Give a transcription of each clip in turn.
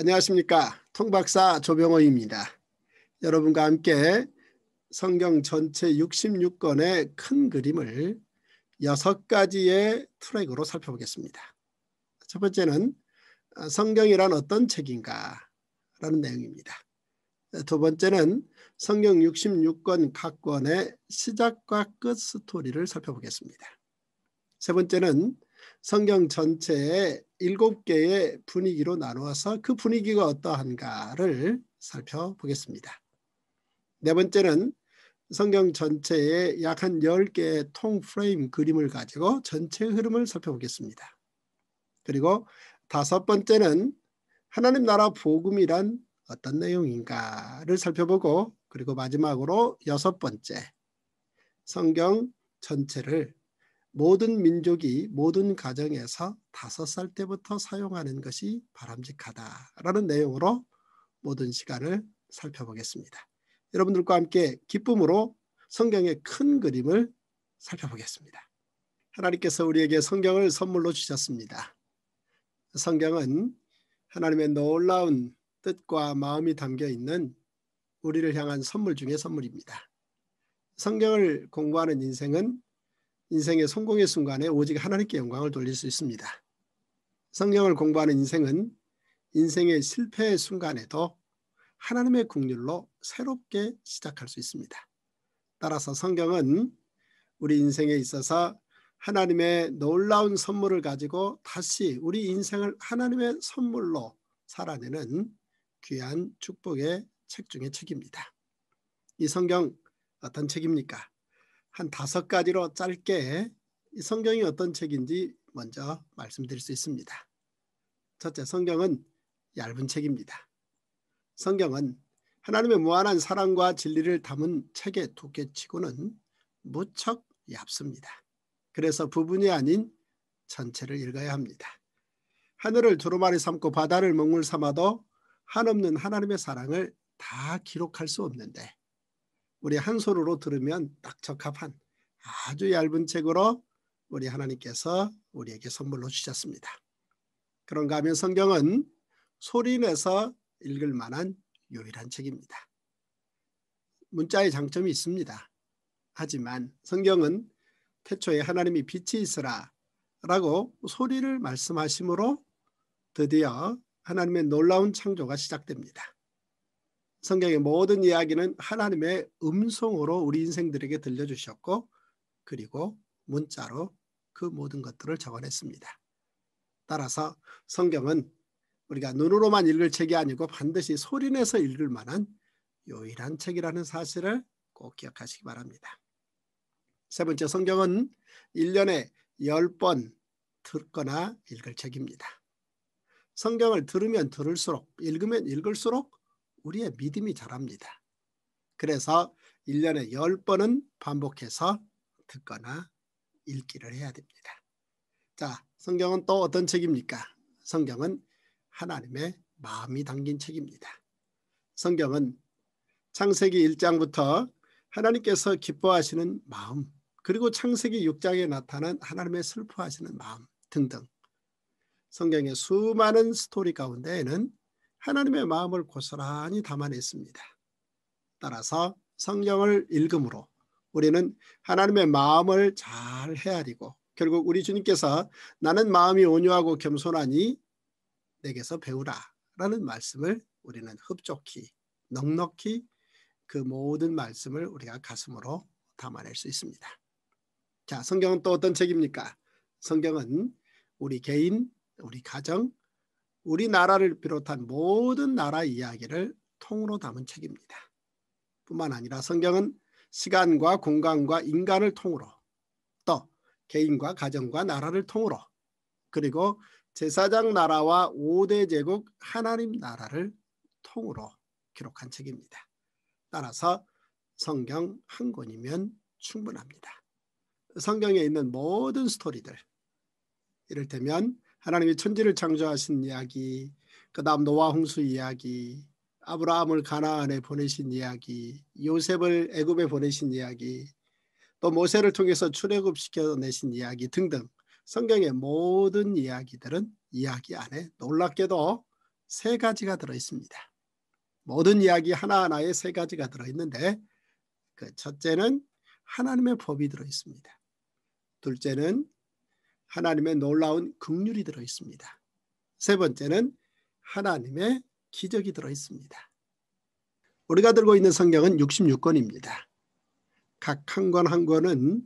안녕하십니까. 통박사 조병호입니다. 여러분과 함께 성경 전체 66권의 큰 그림을 여섯 가지의 트랙으로 살펴보겠습니다. 첫 번째는 아, 성경이란 어떤 책인가 라는 내용입니다. 두 번째는 성경 66권 각 권의 시작과 끝 스토리를 살펴보겠습니다. 세 번째는 성경 전체의 일곱 개의 분위기로 나누어서 그 분위기가 어떠한가를 살펴보겠습니다. 네 번째는 성경 전체의 약한 10개의 통 프레임 그림을 가지고 전체 흐름을 살펴보겠습니다. 그리고 다섯 번째는 하나님 나라 복음이란 어떤 내용인가를 살펴보고 그리고 마지막으로 여섯 번째 성경 전체를 모든 민족이 모든 가정에서 다섯 살 때부터 사용하는 것이 바람직하다라는 내용으로 모든 시간을 살펴보겠습니다. 여러분들과 함께 기쁨으로 성경의 큰 그림을 살펴보겠습니다. 하나님께서 우리에게 성경을 선물로 주셨습니다. 성경은 하나님의 놀라운 뜻과 마음이 담겨 있는 우리를 향한 선물 중의 선물입니다. 성경을 공부하는 인생은 인생의 성공의 순간에 오직 하나님께 영광을 돌릴 수 있습니다. 성경을 공부하는 인생은 인생의 실패의 순간에도 하나님의 국률로 새롭게 시작할 수 있습니다. 따라서 성경은 우리 인생에 있어서 하나님의 놀라운 선물을 가지고 다시 우리 인생을 하나님의 선물로 살아내는 귀한 축복의 책 중의 책입니다. 이 성경 어떤 책입니까? 한 다섯 가지로 짧게 이 성경이 어떤 책인지 먼저 말씀드릴 수 있습니다. 첫째, 성경은 얇은 책입니다. 성경은 하나님의 무한한 사랑과 진리를 담은 책의 두께치고는 무척 얇습니다. 그래서 부분이 아닌 전체를 읽어야 합니다. 하늘을 두루마리 삼고 바다를 먹물 삼아도 한없는 하나님의 사랑을 다 기록할 수 없는데 우리 한 손으로 들으면 딱 적합한 아주 얇은 책으로 우리 하나님께서 우리에게 선물로 주셨습니다. 그런가 하면 성경은 소리내서 읽을 만한 유일한 책입니다. 문자의 장점이 있습니다. 하지만 성경은 태초에 하나님이 빛이 있으라 라고 소리를 말씀하시므로 드디어 하나님의 놀라운 창조가 시작됩니다. 성경의 모든 이야기는 하나님의 음성으로 우리 인생들에게 들려주셨고 그리고 문자로 그 모든 것들을 적어냈습니다. 따라서 성경은 우리가 눈으로만 읽을 책이 아니고 반드시 소리내서 읽을 만한 유일한 책이라는 사실을 꼭 기억하시기 바랍니다. 세 번째 성경은 1년에 10번 듣거나 읽을 책입니다. 성경을 들으면 들을수록 읽으면 읽을수록 우리의 믿음이 자랍니다. 그래서 1년에 10번은 반복해서 듣거나 읽기를 해야 됩니다. 자, 성경은 또 어떤 책입니까? 성경은 하나님의 마음이 담긴 책입니다. 성경은 창세기 1장부터 하나님께서 기뻐하시는 마음 그리고 창세기 6장에 나타난 하나님의 슬퍼하시는 마음 등등 성경의 수많은 스토리 가운데에는 하나님의 마음을 고스란히 담아냈습니다. 따라서 성경을 읽음으로 우리는 하나님의 마음을 잘 헤아리고 결국 우리 주님께서 나는 마음이 온유하고 겸손하니 내게서 배우라 라는 말씀을 우리는 흡족히 넉넉히 그 모든 말씀을 우리가 가슴으로 담아낼 수 있습니다. 자, 성경은 또 어떤 책입니까? 성경은 우리 개인, 우리 가정, 우리나라를 비롯한 모든 나라 이야기를 통으로 담은 책입니다. 뿐만 아니라 성경은 시간과 공간과 인간을 통으로 또 개인과 가정과 나라를 통으로 그리고 제사장 나라와 5대 제국 하나님 나라를 통으로 기록한 책입니다. 따라서 성경 한 권이면 충분합니다. 성경에 있는 모든 스토리들 이를테면 하나님이 천지를 창조하신 이야기, 그다음 노아 홍수 이야기, 아브라함을 가나안에 보내신 이야기, 요셉을 애굽에 보내신 이야기, 또 모세를 통해서 출애굽시켜 내신 이야기 등등 성경의 모든 이야기들은 이야기 안에 놀랍게도 세 가지가 들어 있습니다. 모든 이야기 하나하나에 세 가지가 들어 있는데 그 첫째는 하나님의 법이 들어 있습니다. 둘째는 하나님의 놀라운 긍휼이 들어 있습니다. 세 번째는 하나님의 기적이 들어 있습니다. 우리가 들고 있는 성경은 66권입니다. 각 한 권한 한 권은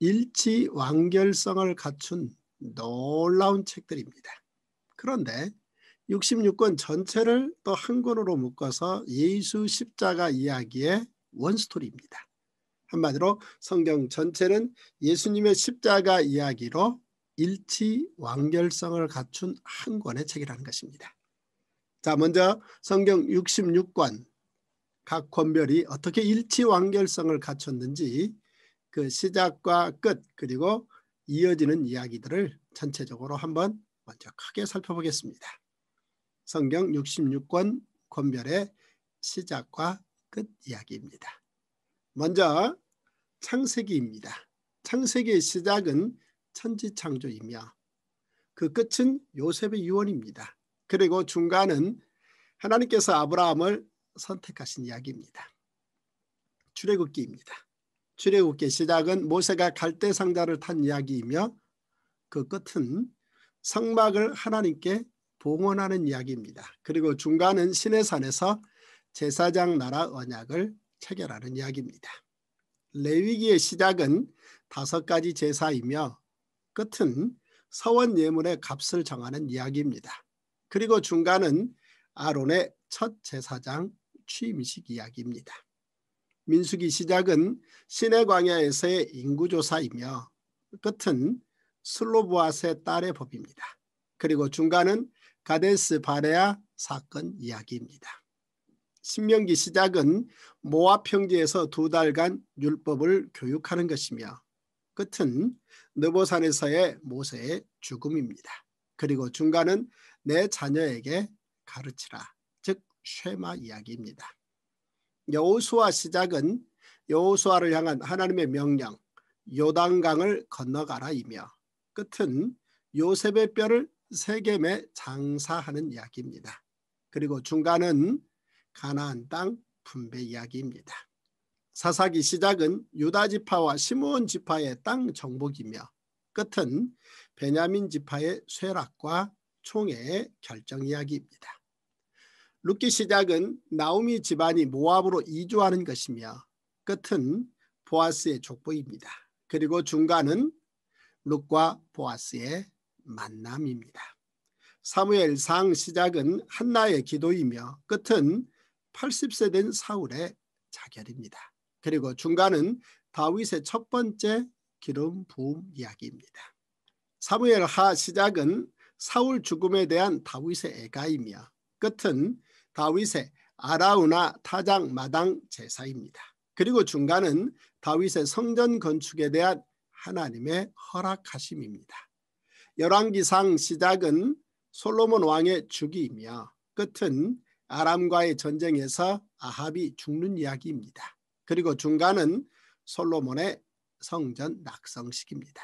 일치 완결성을 갖춘 놀라운 책들입니다. 그런데 66권 전체를 또 한 권으로 묶어서 예수 십자가 이야기의 원스토리입니다. 한마디로 성경 전체는 예수님의 십자가 이야기로 일치 완결성을 갖춘 한 권의 책이라는 것입니다. 자, 먼저 성경 66권 각 권별이 어떻게 일치 완결성을 갖췄는지 그 시작과 끝 그리고 이어지는 이야기들을 전체적으로 한번 먼저 크게 살펴보겠습니다. 성경 66권 권별의 시작과 끝 이야기입니다. 먼저 창세기입니다. 창세기의 시작은 천지창조이며 그 끝은 요셉의 유언입니다. 그리고 중간은 하나님께서 아브라함을 선택하신 이야기입니다. 출애굽기입니다. 출애굽기 시작은 모세가 갈대 상자를 탄 이야기이며 그 끝은 성막을 하나님께 봉헌하는 이야기입니다. 그리고 중간은 시내산에서 제사장 나라 언약을 체결하는 이야기입니다. 레위기의 시작은 다섯 가지 제사이며 끝은 서원 예물의 값을 정하는 이야기입니다. 그리고 중간은 아론의 첫 제사장 취임식 이야기입니다. 민수기 시작은 시내 광야에서의 인구조사이며 끝은 슬로브아스의 딸의 법입니다. 그리고 중간은 가데스 바레아 사건 이야기입니다. 신명기 시작은 모압 평지에서 두 달간 율법을 교육하는 것이며 끝은 느보산에서의 모세의 죽음입니다. 그리고 중간은 내 자녀에게 가르치라, 즉 쉐마 이야기입니다. 여호수아 시작은 여호수아를 향한 하나님의 명령, 요단강을 건너가라이며 끝은 요셉의 뼈를 세겜에 장사하는 이야기입니다. 그리고 중간은 가나안 땅 분배 이야기입니다. 사사기 시작은 유다 지파와 시므온 지파의 땅 정복이며 끝은 베냐민 지파의 쇠락과 총의 결정 이야기입니다. 룻기 시작은 나오미 집안이 모압으로 이주하는 것이며 끝은 보아스의 족보입니다. 그리고 중간은 룻과 보아스의 만남입니다. 사무엘상 시작은 한나의 기도이며 끝은 80세 된 사울의 자결입니다. 그리고 중간은 다윗의 첫 번째 기름 부음 이야기입니다. 사무엘 하 시작은 사울 죽음에 대한 다윗의 애가이며 끝은 다윗의 아라우나 타장 마당 제사입니다. 그리고 중간은 다윗의 성전 건축에 대한 하나님의 허락하심입니다. 열왕기상 시작은 솔로몬 왕의 주기이며 끝은 아람과의 전쟁에서 아합이 죽는 이야기입니다. 그리고 중간은 솔로몬의 성전 낙성식입니다.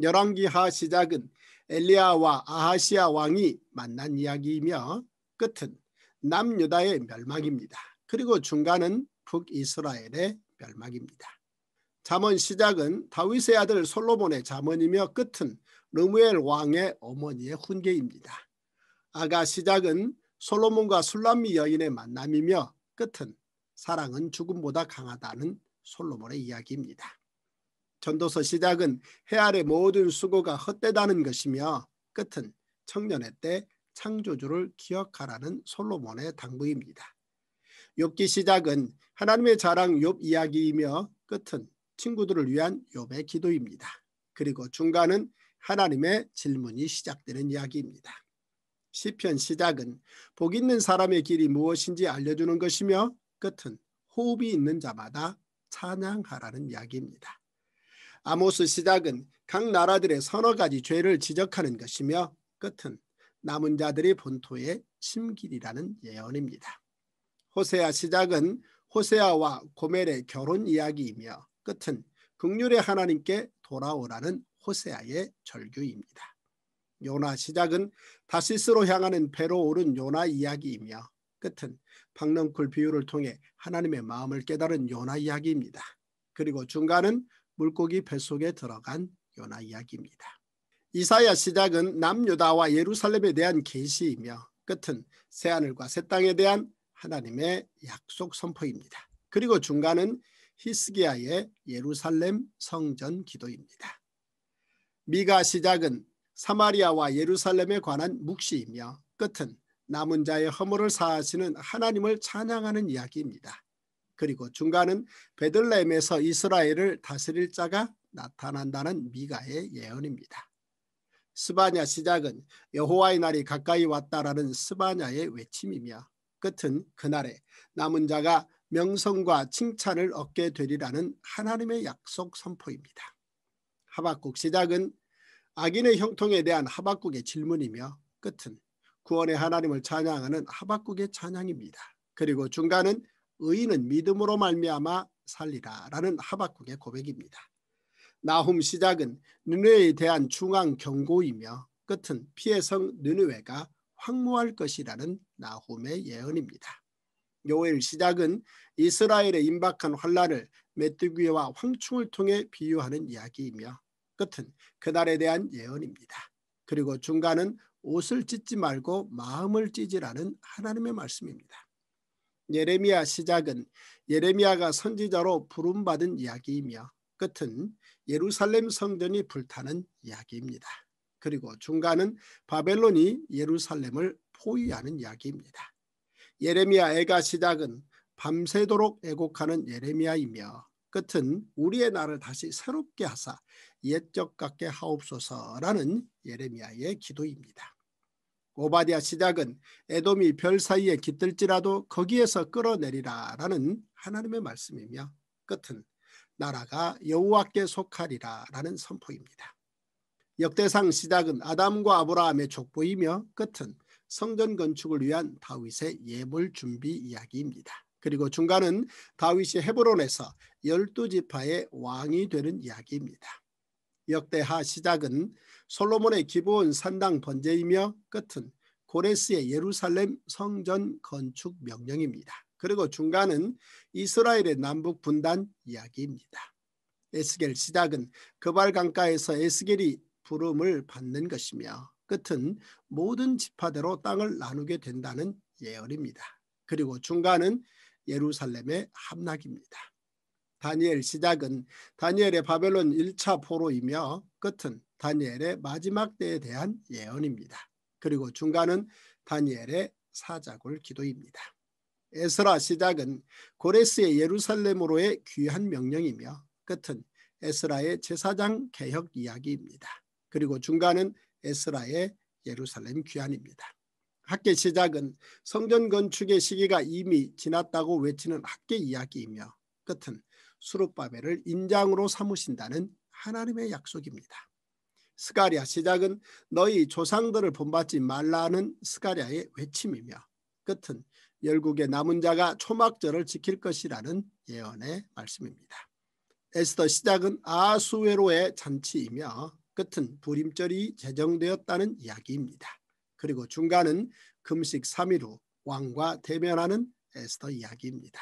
열왕기하 시작은 엘리야와 아하시야 왕이 만난 이야기이며 끝은 남유다의 멸망입니다. 그리고 중간은 북이스라엘의 멸망입니다. 잠언 시작은 다윗의 아들 솔로몬의 잠언이며 끝은 르무엘 왕의 어머니의 훈계입니다. 아가 시작은 솔로몬과 술람미 여인의 만남이며 끝은 사랑은 죽음보다 강하다는 솔로몬의 이야기입니다. 전도서 시작은 해 아래 모든 수고가 헛되다는 것이며 끝은 청년의 때 창조주를 기억하라는 솔로몬의 당부입니다. 욥기 시작은 하나님의 자랑 욥 이야기이며 끝은 친구들을 위한 욥의 기도입니다. 그리고 중간은 하나님의 질문이 시작되는 이야기입니다. 시편 시작은 복 있는 사람의 길이 무엇인지 알려주는 것이며 끝은 호흡이 있는 자마다 찬양하라는 이야기입니다. 아모스 시작은 각 나라들의 서너 가지 죄를 지적하는 것이며 끝은 남은 자들의 본토에 심기리라는 예언입니다. 호세아 시작은 호세아와 고멜의 결혼 이야기이며 끝은 극률의 하나님께 돌아오라는 호세아의 절규입니다. 요나 시작은 다시스로 향하는 배로 오른 요나 이야기이며 끝은 박넝쿨 그 비유를 통해 하나님의 마음을 깨달은 요나 이야기입니다. 그리고 중간은 물고기 뱃속에 들어간 요나 이야기입니다. 이사야 시작은 남유다와 예루살렘에 대한 계시이며 끝은 새하늘과 새 땅에 대한 하나님의 약속 선포입니다. 그리고 중간은 히스기야의 예루살렘 성전 기도입니다. 미가 시작은 사마리아와 예루살렘에 관한 묵시이며 끝은 남은 자의 허물을 사하시는 하나님을 찬양하는 이야기입니다. 그리고 중간은 베들레헴에서 이스라엘을 다스릴 자가 나타난다는 미가의 예언입니다. 스바냐 시작은 여호와의 날이 가까이 왔다라는 스바냐의 외침이며 끝은 그날에 남은 자가 명성과 칭찬을 얻게 되리라는 하나님의 약속 선포입니다. 하박국 시작은 악인의 형통에 대한 하박국의 질문이며 끝은 구원의 하나님을 찬양하는 하박국의 찬양입니다. 그리고 중간은 의인은 믿음으로 말미암아 살리라라는 하박국의 고백입니다. 나훔 시작은 느느에 대한 중앙 경고이며 끝은 피해성 느느웨가 황무할 것이라는 나훔의 예언입니다. 요엘 시작은 이스라엘의 임박한 환란을 메뚜기와 황충을 통해 비유하는 이야기이며 끝은 그날에 대한 예언입니다. 그리고 중간은 옷을 찢지 말고 마음을 찢으라는 하나님의 말씀입니다. 예레미야 시작은 예레미야가 선지자로 부름받은 이야기이며 끝은 예루살렘 성전이 불타는 이야기입니다. 그리고 중간은 바벨론이 예루살렘을 포위하는 이야기입니다. 예레미야 애가 시작은 밤새도록 애곡하는 예레미야이며 끝은 우리의 나를 다시 새롭게 하사 옛적 같게 하옵소서라는 예레미야의 기도입니다. 오바디아 시작은 에돔이 별 사이에 깃들지라도 거기에서 끌어내리라라는 하나님의 말씀이며 끝은 나라가 여호와께 속하리라라는 선포입니다. 역대상 시작은 아담과 아브라함의 족보이며 끝은 성전 건축을 위한 다윗의 예물 준비 이야기입니다. 그리고 중간은 다윗이 헤브론에서 열두 지파의 왕이 되는 이야기입니다. 역대하 시작은 솔로몬의 기본 산당 번제이며 끝은 고레스의 예루살렘 성전 건축 명령입니다. 그리고 중간은 이스라엘의 남북 분단 이야기입니다. 에스겔 시작은 그발 강가에서 에스겔이 부름을 받는 것이며 끝은 모든 지파대로 땅을 나누게 된다는 예언입니다. 그리고 중간은 예루살렘의 함락입니다. 다니엘 시작은 다니엘의 바벨론 1차 포로이며 끝은 다니엘의 마지막 때에 대한 예언입니다. 그리고 중간은 다니엘의 사자골 기도입니다. 에스라 시작은 고레스의 예루살렘으로의 귀한 명령이며 끝은 에스라의 제사장 개혁 이야기입니다. 그리고 중간은 에스라의 예루살렘 귀환입니다. 학계 시작은 성전 건축의 시기가 이미 지났다고 외치는 학계 이야기이며 끝은 수룻바벨을 인장으로 삼으신다는 하나님의 약속입니다. 스가랴 시작은 너희 조상들을 본받지 말라는 스가랴의 외침이며 끝은 열국의 남은 자가 초막절을 지킬 것이라는 예언의 말씀입니다. 에스더 시작은 아수웨로의 잔치이며 끝은 부림절이 제정되었다는 이야기입니다. 그리고 중간은 금식 3일 후 왕과 대면하는 에스더 이야기입니다.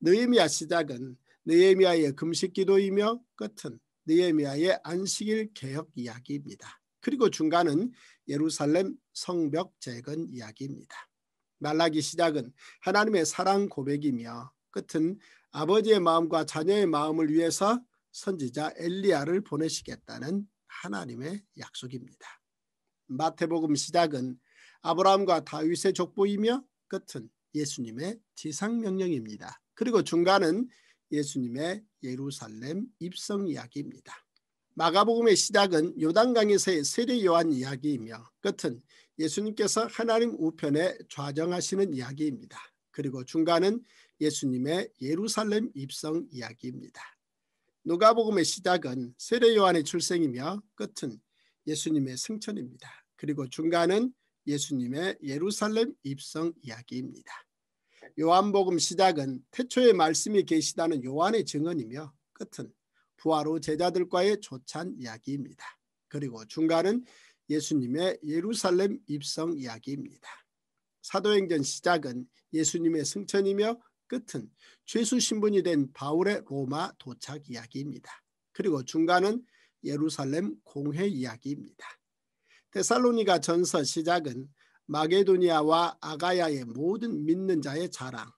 느헤미야 시작은 느헤미야의 금식 기도이며 끝은 느헤미야의 안식일 개혁 이야기입니다. 그리고 중간은 예루살렘 성벽 재건 이야기입니다. 말라기 시작은 하나님의 사랑 고백이며 끝은 아버지의 마음과 자녀의 마음을 위해서 선지자 엘리야를 보내시겠다는 하나님의 약속입니다. 마태복음 시작은 아브라함과 다윗의 족보이며 끝은 예수님의 지상명령입니다. 그리고 중간은 예수님의 예루살렘 입성 이야기입니다. 마가복음의 시작은 요단강에서의 세례 요한 이야기이며 끝은 예수님께서 하나님 우편에 좌정하시는 이야기입니다. 그리고 중간은 예수님의 예루살렘 입성 이야기입니다. 누가복음의 시작은 세례 요한의 출생이며 끝은 예수님의 승천입니다. 그리고 중간은 예수님의 예루살렘 입성 이야기입니다. 요한복음 시작은 태초에 말씀이 계시다는 요한의 증언이며 끝은 부활 후 제자들과의 조찬 이야기입니다. 그리고 중간은 예수님의 예루살렘 입성 이야기입니다. 사도행전 시작은 예수님의 승천이며 끝은 죄수 신분이 된 바울의 로마 도착 이야기입니다. 그리고 중간은 예루살렘 공회 이야기입니다. 데살로니가 전서 시작은 마게도니아와 아가야의 모든 믿는 자의 자랑,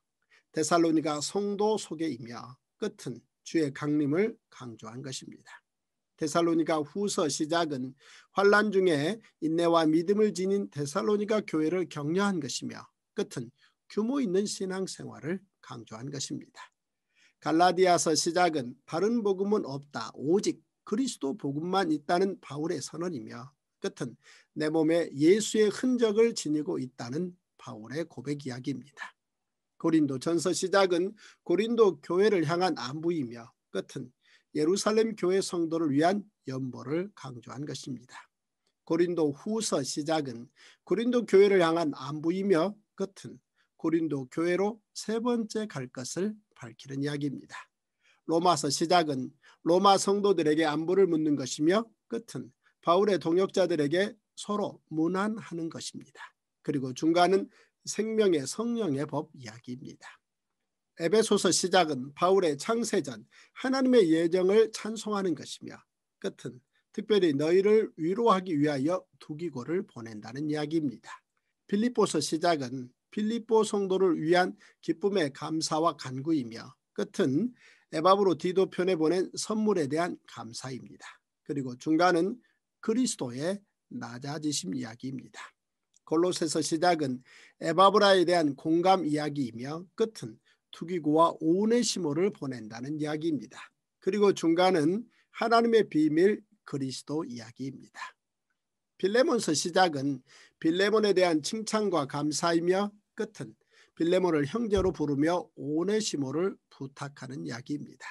데살로니가 성도 소개이며 끝은 주의 강림을 강조한 것입니다. 데살로니가 후서 시작은 환란 중에 인내와 믿음을 지닌 데살로니가 교회를 격려한 것이며 끝은 규모 있는 신앙생활을 강조한 것입니다. 갈라디아서 시작은 바른 복음은 없다 오직 그리스도 복음만 있다는 바울의 선언이며 끝은 내 몸에 예수의 흔적을 지니고 있다는 바울의 고백 이야기입니다. 고린도 전서 시작은 고린도 교회를 향한 안부이며 끝은 예루살렘 교회 성도를 위한 연보를 강조한 것입니다. 고린도 후서 시작은 고린도 교회를 향한 안부이며 끝은 고린도 교회로 세 번째 갈 것을 밝히는 이야기입니다. 로마서 시작은 로마 성도들에게 안부를 묻는 것이며 끝은 바울의 동역자들에게 서로 문안하는 것입니다. 그리고 중간은 생명의 성령의 법 이야기입니다. 에베소서 시작은 바울의 창세전 하나님의 예정을 찬송하는 것이며 끝은 특별히 너희를 위로하기 위하여 두기고를 보낸다는 이야기입니다. 빌립보서 시작은 빌립보 성도를 위한 기쁨의 감사와 간구이며 끝은 에바브로 디도편에 보낸 선물에 대한 감사입니다. 그리고 중간은 그리스도의 낮아지심 이야기입니다. 골로새서 시작은 에바브라에 대한 공감 이야기이며 끝은 투기구와 오네시모를 보낸다는 이야기입니다. 그리고 중간은 하나님의 비밀 그리스도 이야기입니다. 빌레몬서 시작은 빌레몬에 대한 칭찬과 감사이며 끝은 빌레몬을 형제로 부르며 오네시모를 부탁하는 이야기입니다.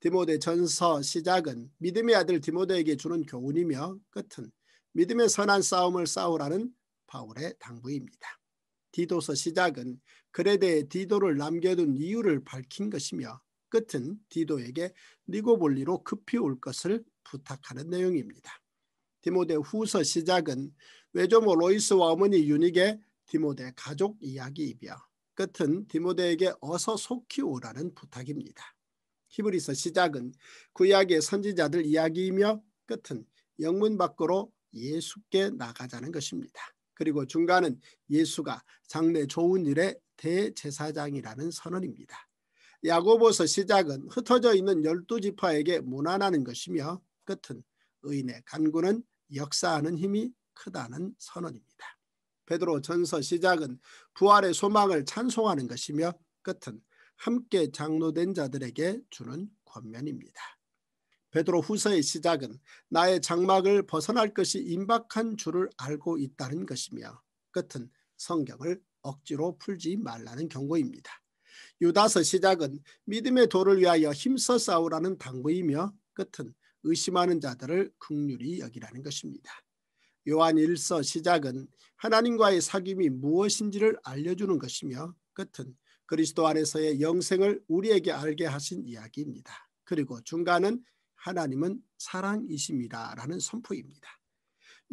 디모데 전서 시작은 믿음의 아들 디모데에게 주는 교훈이며 끝은 믿음의 선한 싸움을 싸우라는 바울의 당부입니다. 디도서 시작은 그레 대해 디도를 남겨둔 이유를 밝힌 것이며 끝은 디도에게 니고볼리로 급히 올 것을 부탁하는 내용입니다. 디모데 후서 시작은 외조모 로이스와 어머니 유닉의 디모데 가족 이야기이며 끝은 디모데에게 어서 속히 오라는 부탁입니다. 히브리서 시작은 구약의 선지자들 이야기이며 끝은 영문 밖으로 예수께 나가자는 것입니다. 그리고 중간은 예수가 장래 좋은 일의 대제사장이라는 선언입니다. 야고보서 시작은 흩어져 있는 열두 지파에게 무난하는 것이며 끝은 의인의 간구는 역사하는 힘이 크다는 선언입니다. 베드로 전서 시작은 부활의 소망을 찬송하는 것이며 끝은 함께 장로된 자들에게 주는 권면입니다. 베드로 후서의 시작은 나의 장막을 벗어날 것이 임박한 줄을 알고 있다는 것이며 끝은 성경을 억지로 풀지 말라는 경고입니다. 유다서 시작은 믿음의 도를 위하여 힘써 싸우라는 당부이며 끝은 의심하는 자들을 극률이 여기라는 것입니다. 요한 1서 시작은 하나님과의 사귐이 무엇인지를 알려주는 것이며 끝은 그리스도 안에서의 영생을 우리에게 알게 하신 이야기입니다. 그리고 중간은 하나님은 사랑이십니다라는 선포입니다.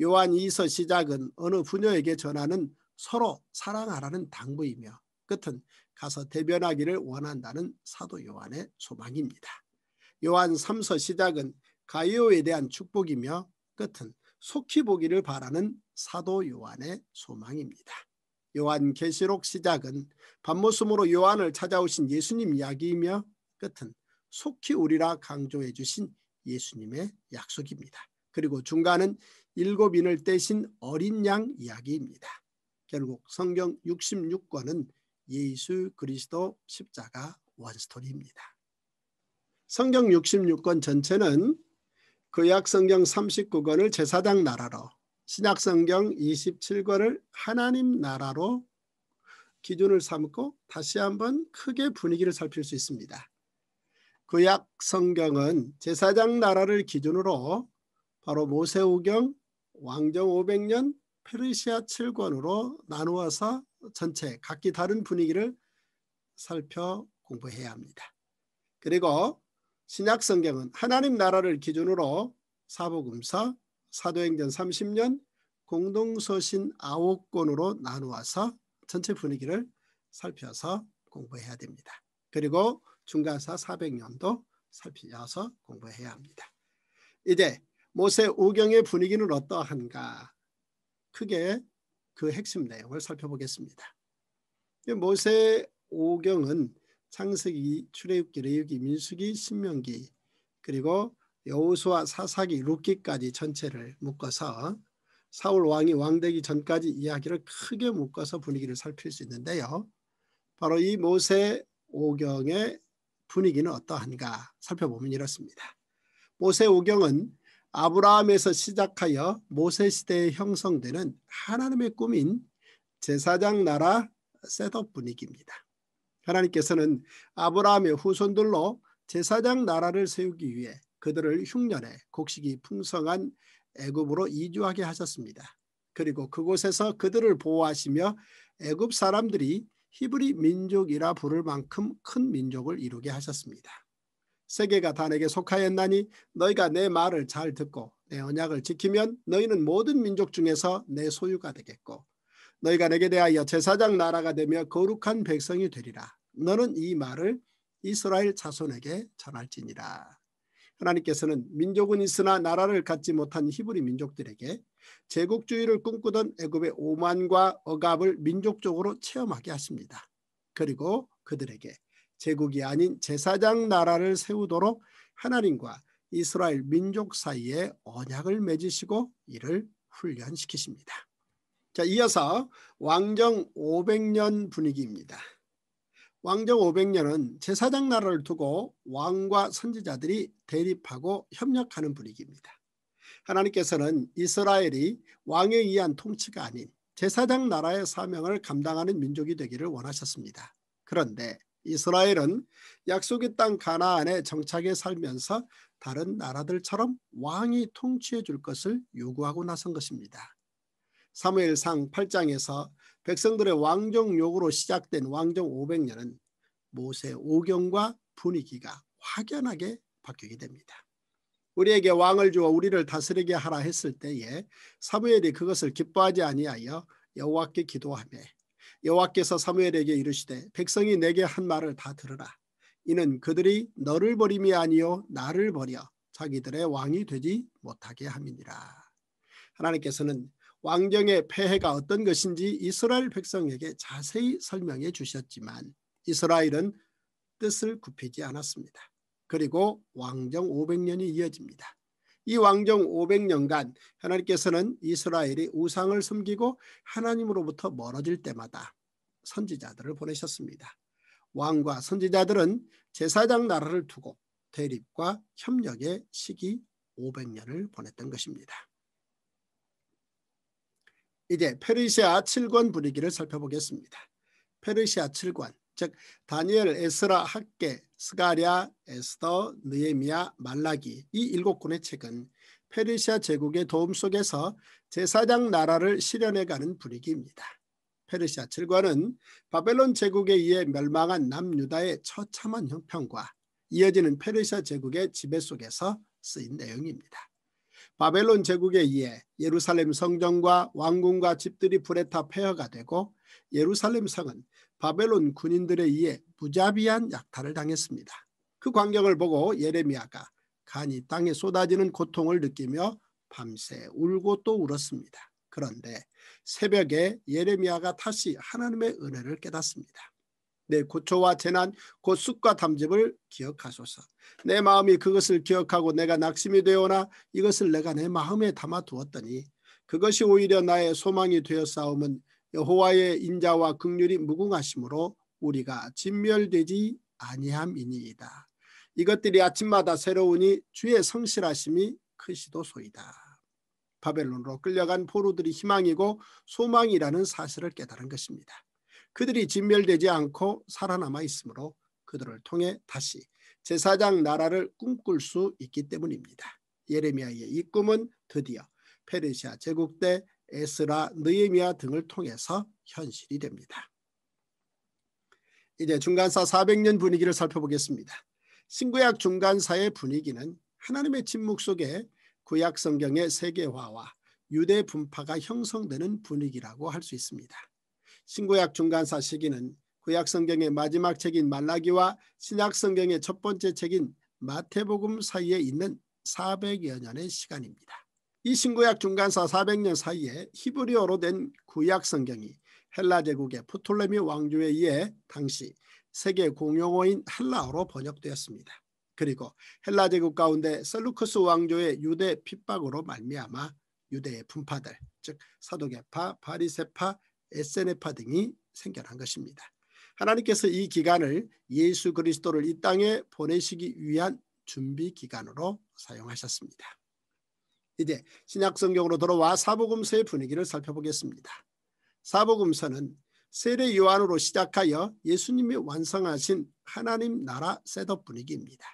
요한 2서 시작은 어느 부녀에게 전하는 서로 사랑하라는 당부이며 끝은 가서 대변하기를 원한다는 사도 요한의 소망입니다. 요한 3서 시작은 가이오에 대한 축복이며 끝은 속히 보기를 바라는 사도 요한의 소망입니다. 요한 계시록 시작은 밤모습으로 요한을 찾아오신 예수님 이야기이며 끝은 속히 우리라 강조해 주신 예수님의 약속입니다. 그리고 중간은 일곱인을 떼신 어린 양 이야기입니다. 결국 성경 66권은 예수 그리스도 십자가 원스토리입니다. 성경 66권 전체는 그 약 성경 39권을 제사장 나라로 신약성경 27권을 하나님 나라로 기준을 삼고 다시 한번 크게 분위기를 살필 수 있습니다. 구약 성경은 제사장 나라를 기준으로 바로 모세오경, 왕정 500년, 페르시아 7권으로 나누어서 전체 각기 다른 분위기를 살펴 공부해야 합니다. 그리고 신약 성경은 하나님 나라를 기준으로 사복음서, 사도행전 30년 공동서신 9권으로 나누어서 전체 분위기를 살펴서 공부해야 됩니다. 그리고 중간사 400년도 살펴서 공부해야 합니다. 이제 모세 오경의 분위기는 어떠한가 크게 그 핵심 내용을 살펴보겠습니다. 모세 오경은 창세기, 출애굽기, 레위기, 민수기, 신명기 그리고 여호수아 사사기 룻기까지 전체를 묶어서 사울 왕이 왕되기 전까지 이야기를 크게 묶어서 분위기를 살필 수 있는데요. 바로 이 모세 오경의 분위기는 어떠한가 살펴보면 이렇습니다. 모세 오경은 아브라함에서 시작하여 모세 시대에 형성되는 하나님의 꿈인 제사장 나라 셋업 분위기입니다. 하나님께서는 아브라함의 후손들로 제사장 나라를 세우기 위해 그들을 흉년에 곡식이 풍성한 애굽으로 이주하게 하셨습니다. 그리고 그곳에서 그들을 보호하시며 애굽 사람들이 히브리 민족이라 부를 만큼 큰 민족을 이루게 하셨습니다. 세계가 단에게 속하였나니 너희가 내 말을 잘 듣고 내 언약을 지키면 너희는 모든 민족 중에서 내 소유가 되겠고 너희가 내게 대하여 제사장 나라가 되며 거룩한 백성이 되리라. 너는 이 말을 이스라엘 자손에게 전할지니라. 하나님께서는 민족은 있으나 나라를 갖지 못한 히브리 민족들에게 제국주의를 꿈꾸던 애굽의 오만과 억압을 민족적으로 체험하게 하십니다. 그리고 그들에게 제국이 아닌 제사장 나라를 세우도록 하나님과 이스라엘 민족 사이에 언약을 맺으시고 이를 훈련시키십니다. 자, 이어서 왕정 500년 분위기입니다. 왕정 500년은 제사장 나라를 두고 왕과 선지자들이 대립하고 협력하는 분위기입니다. 하나님께서는 이스라엘이 왕에 의한 통치가 아닌 제사장 나라의 사명을 감당하는 민족이 되기를 원하셨습니다. 그런데 이스라엘은 약속의 땅 가나안에 정착해 살면서 다른 나라들처럼 왕이 통치해 줄 것을 요구하고 나선 것입니다. 사무엘상 8장에서 백성들의 왕정 욕으로 시작된 왕정 500년은 모세 오경과 분위기가 확연하게 바뀌게 됩니다. 우리에게 왕을 주어 우리를 다스리게 하라 했을 때에 사무엘이 그것을 기뻐하지 아니하여 여호와께 기도하며 여호와께서 사무엘에게 이르시되 백성이 내게 한 말을 다 들으라. 이는 그들이 너를 버림이 아니요 나를 버려 자기들의 왕이 되지 못하게 함이니라. 하나님께서는 왕정의 폐해가 어떤 것인지 이스라엘 백성에게 자세히 설명해 주셨지만 이스라엘은 뜻을 굽히지 않았습니다. 그리고 왕정 500년이 이어집니다. 이 왕정 500년간 하나님께서는 이스라엘이 우상을 섬기고 하나님으로부터 멀어질 때마다 선지자들을 보내셨습니다. 왕과 선지자들은 제사장 나라를 두고 대립과 협력의 시기 500년을 보냈던 것입니다. 이제 페르시아 7권 분위기를 살펴보겠습니다. 페르시아 7권, 즉 다니엘, 에스라, 학계, 스가랴, 에스더, 느에미아 말라기 이 일곱 권의 책은 페르시아 제국의 도움 속에서 제사장 나라를 실현해가는 분위기입니다. 페르시아 7권은 바벨론 제국에 의해 멸망한 남유다의 처참한 형편과 이어지는 페르시아 제국의 지배 속에서 쓰인 내용입니다. 바벨론 제국에 의해 예루살렘 성전과 왕궁과 집들이 불에 타 폐허가 되고 예루살렘 성은 바벨론 군인들에 의해 무자비한 약탈을 당했습니다. 그 광경을 보고 예레미야가 간이 땅에 쏟아지는 고통을 느끼며 밤새 울고 또 울었습니다. 그런데 새벽에 예레미야가 다시 하나님의 은혜를 깨닫습니다. 내 고초와 재난 곧숙과 담즙을 기억하소서. 내 마음이 그것을 기억하고 내가 낙심이 되오나 이것을 내가 내 마음에 담아 두었더니 그것이 오히려 나의 소망이 되어 싸움은 여호와의 인자와 극률이 무궁하심으로 우리가 진멸되지 아니함이니이다. 이것들이 아침마다 새로우니 주의 성실하심이 크시도소이다. 바벨론으로 끌려간 포로들이 희망이고 소망이라는 사실을 깨달은 것입니다. 그들이 진멸되지 않고 살아남아 있으므로 그들을 통해 다시 제사장 나라를 꿈꿀 수 있기 때문입니다. 예레미야의 이 꿈은 드디어 페르시아 제국 때 에스라, 느헤미야 등을 통해서 현실이 됩니다. 이제 중간사 400년 분위기를 살펴보겠습니다. 신구약 중간사의 분위기는 하나님의 침묵 속에 구약 성경의 세계화와 유대 분파가 형성되는 분위기라고 할 수 있습니다. 신구약 중간사 시기는 구약 성경의 마지막 책인 말라기와 신약 성경의 첫 번째 책인 마태복음 사이에 있는 400여 년의 시간입니다. 이 신구약 중간사 400년 사이에 히브리어로 된 구약 성경이 헬라 제국의 포톨레미 왕조에 의해 당시 세계 공용어인 헬라어로 번역되었습니다. 그리고 헬라 제국 가운데 셀루크스 왕조의 유대 핍박으로 말미암아 유대의 분파들 즉 사도계파, 바리세파, 에세네파 등이 생겨난 것입니다. 하나님께서 이 기간을 예수 그리스도를 이 땅에 보내시기 위한 준비 기간으로 사용하셨습니다. 이제 신약성경으로 돌아와 사복음서의 분위기를 살펴보겠습니다. 사복음서는 세례 요한으로 시작하여 예수님이 완성하신 하나님 나라 셋업 분위기입니다.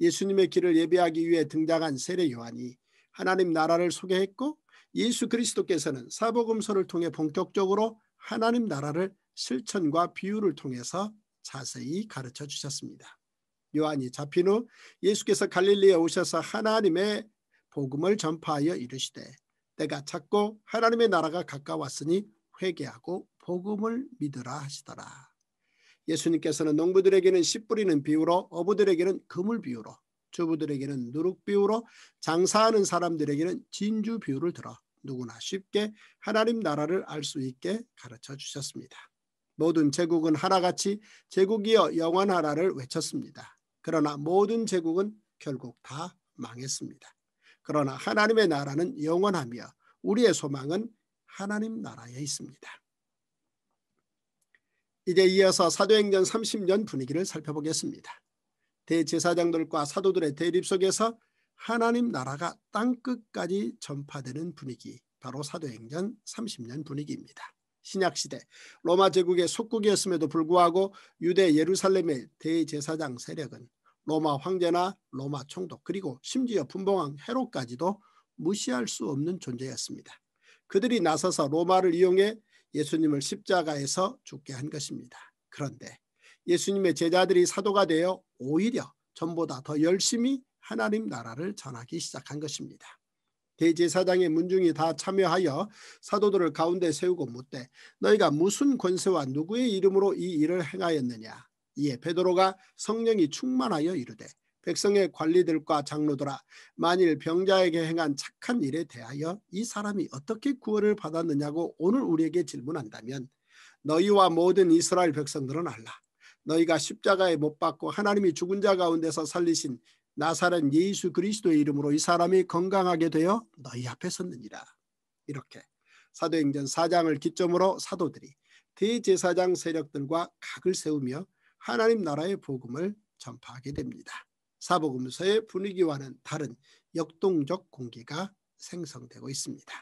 예수님의 길을 예배하기 위해 등장한 세례 요한이 하나님 나라를 소개했고 예수 그리스도께서는 사복음서를 통해 본격적으로 하나님 나라를 실천과 비유를 통해서 자세히 가르쳐 주셨습니다. 요한이 잡힌 후 예수께서 갈릴리에 오셔서 하나님의 복음을 전파하여 이르시되 때가 찼고 하나님의 나라가 가까웠으니 회개하고 복음을 믿으라 하시더라. 예수님께서는 농부들에게는 씨 뿌리는 비유로 어부들에게는 금을 비유로 주부들에게는 누룩 비유로 장사하는 사람들에게는 진주 비유를 들어 누구나 쉽게 하나님 나라를 알 수 있게 가르쳐 주셨습니다. 모든 제국은 하나같이 제국이여 영원하라를 외쳤습니다. 그러나 모든 제국은 결국 다 망했습니다. 그러나 하나님의 나라는 영원하며 우리의 소망은 하나님 나라에 있습니다. 이제 이어서 사도행전 30년 분위기를 살펴보겠습니다. 대제사장들과 사도들의 대립 속에서 하나님 나라가 땅끝까지 전파되는 분위기 바로 사도행전 30년 분위기입니다. 신약시대 로마 제국의 속국이었음에도 불구하고 유대 예루살렘의 대제사장 세력은 로마 황제나 로마 총독 그리고 심지어 분봉왕 헤로까지도 무시할 수 없는 존재였습니다. 그들이 나서서 로마를 이용해 예수님을 십자가에서 죽게 한 것입니다. 그런데 예수님의 제자들이 사도가 되어 오히려 전보다 더 열심히 하나님 나라를 전하기 시작한 것입니다. 대제사장의 문중이 다 참여하여 사도들을 가운데 세우고 묻되 너희가 무슨 권세와 누구의 이름으로 이 일을 행하였느냐. 이에 베드로가 성령이 충만하여 이르되 백성의 관리들과 장로들아 만일 병자에게 행한 착한 일에 대하여 이 사람이 어떻게 구원을 받았느냐고 오늘 우리에게 질문한다면 너희와 모든 이스라엘 백성들은 알라. 너희가 십자가에 못 박고 하나님이 죽은 자 가운데서 살리신 나사렛 예수 그리스도의 이름으로 이 사람이 건강하게 되어 너희 앞에 섰느니라. 이렇게 사도행전 4장을 기점으로 사도들이 대제사장 세력들과 각을 세우며 하나님 나라의 복음을 전파하게 됩니다. 사복음서의 분위기와는 다른 역동적 공기가 생성되고 있습니다.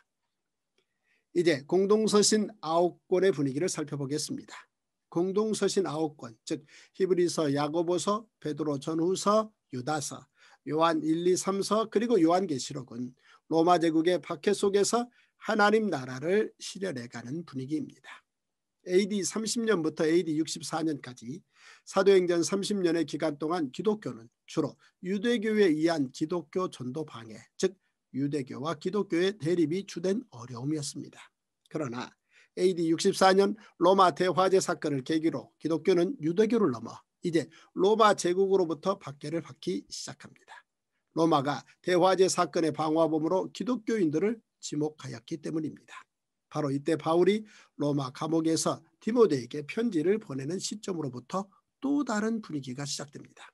이제 공동서신 9권의 분위기를 살펴보겠습니다. 공동서신 아홉 권, 즉 히브리서, 야고보서, 베드로 전후서, 유다서, 요한 1, 2, 3서 그리고 요한계시록은 로마 제국의 박해 속에서 하나님 나라를 실현해가는 분위기입니다. AD 30년부터 AD 64년까지 사도행전 30년의 기간 동안 기독교는 주로 유대교에 의한 기독교 전도 방해, 즉 유대교와 기독교의 대립이 주된 어려움이었습니다. 그러나 AD 64년 로마 대화재 사건을 계기로 기독교는 유대교를 넘어 이제 로마 제국으로부터 박해를 받기 시작합니다. 로마가 대화재 사건의 방화범으로 기독교인들을 지목하였기 때문입니다. 바로 이때 바울이 로마 감옥에서 디모데에게 편지를 보내는 시점으로부터 또 다른 분위기가 시작됩니다.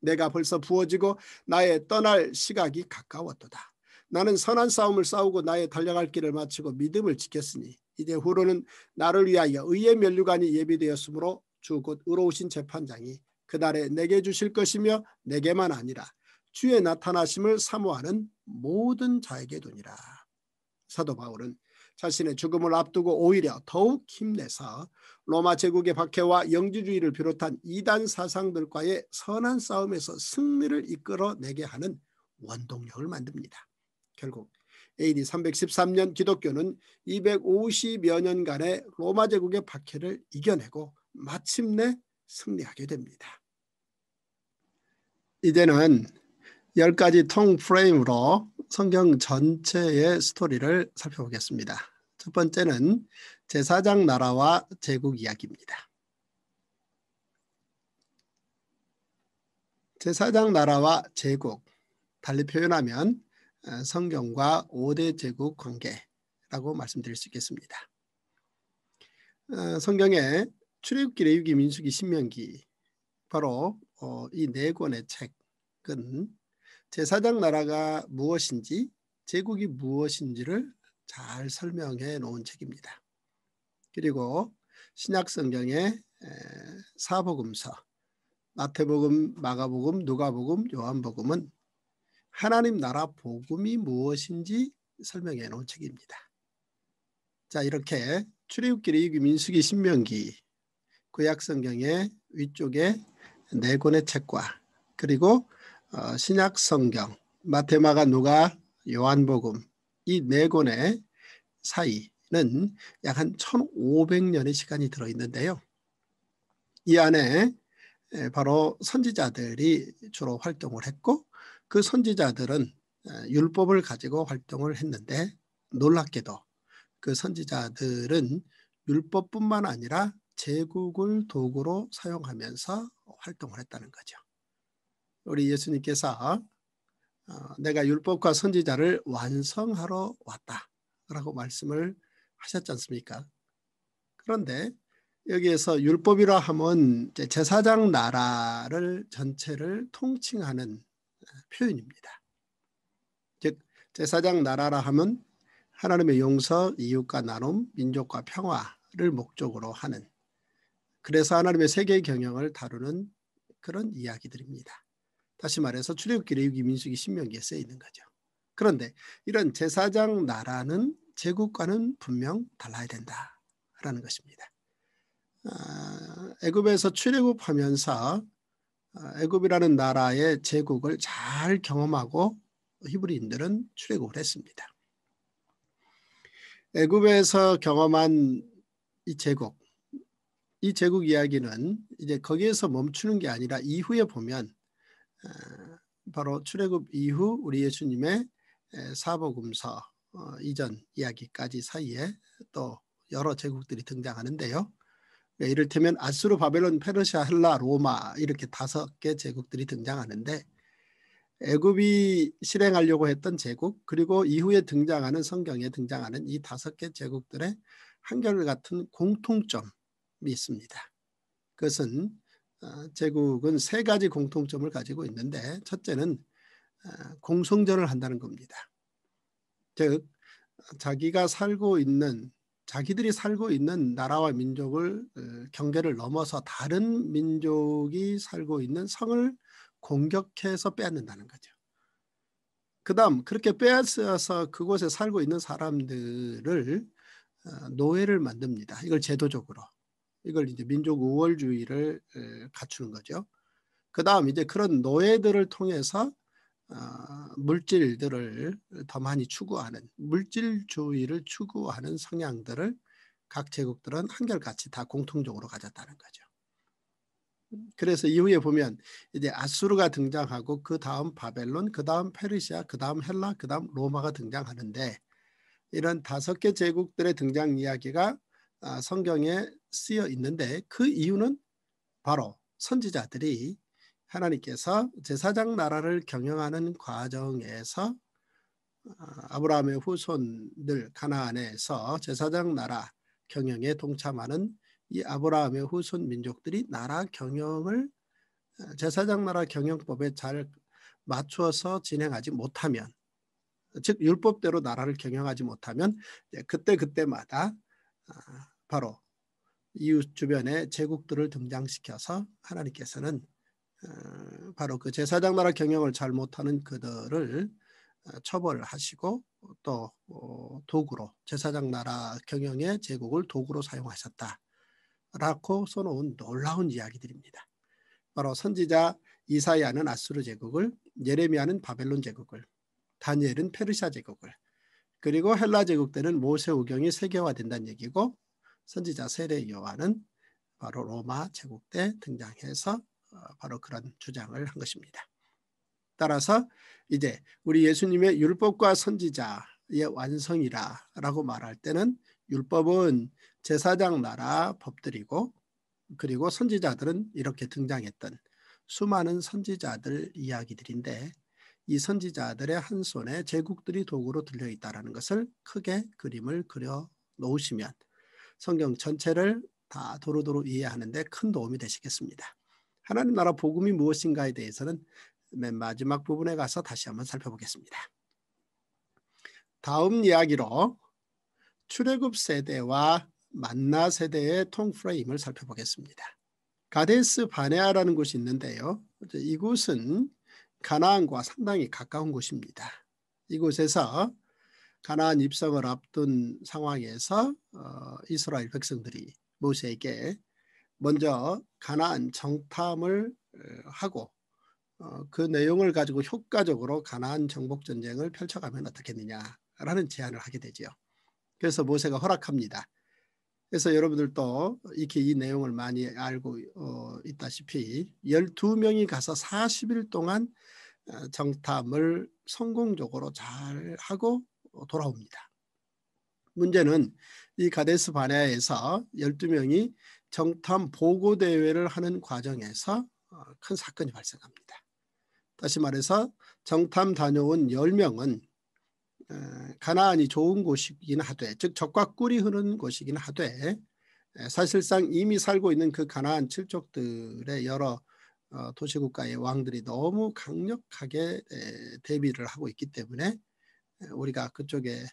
내가 벌써 부어지고 나의 떠날 시각이 가까웠도다. 나는 선한 싸움을 싸우고 나의 달려갈 길을 마치고 믿음을 지켰으니 이제 후로는 나를 위하여 의의 면류관이 예비되었으므로 주곧 의로우신 재판장이 그날에 내게 주실 것이며 내게만 아니라 주의 나타나심을 사모하는 모든 자에게 돈이라 사도 바울은 자신의 죽음을 앞두고 오히려 더욱 힘내서 로마 제국의 박해와 영지주의를 비롯한 이단 사상들과의 선한 싸움에서 승리를 이끌어내게 하는 원동력을 만듭니다. 결국 AD 313년 기독교는 250여 년간의 로마 제국의 박해를 이겨내고 마침내 승리하게 됩니다. 이제는 10가지 통 프레임으로 성경 전체의 스토리를 살펴보겠습니다. 첫 번째는 제사장 나라와 제국 이야기입니다. 제사장 나라와 제국, 달리 표현하면 어, 성경과 5대 제국 관계라고 말씀드릴 수 있겠습니다. 어, 성경의 출애굽기, 레위기, 민수기, 신명기 바로 어, 이네 권의 책은 제사장 나라가 무엇인지 제국이 무엇인지를 잘 설명해 놓은 책입니다. 그리고 신약 성경의 사복음서, 마태복음, 마가복음, 누가복음, 요한복음은 하나님 나라 복음이 무엇인지 설명해 놓은 책입니다. 자 이렇게 출애굽기 민수기 신명기 구약 성경의 위쪽에 네 권의 책과 그리고 어, 신약 성경 마테마가 누가 요한복음 이 네 권의 사이는 약 한 1500년의 시간이 들어 있는데요. 이 안에 바로 선지자들이 주로 활동을 했고 그 선지자들은 어, 율법을 가지고 활동을 했는데 놀랍게도 그 선지자들은 율법뿐만 아니라 제국을 도구로 사용하면서 활동을 했다는 거죠. 우리 예수님께서 어, 내가 율법과 선지자를 완성하러 왔다라고 말씀을 하셨지 않습니까? 그런데 여기에서 율법이라 함은 제사장 나라를 전체를 통칭하는 표현입니다. 즉 제사장 나라라 함은 하나님의 용서, 이웃과 나눔, 민족과 평화를 목적으로 하는 그래서 하나님의 세계 경영을 다루는 그런 이야기들입니다. 다시 말해서 출애굽기, 레위기, 민수기, 신명기에 쓰여 는 거죠. 그런데 이런 제사장 나라는 제국과는 분명 달라야 된다라는 것입니다. 아, 애굽에서 출애굽하면서 아, 애굽이라는 나라의 제국을 잘 경험하고 히브리인들은 출애굽을 했습니다. 애굽에서 경험한 이 제국, 이 제국 이야기는 이제 거기에서 멈추는 게 아니라 이후에 보면 아, 바로 출애굽 이후 우리 예수님의 사복음서 어, 이전 이야기까지 사이에 또 여러 제국들이 등장하는데요. 네, 이를테면 아수르, 바벨론, 페르시아, 헬라, 로마 이렇게 다섯 개 제국들이 등장하는데 애굽이 실행하려고 했던 제국 그리고 이후에 등장하는 성경에 등장하는 이 다섯 개 제국들의 한결같은 공통점이 있습니다. 그것은 어, 제국은 세 가지 공통점을 가지고 있는데 첫째는 어, 공성전을 한다는 겁니다. 즉 자기가 살고 있는 자기들이 살고 있는 나라와 민족을 어, 경계를 넘어서 다른 민족이 살고 있는 성을 공격해서 빼앗는다는 거죠. 그다음 그렇게 빼앗아서 그곳에 살고 있는 사람들을 어, 노예를 만듭니다. 이걸 제도적으로 이걸 이제 민족 우월주의를 어, 갖추는 거죠. 그다음 이제 그런 노예들을 통해서 어, 물질들을 더 많이 추구하는 물질주의를 추구하는 성향들을 각 제국들은 한결같이 다 공통적으로 가졌다는 거죠. 그래서 이후에 보면 이제 아수르가 등장하고 그 다음 바벨론, 그 다음 페르시아, 그 다음 헬라, 그 다음 로마가 등장하는데 이런 다섯 개 제국들의 등장 이야기가 아, 성경에 쓰여 있는데 그 이유는 바로 선지자들이 하나님께서 제사장 나라를 경영하는 과정에서 아, 아브라함의 후손들 가나안에서 제사장 나라 경영에 동참하는 이 아브라함의 후손 민족들이 나라 경영을 아, 제사장 나라 경영법에 잘 맞추어서 진행하지 못하면 즉 율법대로 나라를 경영하지 못하면 그때 그때마다 아, 바로 이웃 주변의 제국들을 등장시켜서 하나님께서는 어, 바로 그 제사장 나라 경영을 잘 못하는 그들을 어, 처벌하시고 또 어, 도구로 제사장 나라 경영의 제국을 도구로 사용하셨다라고 써놓은 놀라운 이야기들입니다. 바로 선지자 이사야는 아수르 제국을, 예레미야는 바벨론 제국을, 다니엘은 페르시아 제국을, 그리고 헬라 제국 때는 모세 우경이 세계화된다는 얘기고 선지자 세례 요한은 바로 로마 제국 때 등장해서 어, 바로 그런 주장을 한 것입니다. 따라서 이제 우리 예수님의 율법과 선지자의 완성이라라고 말할 때는 율법은 제사장 나라 법들이고 그리고 선지자들은 이렇게 등장했던 수많은 선지자들 이야기들인데 이 선지자들의 한 손에 제국들이 도구로 들려 있다는 것을 크게 그림을 그려 놓으시면 성경 전체를 다 도로도로 이해하는데 큰 도움이 되시겠습니다. 하나님 나라 복음이 무엇인가에 대해서는 맨 마지막 부분에 가서 다시 한번 살펴보겠습니다. 다음 이야기로 출애굽 세대와 만나 세대의 통프레임을 살펴보겠습니다. 가데스 바네아라는 곳이 있는데요. 이곳은 가나안과 상당히 가까운 곳입니다. 이곳에서 가나안 입성을 앞둔 상황에서 어, 이스라엘 백성들이 모세에게 먼저 가나안 정탐을 하고 어, 그 내용을 가지고 효과적으로 가나안 정복 전쟁을 펼쳐가면 어떻겠느냐라는 제안을 하게 되지요. 그래서 모세가 허락합니다. 그래서 여러분들도 이렇게 이 내용을 많이 알고 어, 있다시피 12명이 가서 40일 동안 어, 정탐을 성공적으로 잘 하고 돌아옵니다. 문제는 이 가데스 바네아에서 12명이 정탐 보고 대회를 하는 과정에서 어, 큰 사건이 발생합니다. 다시 말해서 정탐 다녀온 10명은 어, 가나안이 좋은 곳이긴 하되 즉 적과 꿀이 흐르는 곳이긴 하되 사실상 이미 살고 있는 그 가나안 칠족들의 여러 어, 도시국가의 왕들이 너무 강력하게 대비를 하고 있기 때문에 우리가 그쪽에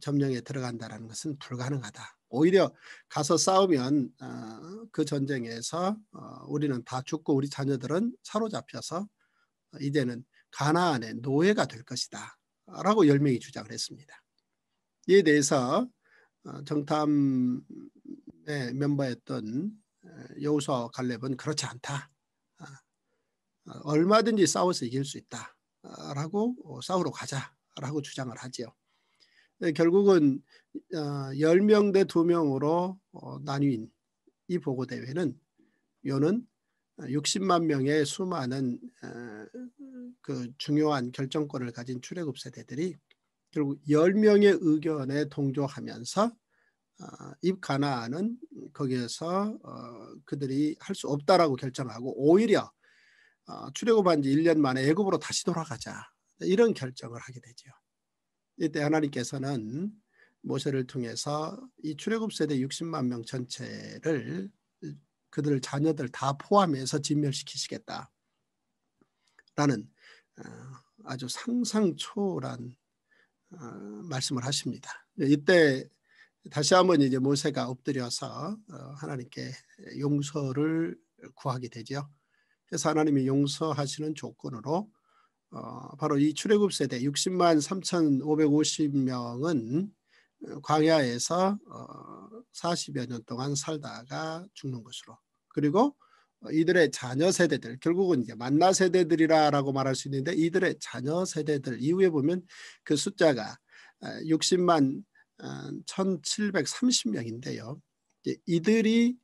점령에 들어간다는 것은 불가능하다. 오히려 가서 싸우면 어, 그 전쟁에서 어, 우리는 다 죽고 우리 자녀들은 사로잡혀서 이제는 가나안의 노예가 될 것이다. 라고 열명이 주장을 했습니다. 이에 대해서 어, 정탐의 멤버였던 여우서 어, 갈렙은 그렇지 않다. 어, 얼마든지 싸워서 이길 수 있다. 라고 싸우러 가자. 라고 주장을 하지 네, 결국은 10명 어, 대 2명으로 어, 나뉜 이 보고 대회는 요는 60만 명의 수많은 어, 그 중요한 결정권을 가진 출애굽 세대들이 결국 10명의 의견에 동조하면서 입 가나안은 거기에서 그들이 할 수 없다라고 결정하고 오히려 출애굽한 지 1년 만에 애굽으로 다시 돌아가자 이런 결정을 하게 되죠. 이때 하나님께서는 모세를 통해서 이 출애굽 세대 60만 명 전체를 그들 자녀들 다 포함해서 진멸시키시겠다라는 어, 아주 상상 초월 어, 말씀을 하십니다. 이때 다시 한번 이제 모세가 엎드려서 어, 하나님께 용서를 구하게 되죠. 그래서 하나님이 용서하시는 조건으로 바로 이 출애굽 세대 60만 3,550명은 광야에서 40여 어, 년 동안 살다가 죽는 것으로 그리고 이들의 자녀 세대들 결국은 이제 만나 세대들이라고 말할 수 있는데 이들의 자녀 세대들 이후에 보면 그 숫자가 60만 어, 1730명인데요. 어, 이들이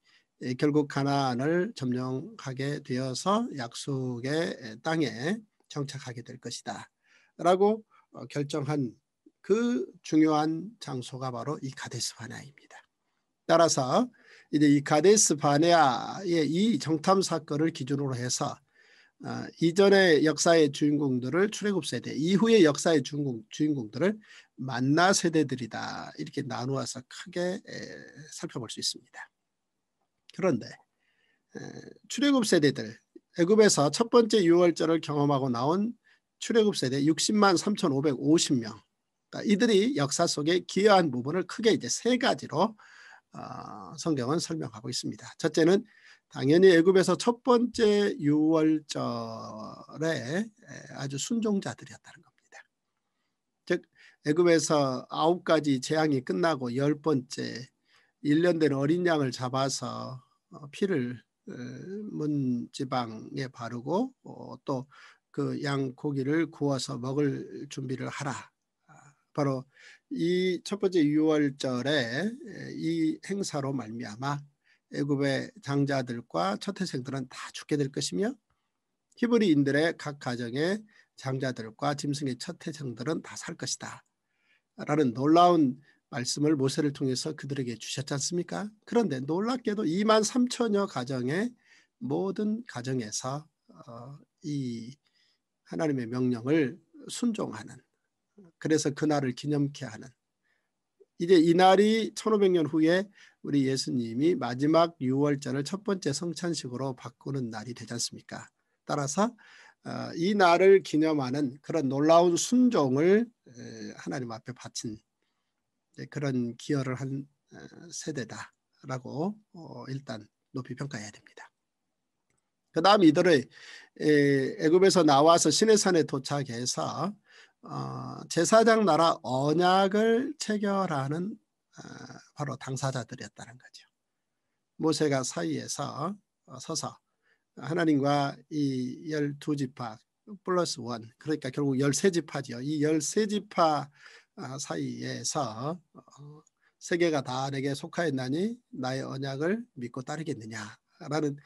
예, 결국 가난을 점령하게 되어서 약속의 땅에 정착하게 될 것이다. 라고 결정한 그 중요한 장소가 바로 이 가데스 바네아입니다. 따라서 이제 이 가데스 바네아의 이 정탐 사건을 기준으로 해서 아, 이전의 역사의 주인공들을 출애굽 세대, 이후의 역사의 주인공, 주인공들을 만나 세대들이다 이렇게 나누어서 크게 에, 살펴볼 수 있습니다. 그런데 에, 출애굽 세대들, 애굽에서 첫 번째 유월절을 경험하고 나온 출애굽 세대 60만 3,550명 아, 이들이 역사 속에 기여한 부분을 크게 이제 세 가지로 아, 성경은 설명하고 있습니다. 첫째는 당연히 애굽에서 첫 번째 유월절에 아주 순종자들이었다는 겁니다. 즉 애굽에서 아홉 가지 재앙이 끝나고 열 번째 1년 된 어린 양을 잡아서 어, 피를 문지방에 바르고 어, 또그 양 고기를 구워서 먹을 준비를 하라 바로 이 첫 번째 유월절에 이 행사로 말미암아 애굽의 장자들과 첫태생들은 다 죽게 될 것이며 히브리인들의 각 가정의 장자들과 짐승의 첫태생들은 다 살 것이다. 라는 놀라운 말씀을 모세를 통해서 그들에게 주셨지 않습니까? 그런데 놀랍게도 2만 3천여 가정의 모든 가정에서 어, 이 하나님의 명령을 순종하는 그래서 그날을 기념케 하는 이제 이날이 1500년 후에 우리 예수님이 마지막 6월절을 첫 번째 성찬식으로 바꾸는 날이 되지 않습니까? 따라서 어, 이 날을 기념하는 그런 놀라운 순종을 하나님 앞에 바친 네, 그런 기여를 한 어, 세대다라고 어, 일단 높이 평가해야 됩니다. 그 다음 이들의 애굽에서 나와서 신내산에 도착해서 어, 제사장 나라 언약을 체결하는 어, 바로 당사자들이었다는 거죠. 모세가 사이에서 어, 서서 하나님과 이 열두 지파 플러스 원 그러니까 결국 열세 지파죠. 이 열세 지파 어, 사이에서 어, 세계가 다 내게 속하였나니 나의 언약을 믿고 따르겠느냐라는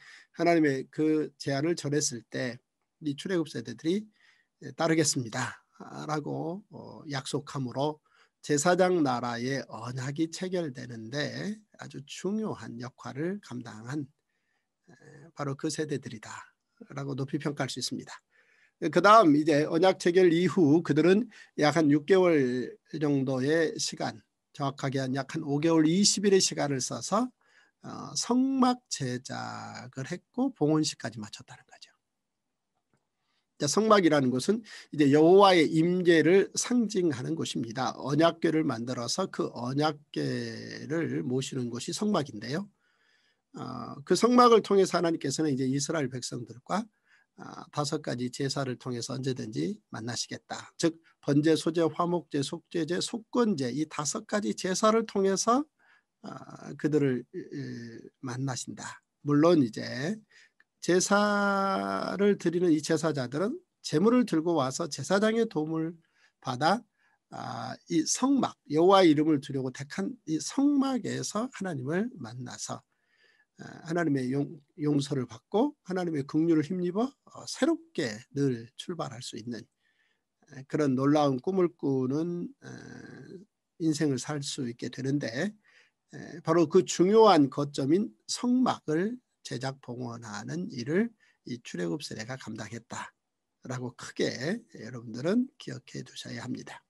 하나님의 그 제안을 전했을 때 이 출애굽 세대들이 따르겠습니다. 라고 어, 약속함으로 제사장 나라의 언약이 체결되는데 아주 중요한 역할을 감당한 바로 그 세대들이다라고 높이 평가할 수 있습니다. 그 다음 이제 언약 체결 이후 그들은 약 한 6개월 정도의 시간 정확하게 한약한 5개월 20일의 시간을 써서 어, 성막 제작을 했고 봉헌식까지 마쳤다는 성막이라는 것은 이제 여호와의 임재를 상징하는 곳입니다. 언약궤를 만들어서 그 언약궤를 모시는 곳이 성막인데요. 어, 그 성막을 통해서 하나님께서는 이제 이스라엘 백성들과 아, 다섯 가지 제사를 통해서 언제든지 만나시겠다. 즉 번제, 소제, 화목제, 속제제, 속건제 이 다섯 가지 제사를 통해서 아, 그들을 만나신다. 물론 이제 제사를 드리는 이 제사자들은 재물을 들고 와서 제사장의 도움을 받아 아, 이 성막 여호와 의 이름을 두려고 택한 이 성막에서 하나님을 만나서 아, 하나님의 용, 서를 받고 하나님의 긍휼을 힘입어 어, 새롭게 늘 출발할 수 있는 그런 놀라운 꿈을 꾸는 인생을 살 수 있게 되는데 바로 그 중요한 거점인 성막을 제작 봉헌하는 일을 이 출애굽 세례가 감당했다라고 크게 여러분들은 기억해 두셔야 합니다.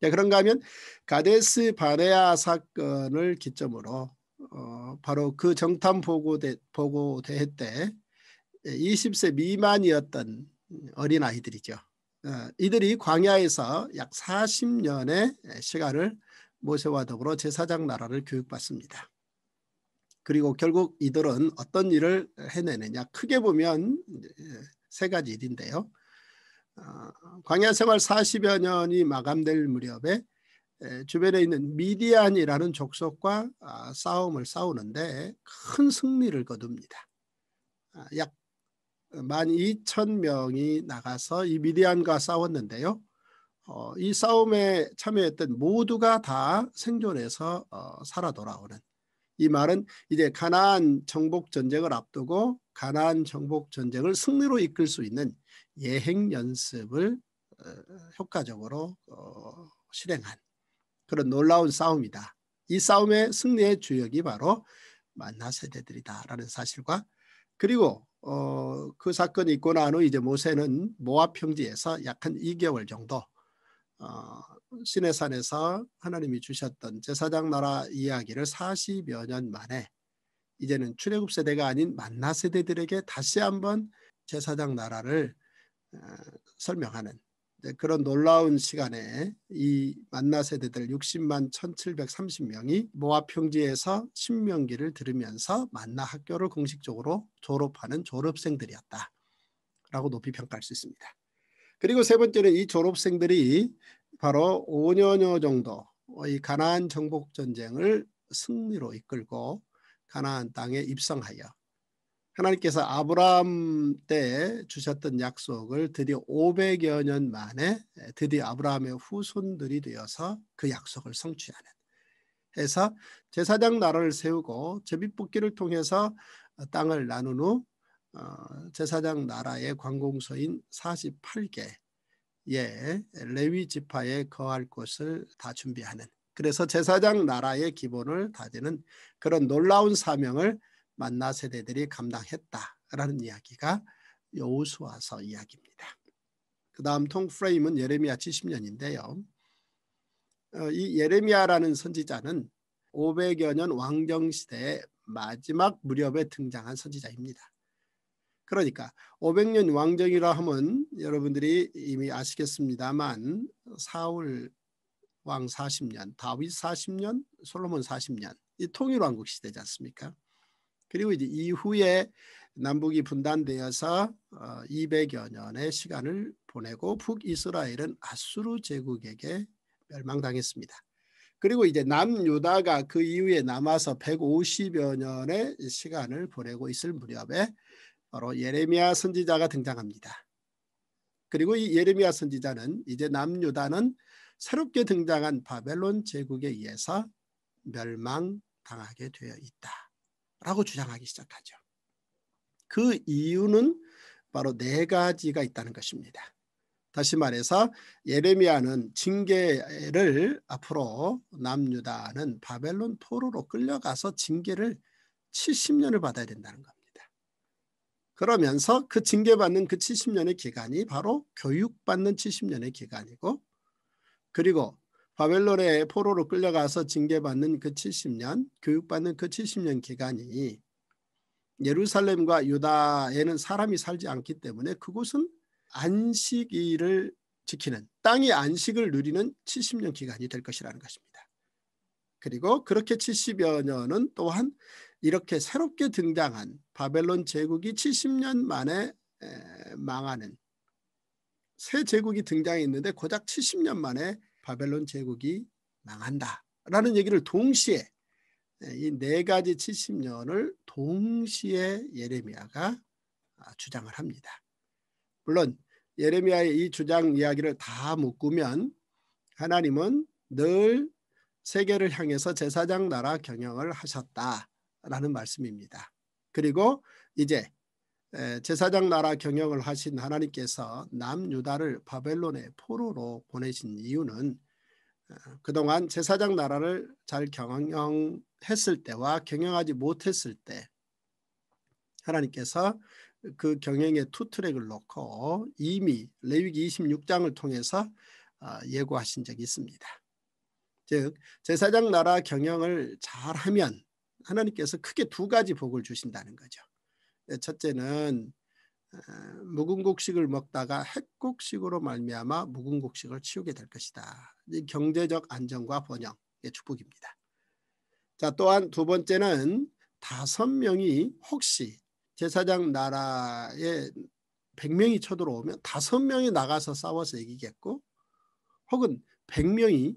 자, 그런가 하면 가데스 바네아 사건을 기점으로 어, 바로 그 정탐 보고대, 보고대회 때 20세 미만이었던 어린아이들이죠. 어, 이들이 광야에서 약 40년의 시간을 모세와 더불어 제사장 나라를 교육받습니다. 그리고 결국 이들은 어떤 일을 해내느냐 크게 보면 예, 세 가지 일인데요. 어, 광야 생활 40여 년이 마감될 무렵에 주변에 있는 미디안이라는 족속과 아, 싸움을 싸우는데 큰 승리를 거둡니다. 아, 약 12,000명이 나가서 이 미디안과 싸웠는데요. 어, 이 싸움에 참여했던 모두가 다 생존해서 어, 살아 돌아오는 이 말은 이제 가나안 정복 전쟁을 앞두고 가나안 정복 전쟁을 승리로 이끌 수 있는 예행 연습을 어, 효과적으로 어, 실행한 그런 놀라운 싸움이다. 이 싸움의 승리의 주역이 바로 만나 세대들이다라는 사실과 그리고 어, 그 사건이 있고 난후 이제 모세는 모압 평지에서 약한 2개월 정도 어, 시내산에서 하나님이 주셨던 제사장 나라 이야기를 40여 년 만에 이제는 출애굽 세대가 아닌 만나 세대들에게 다시 한번 제사장 나라를 어, 설명하는 그런 놀라운 시간에 이 만나 세대들 60만 1730명이 모아 평지에서 신명기를 들으면서 만나 학교를 공식적으로 졸업하는 졸업생들이었다. 라고 높이 평가할 수 있습니다. 그리고 세 번째는 이 졸업생들이 바로 5년여 정도 이 가나안 정복 전쟁을 승리로 이끌고 가나안 땅에 입성하여 하나님께서 아브라함 때 주셨던 약속을 드디어 500여 년 만에 드디어 아브라함의 후손들이 되어서 그 약속을 성취하는 해서 제사장 나라를 세우고 제비뽑기를 통해서 땅을 나눈 후 어, 제사장 나라의 관공서인 48개 예, 레위 지파에 거할 곳을 다 준비하는 그래서 제사장 나라의 기본을 다지는 그런 놀라운 사명을 만나 세대들이 감당했다라는 이야기가 여우수와서 이야기입니다. 그 다음 통프레임은 예레미야 70년인데요. 어, 이 예레미야라는 선지자는 500여 년 왕정시대의 마지막 무렵에 등장한 선지자입니다. 그러니까 500년 왕정이라 하면 여러분들이 이미 아시겠습니다만 사울 왕 40년, 다윗 40년, 솔로몬 40년 이 통일왕국 시대지 않습니까? 그리고 이제 이후에 남북이 분단되어서 200여 어, 년의 시간을 보내고 북이스라엘은 아수르 제국에게 멸망당했습니다. 그리고 이제 남유다가 그 이후에 남아서 150여 년의 시간을 보내고 있을 무렵에 바로 예레미야 선지자가 등장합니다. 그리고 이 예레미야 선지자는 이제 남유다는 새롭게 등장한 바벨론 제국에 의해서 멸망당하게 되어 있다. 라고 주장하기 시작하죠. 그 이유는 바로 네 가지가 있다는 것입니다. 다시 말해서 예레미야는 징계를 앞으로 남유다는 바벨론 포로로 끌려가서 징계를 70년을 받아야 된다는 겁니다. 그러면서 그 징계받는 그 70년의 기간이 바로 교육받는 70년의 기간이고 그리고 바벨론의 포로로 끌려가서 징계받는 그 70년, 교육받는 그 70년 기간이 예루살렘과 유다에는 사람이 살지 않기 때문에 그곳은 안식일을 지키는 땅이 안식을 누리는 70년 기간이 될 것이라는 것입니다. 그리고 그렇게 70여 년은 또한 이렇게 새롭게 등장한 바벨론 제국이 70년 만에 망하는 새 제국이 등장했는데 고작 70년 만에 바벨론 제국이 망한다라는 얘기를 동시에 이 네 가지 70년을 동시에 예레미야가 아, 주장을 합니다. 물론 예레미야의 이 주장 이야기를 다 묶으면 하나님은 늘 세계를 향해서 제사장 나라 경영을 하셨다. 라는 말씀입니다. 그리고 이제 제사장 나라 경영을 하신 하나님께서 남유다를 바벨론의 포로로 보내신 이유는 어, 그동안 제사장 나라를 잘 경영했을 때와 경영하지 못했을 때 하나님께서 그경영의 투트랙을 놓고 이미 레위기 26장을 통해서 어, 예고하신 적이 있습니다. 즉 제사장 나라 경영을 잘하면 하나님께서 크게 두 가지 복을 주신다는 거죠. 첫째는 어, 묵은 곡식을 먹다가 핵곡식으로 말미암아 묵은 곡식을 치우게 될 것이다. 경제적 안정과 번영의 축복입니다. 자 또한 두 번째는 다섯 명이 혹시 제사장 나라에 백명이 쳐들어오면 다섯 명이 나가서 싸워서 이기겠고 혹은 백명이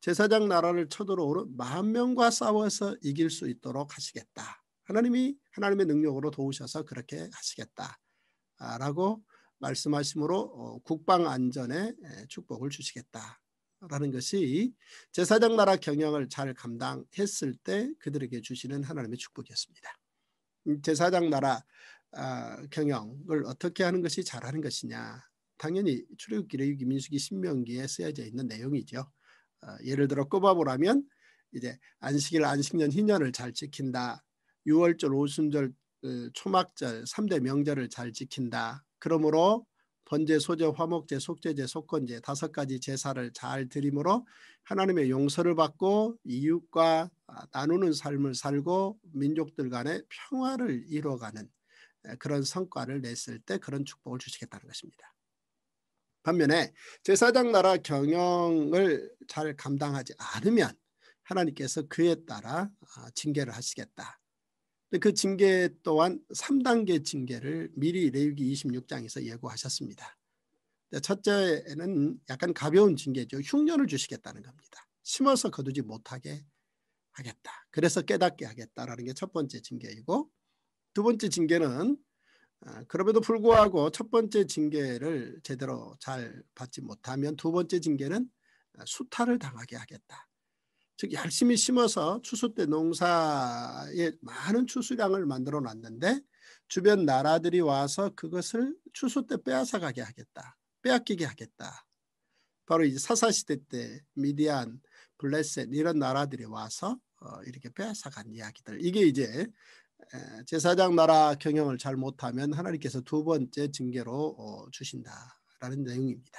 제사장 나라를 쳐들어오는 만 명과 싸워서 이길 수 있도록 하시겠다. 하나님이 하나님의 능력으로 도우셔서 그렇게 하시겠다라고 말씀하심으로 어, 국방 안전에 축복을 주시겠다라는 것이 제사장 나라 경영을 잘 감당했을 때 그들에게 주시는 하나님의 축복이었습니다. 음, 제사장 나라 아, 경영을 어떻게 하는 것이 잘하는 것이냐 당연히 출애굽기 레위기 민수기 신명기에 쓰여져 있는 내용이죠. 어, 예를 들어 꼽아보라면 이제 안식일 안식년 희년을 잘 지킨다. 6월절 오순절 어, 초막절 3대 명절을 잘 지킨다. 그러므로 번제, 소제, 화목제, 속제제, 속건제 다섯 가지 제사를 잘 드림으로 하나님의 용서를 받고 이웃과 아, 나누는 삶을 살고 민족들 간의 평화를 이뤄가는 그런 성과를 냈을 때 그런 축복을 주시겠다는 것입니다. 반면에 제사장 나라 경영을 잘 감당하지 않으면 하나님께서 그에 따라 아, 징계를 하시겠다. 그 징계 또한 3단계 징계를 미리 레위기 26장에서 예고하셨습니다. 첫째는 약간 가벼운 징계죠. 흉년을 주시겠다는 겁니다. 심어서 거두지 못하게 하겠다. 그래서 깨닫게 하겠다라는 게 첫 번째 징계이고 두 번째 징계는 아, 그럼에도 불구하고 첫 번째 징계를 제대로 잘 받지 못하면 두 번째 징계는 아, 수탈을 당하게 하겠다. 즉 열심히 심어서 추수 때 농사에 많은 추수량을 만들어 놨는데 주변 나라들이 와서 그것을 추수 때 빼앗아 가게 하겠다. 빼앗기게 하겠다. 바로 이 사사시대 때 미디안, 블레셋 이런 나라들이 와서 어, 이렇게 빼앗아간 이야기들. 이게 이제 제사장 나라 경영을 잘 못하면 하나님께서 두 번째 징계로 어, 주신다라는 내용입니다.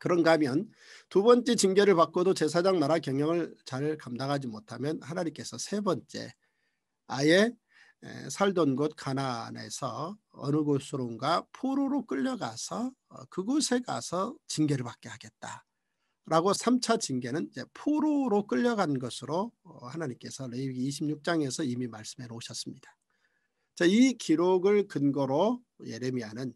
그런가 하면 두 번째 징계를 받고도 제사장 나라 경영을 잘 감당하지 못하면 하나님께서 세 번째 아예 살던 곳 가나안에서 어느 곳으론가 포로로 끌려가서 어, 그곳에 가서 징계를 받게 하겠다. 라고 3차 징계는 이제 포로로 끌려간 것으로 어, 하나님께서 레위기 26장에서 이미 말씀해 놓으셨습니다. 자, 이 기록을 근거로 예레미야는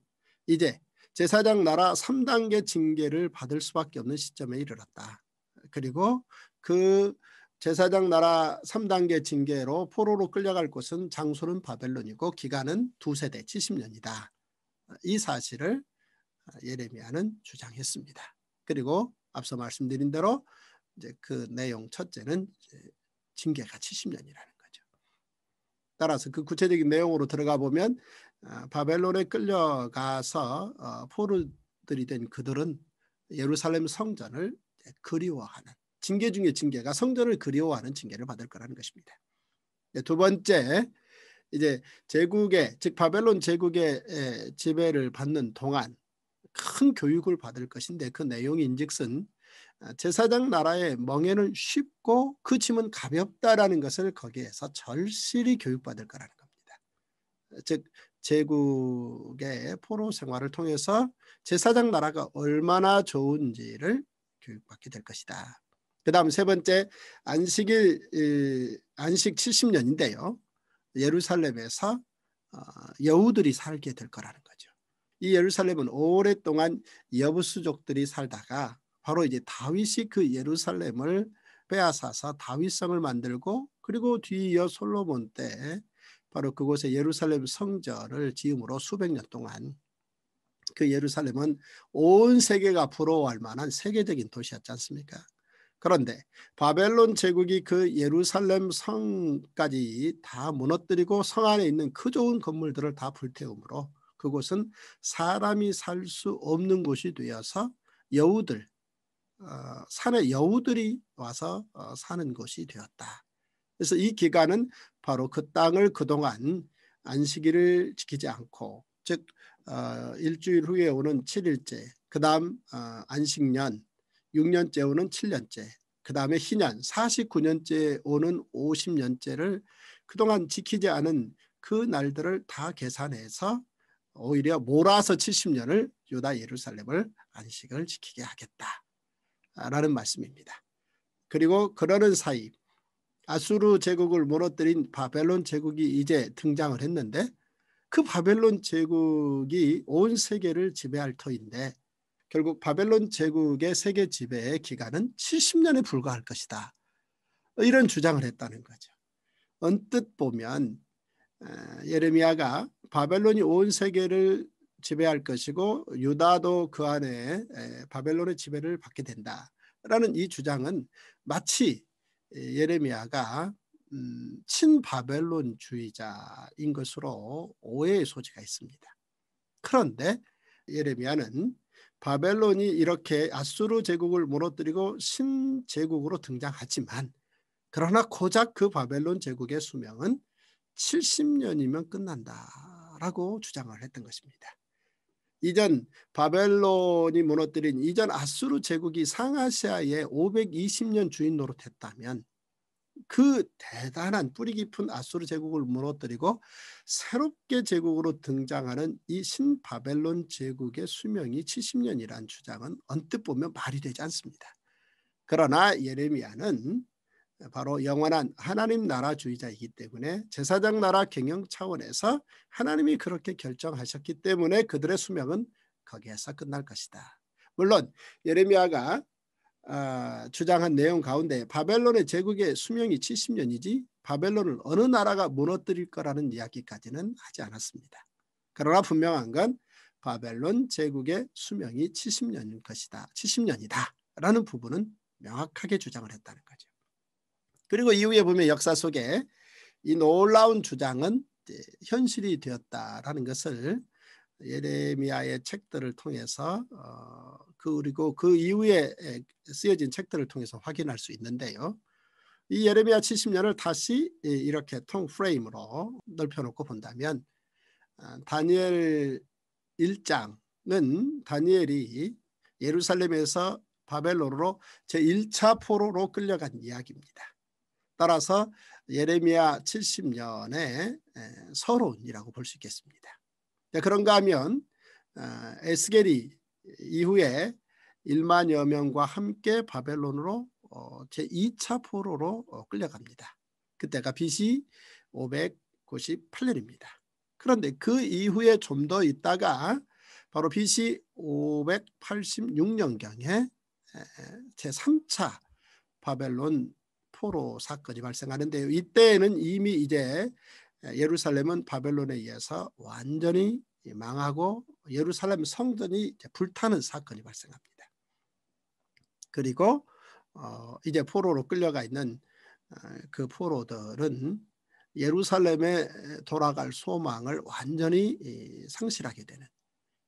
이제 제사장 나라 3단계 징계를 받을 수밖에 없는 시점에 이르렀다. 그리고 그 제사장 나라 3단계 징계로 포로로 끌려갈 곳은 장소는 바벨론이고 기간은 두 세대 70년이다. 이 사실을 아, 예레미야는 주장했습니다. 그리고 앞서 말씀드린 대로 이제 그 내용 첫째는 징계가 70년이라는 거죠. 따라서 그 구체적인 내용으로 들어가 보면 아, 바벨론에 끌려가서 어, 포로들이 된 그들은 예루살렘 성전을 그리워하는 징계 중에 징계가 성전을 그리워하는 징계를 받을 거라는 것입니다. 네, 두 번째 이제 제국의 즉 바벨론 제국의 지배를 받는 동안 큰 교육을 받을 것인데 그 내용인즉슨 아, 제사장 나라의 멍에는 쉽고 그 짐은 가볍다라는 것을 거기에서 절실히 교육받을 거라는 겁니다. 즉 제국의 포로 생활을 통해서 제사장 나라가 얼마나 좋은지를 교육받게 될 것이다. 그 다음 세 번째 안식일 안식 70년인데요. 예루살렘에서 어, 여우들이 살게 될 거라는 이 예루살렘은 오랫동안 여부수족들이 살다가 바로 이제 다윗이 그 예루살렘을 빼앗아서 다윗성을 만들고 그리고 뒤이어 솔로몬 때 바로 그곳에 예루살렘 성전을 지음으로 수백 년 동안 그 예루살렘은 온 세계가 부러워할 만한 세계적인 도시였지 않습니까? 그런데 바벨론 제국이 그 예루살렘 성까지 다 무너뜨리고 성 안에 있는 그 좋은 건물들을 다불태우므로 그곳은 사람이 살 수 없는 곳이 되어서 여우들, 어, 산의 여우들이 와서 어, 사는 곳이 되었다. 그래서 이 기간은 바로 그 땅을 그동안 안식일을 지키지 않고 즉 어, 일주일 후에 오는 7일째, 그 다음 안식년, 6년째 오는 7년째, 그 다음에 희년 49년째 오는 50년째를 그동안 지키지 않은 그 날들을 다 계산해서 오히려 몰아서 70년을 유다 예루살렘을 안식을 지키게 하겠다라는 말씀입니다. 그리고 그러는 사이 아수르 제국을 무너뜨린 바벨론 제국이 이제 등장을 했는데 그 바벨론 제국이 온 세계를 지배할 터인데 결국 바벨론 제국의 세계 지배의 기간은 70년에 불과할 것이다. 이런 주장을 했다는 거죠. 언뜻 보면 아, 예레미야가 바벨론이 온 세계를 지배할 것이고 유다도 그 안에 바벨론의 지배를 받게 된다라는 이 주장은 마치 예레미야가 음, 친바벨론주의자인 것으로 오해의 소지가 있습니다. 그런데 예레미야는 바벨론이 이렇게 아수르 제국을 무너뜨리고 신제국으로 등장하지만 그러나 고작 그 바벨론 제국의 수명은 70년이면 끝난다라고 주장을 했던 것입니다. 이전 바벨론이 무너뜨린 이전 아수르 제국이 상아시아에 520년 주인 노릇했다면 그 대단한 뿌리 깊은 아수르 제국을 무너뜨리고 새롭게 제국으로 등장하는 이 신바벨론 제국의 수명이 70년이란 주장은 언뜻 보면 말이 되지 않습니다. 그러나 예레미야는 바로 영원한 하나님 나라주의자이기 때문에 제사장 나라 경영 차원에서 하나님이 그렇게 결정하셨기 때문에 그들의 수명은 거기에서 끝날 것이다. 물론 예레미야가 아, 주장한 내용 가운데 바벨론의 제국의 수명이 70년이지 바벨론을 어느 나라가 무너뜨릴 거라는 이야기까지는 하지 않았습니다. 그러나 분명한 건 바벨론 제국의 수명이 70년인 것이다. 70년이다. 라는 부분은 명확하게 주장을 했다는 거죠. 그리고 이후에 보면 역사 속에 이 놀라운 주장은 현실이 되었다라는 것을 예레미야의 책들을 통해서 어, 그 그리고 그 이후에 쓰여진 책들을 통해서 확인할 수 있는데요. 이 예레미야 70년을 다시 이렇게 통 프레임으로 넓혀놓고 본다면 아, 다니엘 1장은 다니엘이 예루살렘에서 바벨로로 제1차 포로로 끌려간 이야기입니다. 따라서 예레미야 70년의 서론이라고 볼 수 있겠습니다. 그런가 하면 어, 에스겔이 이후에 1만여 명과 함께 바벨론으로 어, 제2차 포로로 어, 끌려갑니다. 그때가 BC 598년입니다. 그런데 그 이후에 좀 더 있다가 바로 BC 586년경에 제3차 바벨론 포로 사건이 발생하는데요. 이때에는 이미 이제 예루살렘은 바벨론에 의해서 완전히 망하고 예루살렘 성전이 불타는 사건이 발생합니다. 그리고 어, 이제 포로로 끌려가 있는 어, 그 포로들은 예루살렘에 돌아갈 소망을 완전히 상실하게 되는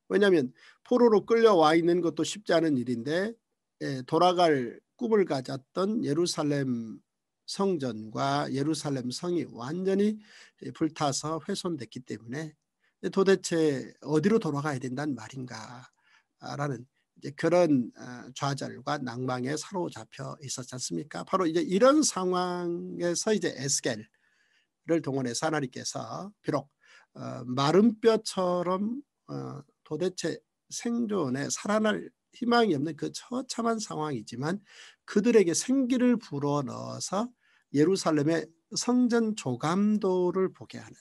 왜냐하면 포로로 끌려와 있는 것도 쉽지 않은 일인데 예, 돌아갈 꿈을 가졌던 예루살렘 성전과 예루살렘 성이 완전히 불타서 훼손됐기 때문에 도대체 어디로 돌아가야 된다는 말인가라는 그런 어, 좌절과 낭망에 사로잡혀 있었지 않습니까? 바로 이제 이런 상황에서 이제 에스겔을 동원해서 하나님께서 비록 어, 마른 뼈처럼 어, 도대체 생존에 살아날 희망이 없는 그 처참한 상황이지만 그들에게 생기를 불어넣어서 예루살렘의 성전 조감도를 보게 하는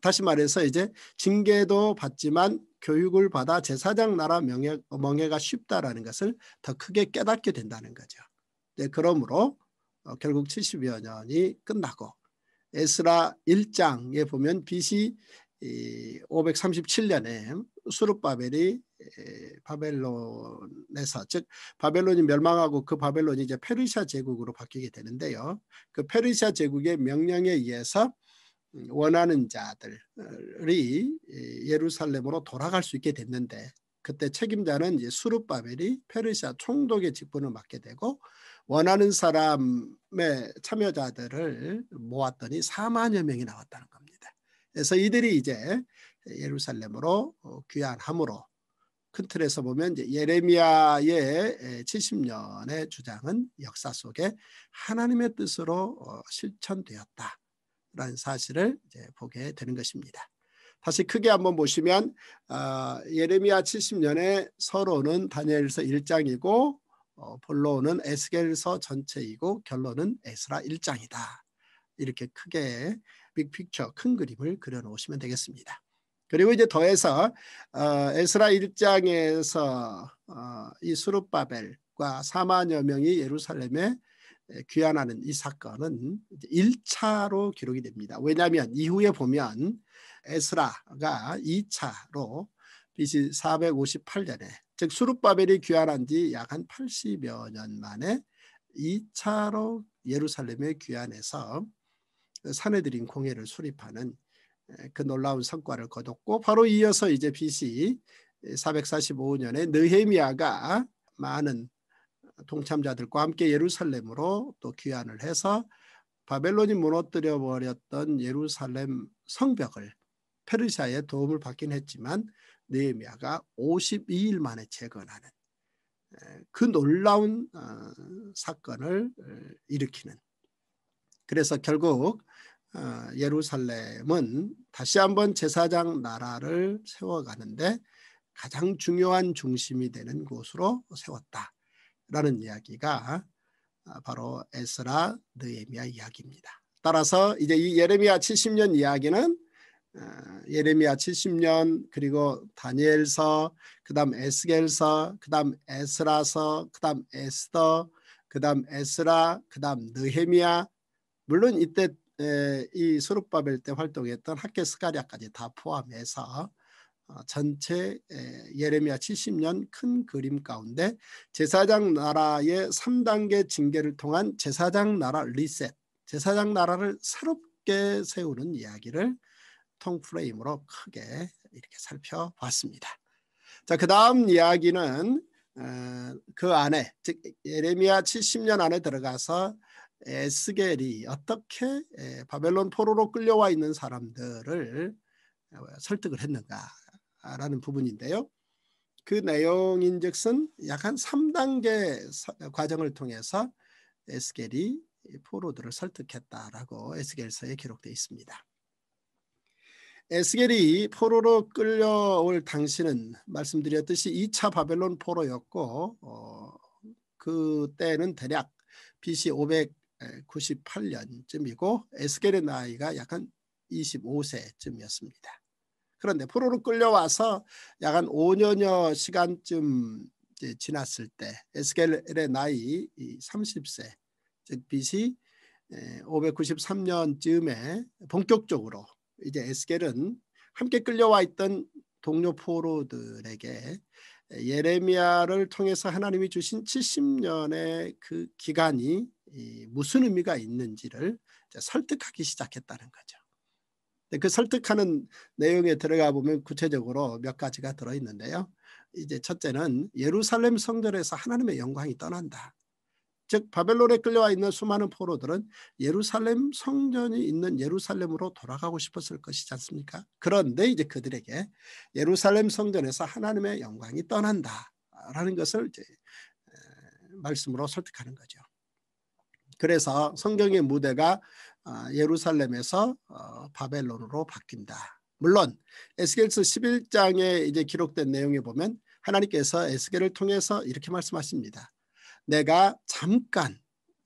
다시 말해서 이제 징계도 받지만 교육을 받아 제사장 나라 명예, 멍해가 쉽다라는 것을 더 크게 깨닫게 된다는 거죠. 네, 그러므로 어, 결국 70여 년이 끝나고 에스라 1장에 보면 BC 537년에 수르바벨이 바벨론에서 즉 바벨론이 멸망하고 그 바벨론이 이제 페르시아 제국으로 바뀌게 되는데요. 그 페르시아 제국의 명령에 의해서 음, 원하는 자들이 예루살렘으로 돌아갈 수 있게 됐는데 그때 책임자는 이제 수르바벨이 페르시아 총독의 직분을 맡게 되고 원하는 사람의 참여자들을 모았더니 4만여 명이 나왔다는 겁니다. 그래서 이들이 이제 예루살렘으로 어, 귀환함으로 큰 틀에서 보면 이제 예레미야의 70년의 주장은 역사 속에 하나님의 뜻으로 어, 실천되었다라는 사실을 이제 보게 되는 것입니다. 다시 크게 한번 보시면 어, 예레미야 70년의 서론은 다니엘서 1장이고 어, 본론은 에스겔서 전체이고 결론은 에스라 1장이다. 이렇게 크게 빅픽처 큰 그림을 그려놓으시면 되겠습니다. 그리고 이제 더해서 어, 에스라 1장에서 어, 이수룻바벨과 4만여 명이 예루살렘에 귀환하는 이 사건은 1차로 기록이 됩니다. 왜냐하면 이후에 보면 에스라가 2차로 BC 458년에 즉수룻바벨이 귀환한 지 약 한 80여 년 만에 2차로 예루살렘에 귀환해서 그 사내들인 공예를 수립하는 그 놀라운 성과를 거뒀고 바로 이어서 이제 BC 445년에 느헤미야가 많은 동참자들과 함께 예루살렘으로 또 귀환을 해서 바벨론이 무너뜨려 버렸던 예루살렘 성벽을 페르시아의 도움을 받긴 했지만 느헤미야가 52일 만에 재건하는 그 놀라운 어, 사건을 일으키는 그래서 결국 어, 예루살렘은 다시 한번 제사장 나라를 세워가는데 가장 중요한 중심이 되는 곳으로 세웠다라는 이야기가 어, 바로 에스라 느헤미야 이야기입니다. 따라서 이제 이 예레미야 70년 이야기는 어, 예레미야 70년 그리고 다니엘서 그다음 에스겔서 그다음 에스라서 그다음 에스더 그다음 에스라 그다음 느헤미야 물론 이때 이 수룩바벨 때 활동했던 학계 스가아까지다 포함해서 어, 전체 예레미야 70년 큰 그림 가운데 제사장 나라의 3단계 징계를 통한 제사장 나라 리셋, 제사장 나라를 새롭게 세우는 이야기를 통프레임으로 크게 이렇게 살펴봤습니다. 자, 그 다음 이야기는 어, 그 안에 즉 예레미야 70년 안에 들어가서 에스겔이 어떻게 바벨론 포로로 끌려와 있는 사람들을 어, 설득을 했는가라는 부분인데요. 그 내용인즉슨 약한 3단계 과정을 통해서 에스겔이 포로들을 설득했다라고 에스겔서에 기록되어 있습니다. 에스겔이 포로로 끌려올 당시는 말씀드렸듯이 2차 바벨론 포로였고 어, 그때는 대략 BC 98년쯤이고 에스겔의 나이가 약한 25세쯤이었습니다. 그런데 포로로 끌려와서 약한 5년여 시간쯤 지났을 때 에스겔의 나이 30세 즉 BC 593년쯤에 본격적으로 이제 에스겔은 함께 끌려와 있던 동료 포로들에게 예레미야를 통해서 하나님이 주신 70년의 그 기간이 무슨 의미가 있는지를 설득하기 시작했다는 거죠. 그 설득하는 내용에 들어가 보면 구체적으로 몇 가지가 들어있는데요. 이제 첫째는 예루살렘 성전에서 하나님의 영광이 떠난다. 즉 바벨론에 끌려와 있는 수많은 포로들은 예루살렘 성전이 있는 예루살렘으로 돌아가고 싶었을 것이지 않습니까? 그런데 이제 그들에게 예루살렘 성전에서 하나님의 영광이 떠난다라는 것을 이제 말씀으로 설득하는 거죠. 그래서 성경의 무대가 아, 예루살렘에서 어, 바벨론으로 바뀝니다. 물론 에스겔서 11장에 이제 기록된 내용에 보면 하나님께서 에스겔을 통해서 이렇게 말씀하십니다. 내가 잠깐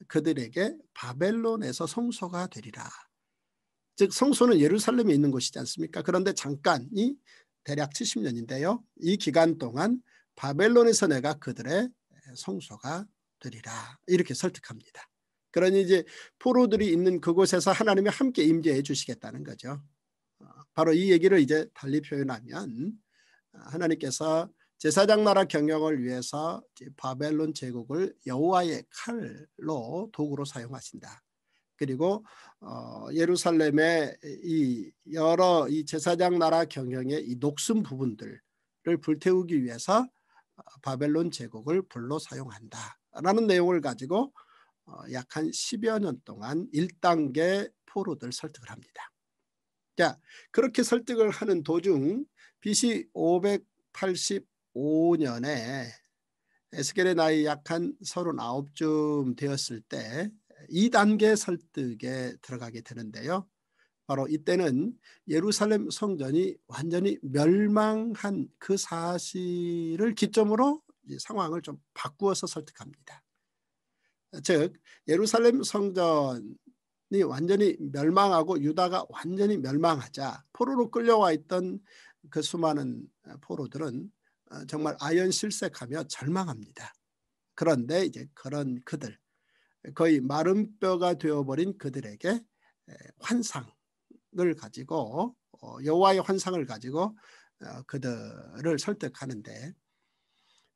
그들에게 바벨론에서 성소가 되리라. 즉 성소는 예루살렘에 있는 곳이지 않습니까? 그런데 잠깐이 대략 70년인데요. 이 기간 동안 바벨론에서 내가 그들의 성소가 되리라. 이렇게 설득합니다. 그러니 이제 포로들이 있는 그곳에서 하나님이 함께 임재해 주시겠다는 거죠. 어, 바로 이 얘기를 이제 달리 표현하면 어, 하나님께서 제사장 나라 경영을 위해서 바벨론 제국을 여호와의 칼로 도구로 사용하신다. 그리고 어, 예루살렘의 이 여러 이 제사장 나라 경영의 이 녹슨 부분들을 불태우기 위해서 어, 바벨론 제국을 불로 사용한다라는 내용을 가지고 어, 약한 10여 년 동안 1단계 포로들 설득을 합니다. 자, 그렇게 설득을 하는 도중 BC 585년에 에스겔의 나이 약 한 39쯤 되었을 때 2단계 설득에 들어가게 되는데요. 바로 이때는 예루살렘 성전이 완전히 멸망한 그 사실을 기점으로 상황을 좀 바꾸어서 설득합니다. 즉 예루살렘 성전이 완전히 멸망하고 유다가 완전히 멸망하자 포로로 끌려와 있던 그 수많은 어, 포로들은 어, 정말 아연실색하며 절망합니다. 그런데 이제 그런 그들 거의 마른 뼈가 되어버린 그들에게 환상을 가지고 어, 여호와의 환상을 가지고 그들을 설득하는데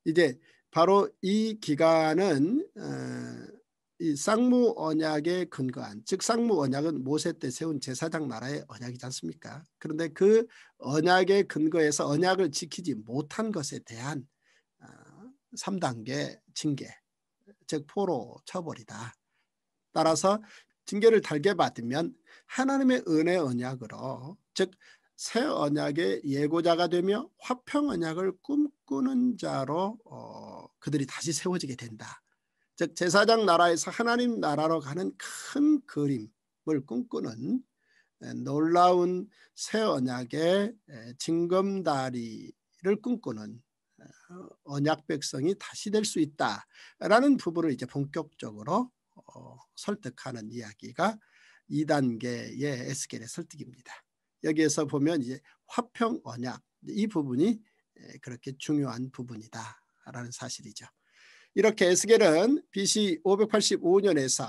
이제 바로 이 기간은 어, 이 쌍무 언약에 근거한 즉 쌍무 언약은 모세 때 세운 제사장 나라의 언약이지 않습니까? 그런데 그 언약에 근거해서 언약을 지키지 못한 것에 대한 3단계 어, 징계 즉 포로 처벌이다. 따라서 징계를 달게 받으면 하나님의 은혜 언약으로 즉새 언약의 예고자가 되며 화평 언약을 꿈꾸는 자로 어, 그들이 다시 세워지게 된다. 즉 제사장 나라에서 하나님 나라로 가는 큰 그림을 꿈꾸는 놀라운 새 언약의 징검다리를 꿈꾸는 어, 언약 백성이 다시 될 수 있다라는 부분을 이제 본격적으로 어, 설득하는 이야기가 2단계의 에스겔의 설득입니다. 여기에서 보면 이제 화평 언약 이 부분이 그렇게 중요한 부분이다라는 사실이죠. 이렇게 에스겔은 BC 585년에서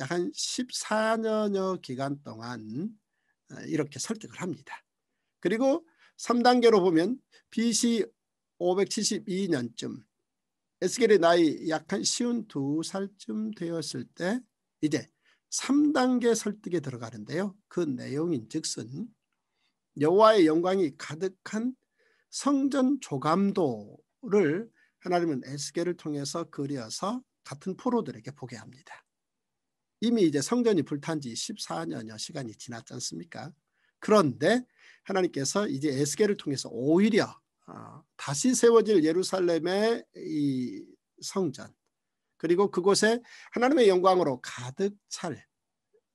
약 한 14년여 기간 동안 이렇게 설득을 합니다. 그리고 3단계로 보면 BC 572년쯤 에스겔의 나이 약한 52살쯤 되었을 때 이제 3단계 설득에 들어가는데요. 그 내용인 즉슨 여호와의 영광이 가득한 성전 조감도를 하나님은 에스겔을 통해서 그려서 같은 포로들에게 보게 합니다. 이미 이제 성전이 불탄 지 14년여 시간이 지났지 않습니까? 그런데 하나님께서 이제 에스겔을 통해서 오히려 어, 다시 세워질 예루살렘의 이 성전 그리고 그곳에 하나님의 영광으로 가득 찰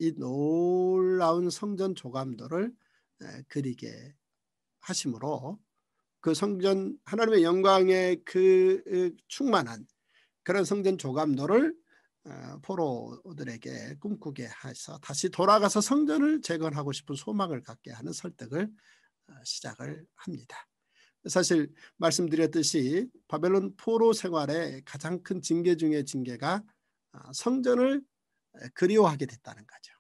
이 놀라운 성전 조감도를 그리게 하심으로 그 성전 하나님의 영광의 그 충만한 그런 성전 조감도를 어, 포로들에게 꿈꾸게 해서 다시 돌아가서 성전을 재건하고 싶은 소망을 갖게 하는 설득을 어, 시작을 합니다. 사실 말씀드렸듯이 바벨론 포로 생활의 가장 큰 징계 중의 징계가 어, 성전을 그리워하게 됐다는 거죠.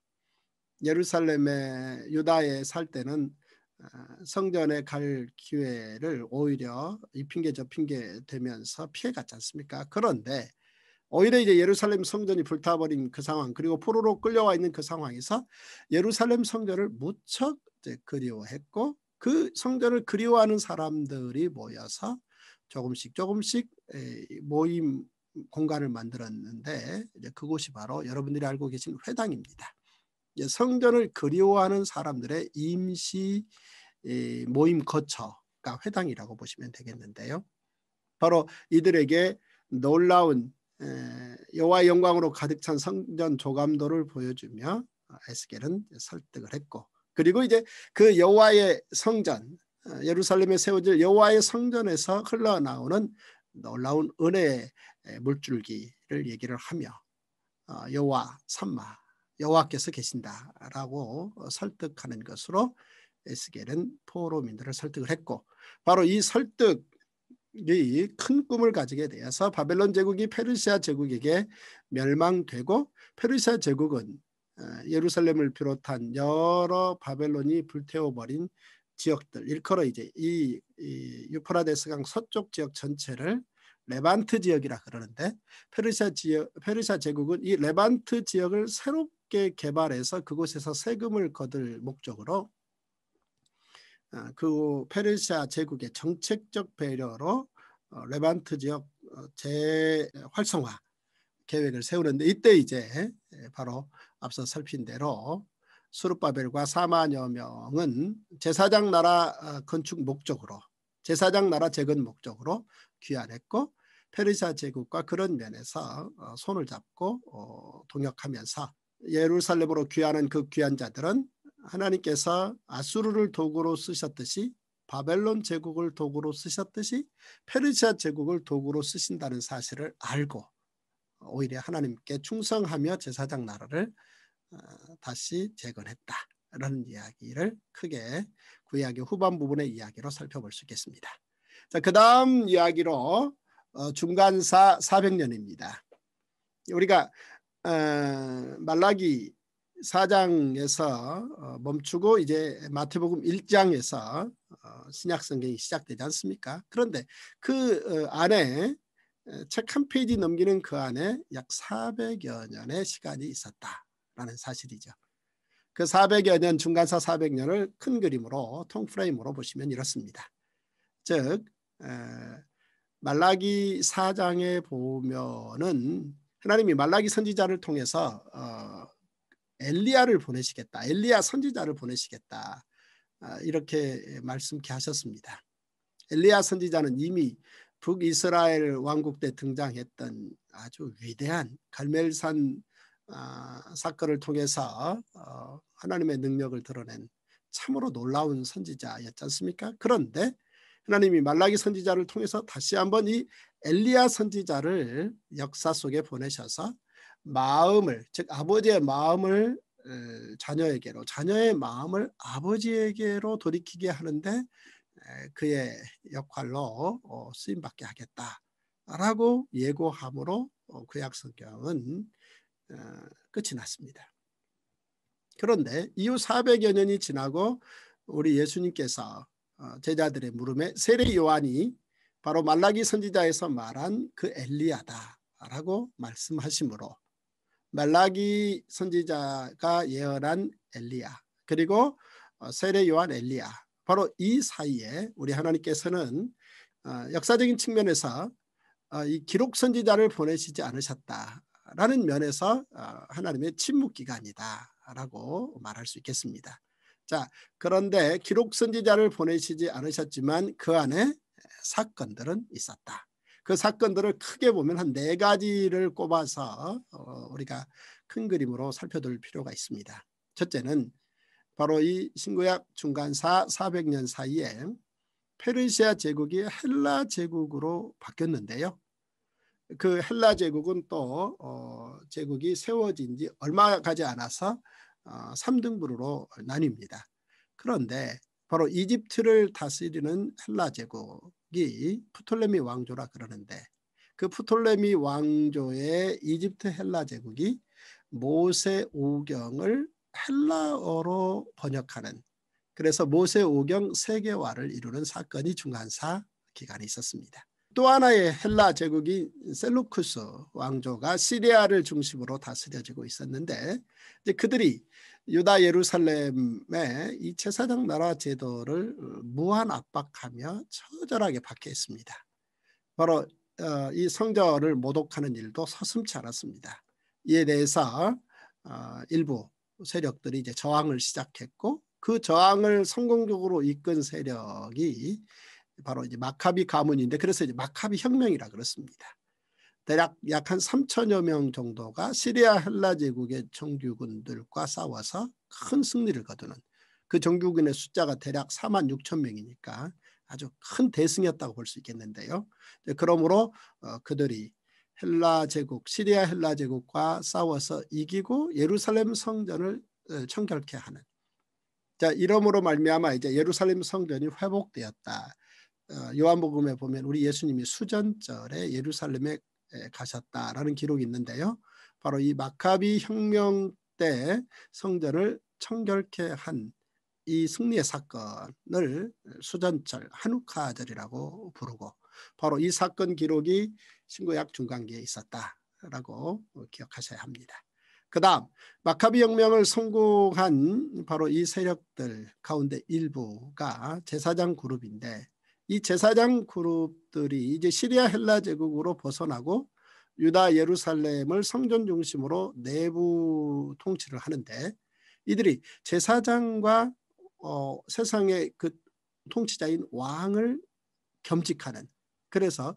예루살렘에 유다에 살 때는 아, 성전에 갈 기회를 오히려 이 핑계 저 핑계 되면서 피해갔지 않습니까? 그런데 오히려 이제 예루살렘 성전이 불타버린 그 상황 그리고 포로로 끌려와 있는 그 상황에서 예루살렘 성전을 무척 이제 그리워했고 그 성전을 그리워하는 사람들이 모여서 조금씩 조금씩 모임 공간을 만들었는데 이제 그곳이 바로 여러분들이 알고 계신 회당입니다. 성전을 그리워하는 사람들의 임시 모임 거처가 회당이라고 보시면 되겠는데요. 바로 이들에게 놀라운 여호와 영광으로 가득 찬 성전 조감도를 보여주며 에스겔은 설득을 했고 그리고 이제 그 여호와의 성전 어, 예루살렘에 세워질 여호와의 성전에서 흘러나오는 놀라운 은혜의 물줄기를 얘기를 하며 어, 여호와 산마 여호와께서 계신다라고 어, 설득하는 것으로 에스겔은 포로민들을 설득을 했고 바로 이 설득 이큰 꿈을 가지게 되어서 바벨론 제국이 페르시아 제국에게 멸망되고 페르시아 제국은 어, 예루살렘을 비롯한 여러 바벨론이 불태워버린 지역들 일컬어 이제 이, 이 유프라데스강 서쪽 지역 전체를 레반트 지역이라 그러는데 페르시아 지역 페르시아 제국은 이 레반트 지역을 새롭 게 새게 개발해서 그곳에서 세금을 거둘 목적으로 아, 그 페르시아 제국의 정책적 배려로 어, 레반트 지역 어, 재활성화 계획을 세우는데 이때 이제 예, 바로 앞서 살핀 대로 수르바벨과 4만여 명은 제사장 나라 아, 건축 목적으로 제사장 나라 재건 목적으로 귀환했고 페르시아 제국과 그런 면에서 어, 손을 잡고 동역하면서 예루살렘으로 귀하는 그 귀한 자들은 하나님께서 아수르를 도구로 쓰셨듯이 바벨론 제국을 도구로 쓰셨듯이 페르시아 제국을 도구로 쓰신다는 사실을 알고 오히려 하나님께 충성하며 제사장 나라를 어, 다시 재건했다. 라는 이야기를 크게 구약의 후반 부분의 이야기로 살펴볼 수 있겠습니다. 자, 그 다음 이야기로 어, 중간사 400년입니다. 우리가 말라기 4장에서 어, 멈추고 이제 마태복음 1장에서 어, 신약성경이 시작되지 않습니까? 그런데 그 어, 안에 책 한 페이지 넘기는 그 안에 약 400여 년의 시간이 있었다라는 사실이죠. 그 400여 년, 중간사 400년을 큰 그림으로 통프레임으로 보시면 이렇습니다. 즉 말라기 4장에 보면은 하나님이 말라기 선지자를 통해서 어, 엘리야를 보내시겠다. 엘리야 선지자를 보내시겠다. 어, 이렇게 말씀케 하셨습니다. 엘리야 선지자는 이미 북이스라엘 왕국 때 등장했던 아주 위대한 갈멜산 어, 사건을 통해서 하나님의 능력을 드러낸 참으로 놀라운 선지자였지 않습니까? 그런데 하나님이 말라기 선지자를 통해서 다시 한번 이 엘리야 선지자를 역사 속에 보내셔서 마음을 즉 아버지의 마음을 자녀에게로 자녀의 마음을 아버지에게로 돌이키게 하는데 그의 역할로 어, 쓰임 받게 하겠다라고 예고함으로 어, 구약 성경은 어, 끝이 났습니다. 그런데 이후 400여 년이 지나고 우리 예수님께서 어, 제자들의 물음에 세례 요한이 바로 말라기 선지자에서 말한 그 엘리야다라고 말씀하시므로 말라기 선지자가 예언한 엘리야 그리고 어, 세례 요한 엘리야 바로 이 사이에 우리 하나님께서는 어, 역사적인 측면에서 이 기록 선지자를 보내시지 않으셨다라는 면에서 하나님의 침묵 기간이다라고 말할 수 있겠습니다. 자, 그런데 기록 선지자를 보내시지 않으셨지만 그 안에 사건들은 있었다. 그 사건들을 크게 보면 한 네 가지를 꼽아서 어, 우리가 큰 그림으로 살펴둘 필요가 있습니다. 첫째는 바로 이 신구약 중간사 400년 사이에 페르시아 제국이 헬라 제국으로 바뀌었는데요. 그 헬라 제국은 또 어, 제국이 세워진 지 얼마 가지 않아서 3등분으로 어, 나뉩니다. 그런데 바로 이집트를 다스리는 헬라 제국이 프톨레미 왕조라 그러는데 그 프톨레미 왕조의 이집트 헬라 제국이 모세 오경을 헬라어로 번역하는 그래서 모세 오경 세계화를 이루는 사건이 중간사 기간에 있었습니다. 또 하나의 헬라 제국이 셀루쿠스 왕조가 시리아를 중심으로 다스려지고 있었는데 그들이 유다 예루살렘의 이 제사장 나라 제도를 어, 무한 압박하며 처절하게 박해했습니다. 바로 어, 이 성전을 모독하는 일도 서슴치 않았습니다. 이에 대해서 어, 일부 세력들이 이제 저항을 시작했고 그 저항을 성공적으로 이끈 세력이 바로 이제 마카비 가문인데 그래서 이제 마카비 혁명이라 그렇습니다. 대략 약 한 3천여 명 정도가 시리아 헬라 제국의 정규군들과 싸워서 큰 승리를 거두는 그 정규군의 숫자가 대략 4만 6천 명이니까 아주 큰 대승이었다고 볼 수 있겠는데요. 그러므로 어, 그들이 헬라 제국, 시리아 헬라 제국과 싸워서 이기고 예루살렘 성전을 어, 청결케 하는. 자, 이러므로 말미암아 이제 예루살렘 성전이 회복되었다. 어, 요한복음에 보면 우리 예수님이 수전절에 예루살렘의 가셨다라는 기록이 있는데요. 바로 이 마카비 혁명 때 성전을 청결케 한 이 승리의 사건을 수전철 한우카절이라고 부르고 바로 이 사건 기록이 신구약 중간기에 있었다라고 기억하셔야 합니다. 그 다음 마카비 혁명을 성공한 바로 이 세력들 가운데 일부가 제사장 그룹인데 이 제사장 그룹들이 이제 시리아 헬라 제국으로 벗어나고 유다 예루살렘을 성전 중심으로 내부 통치를 하는데 이들이 제사장과 어, 세상의 그 통치자인 왕을 겸직하는 그래서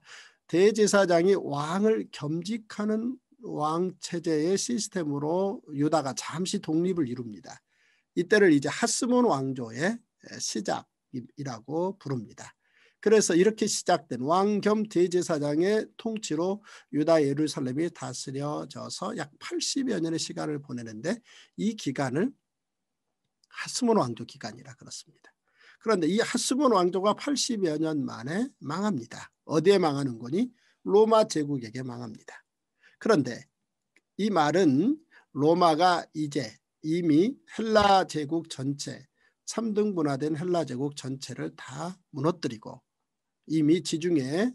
대제사장이 왕을 겸직하는 왕 체제의 시스템으로 유다가 잠시 독립을 이룹니다. 이때를 이제 하스몬 왕조의 시작이라고 부릅니다. 그래서 이렇게 시작된 왕겸 대제사장의 통치로 유다 예루살렘이 다스려져서 약 80여 년의 시간을 보내는데 이 기간을 하스몬 왕조 기간이라 그렇습니다. 그런데 이 하스몬 왕조가 80여 년 만에 망합니다. 어디에 망하는 거니? 로마 제국에게 망합니다. 그런데 이 말은 로마가 이제 이미 헬라 제국 전체, 3등 분화된 헬라 제국 전체를 다 무너뜨리고 이미 지중해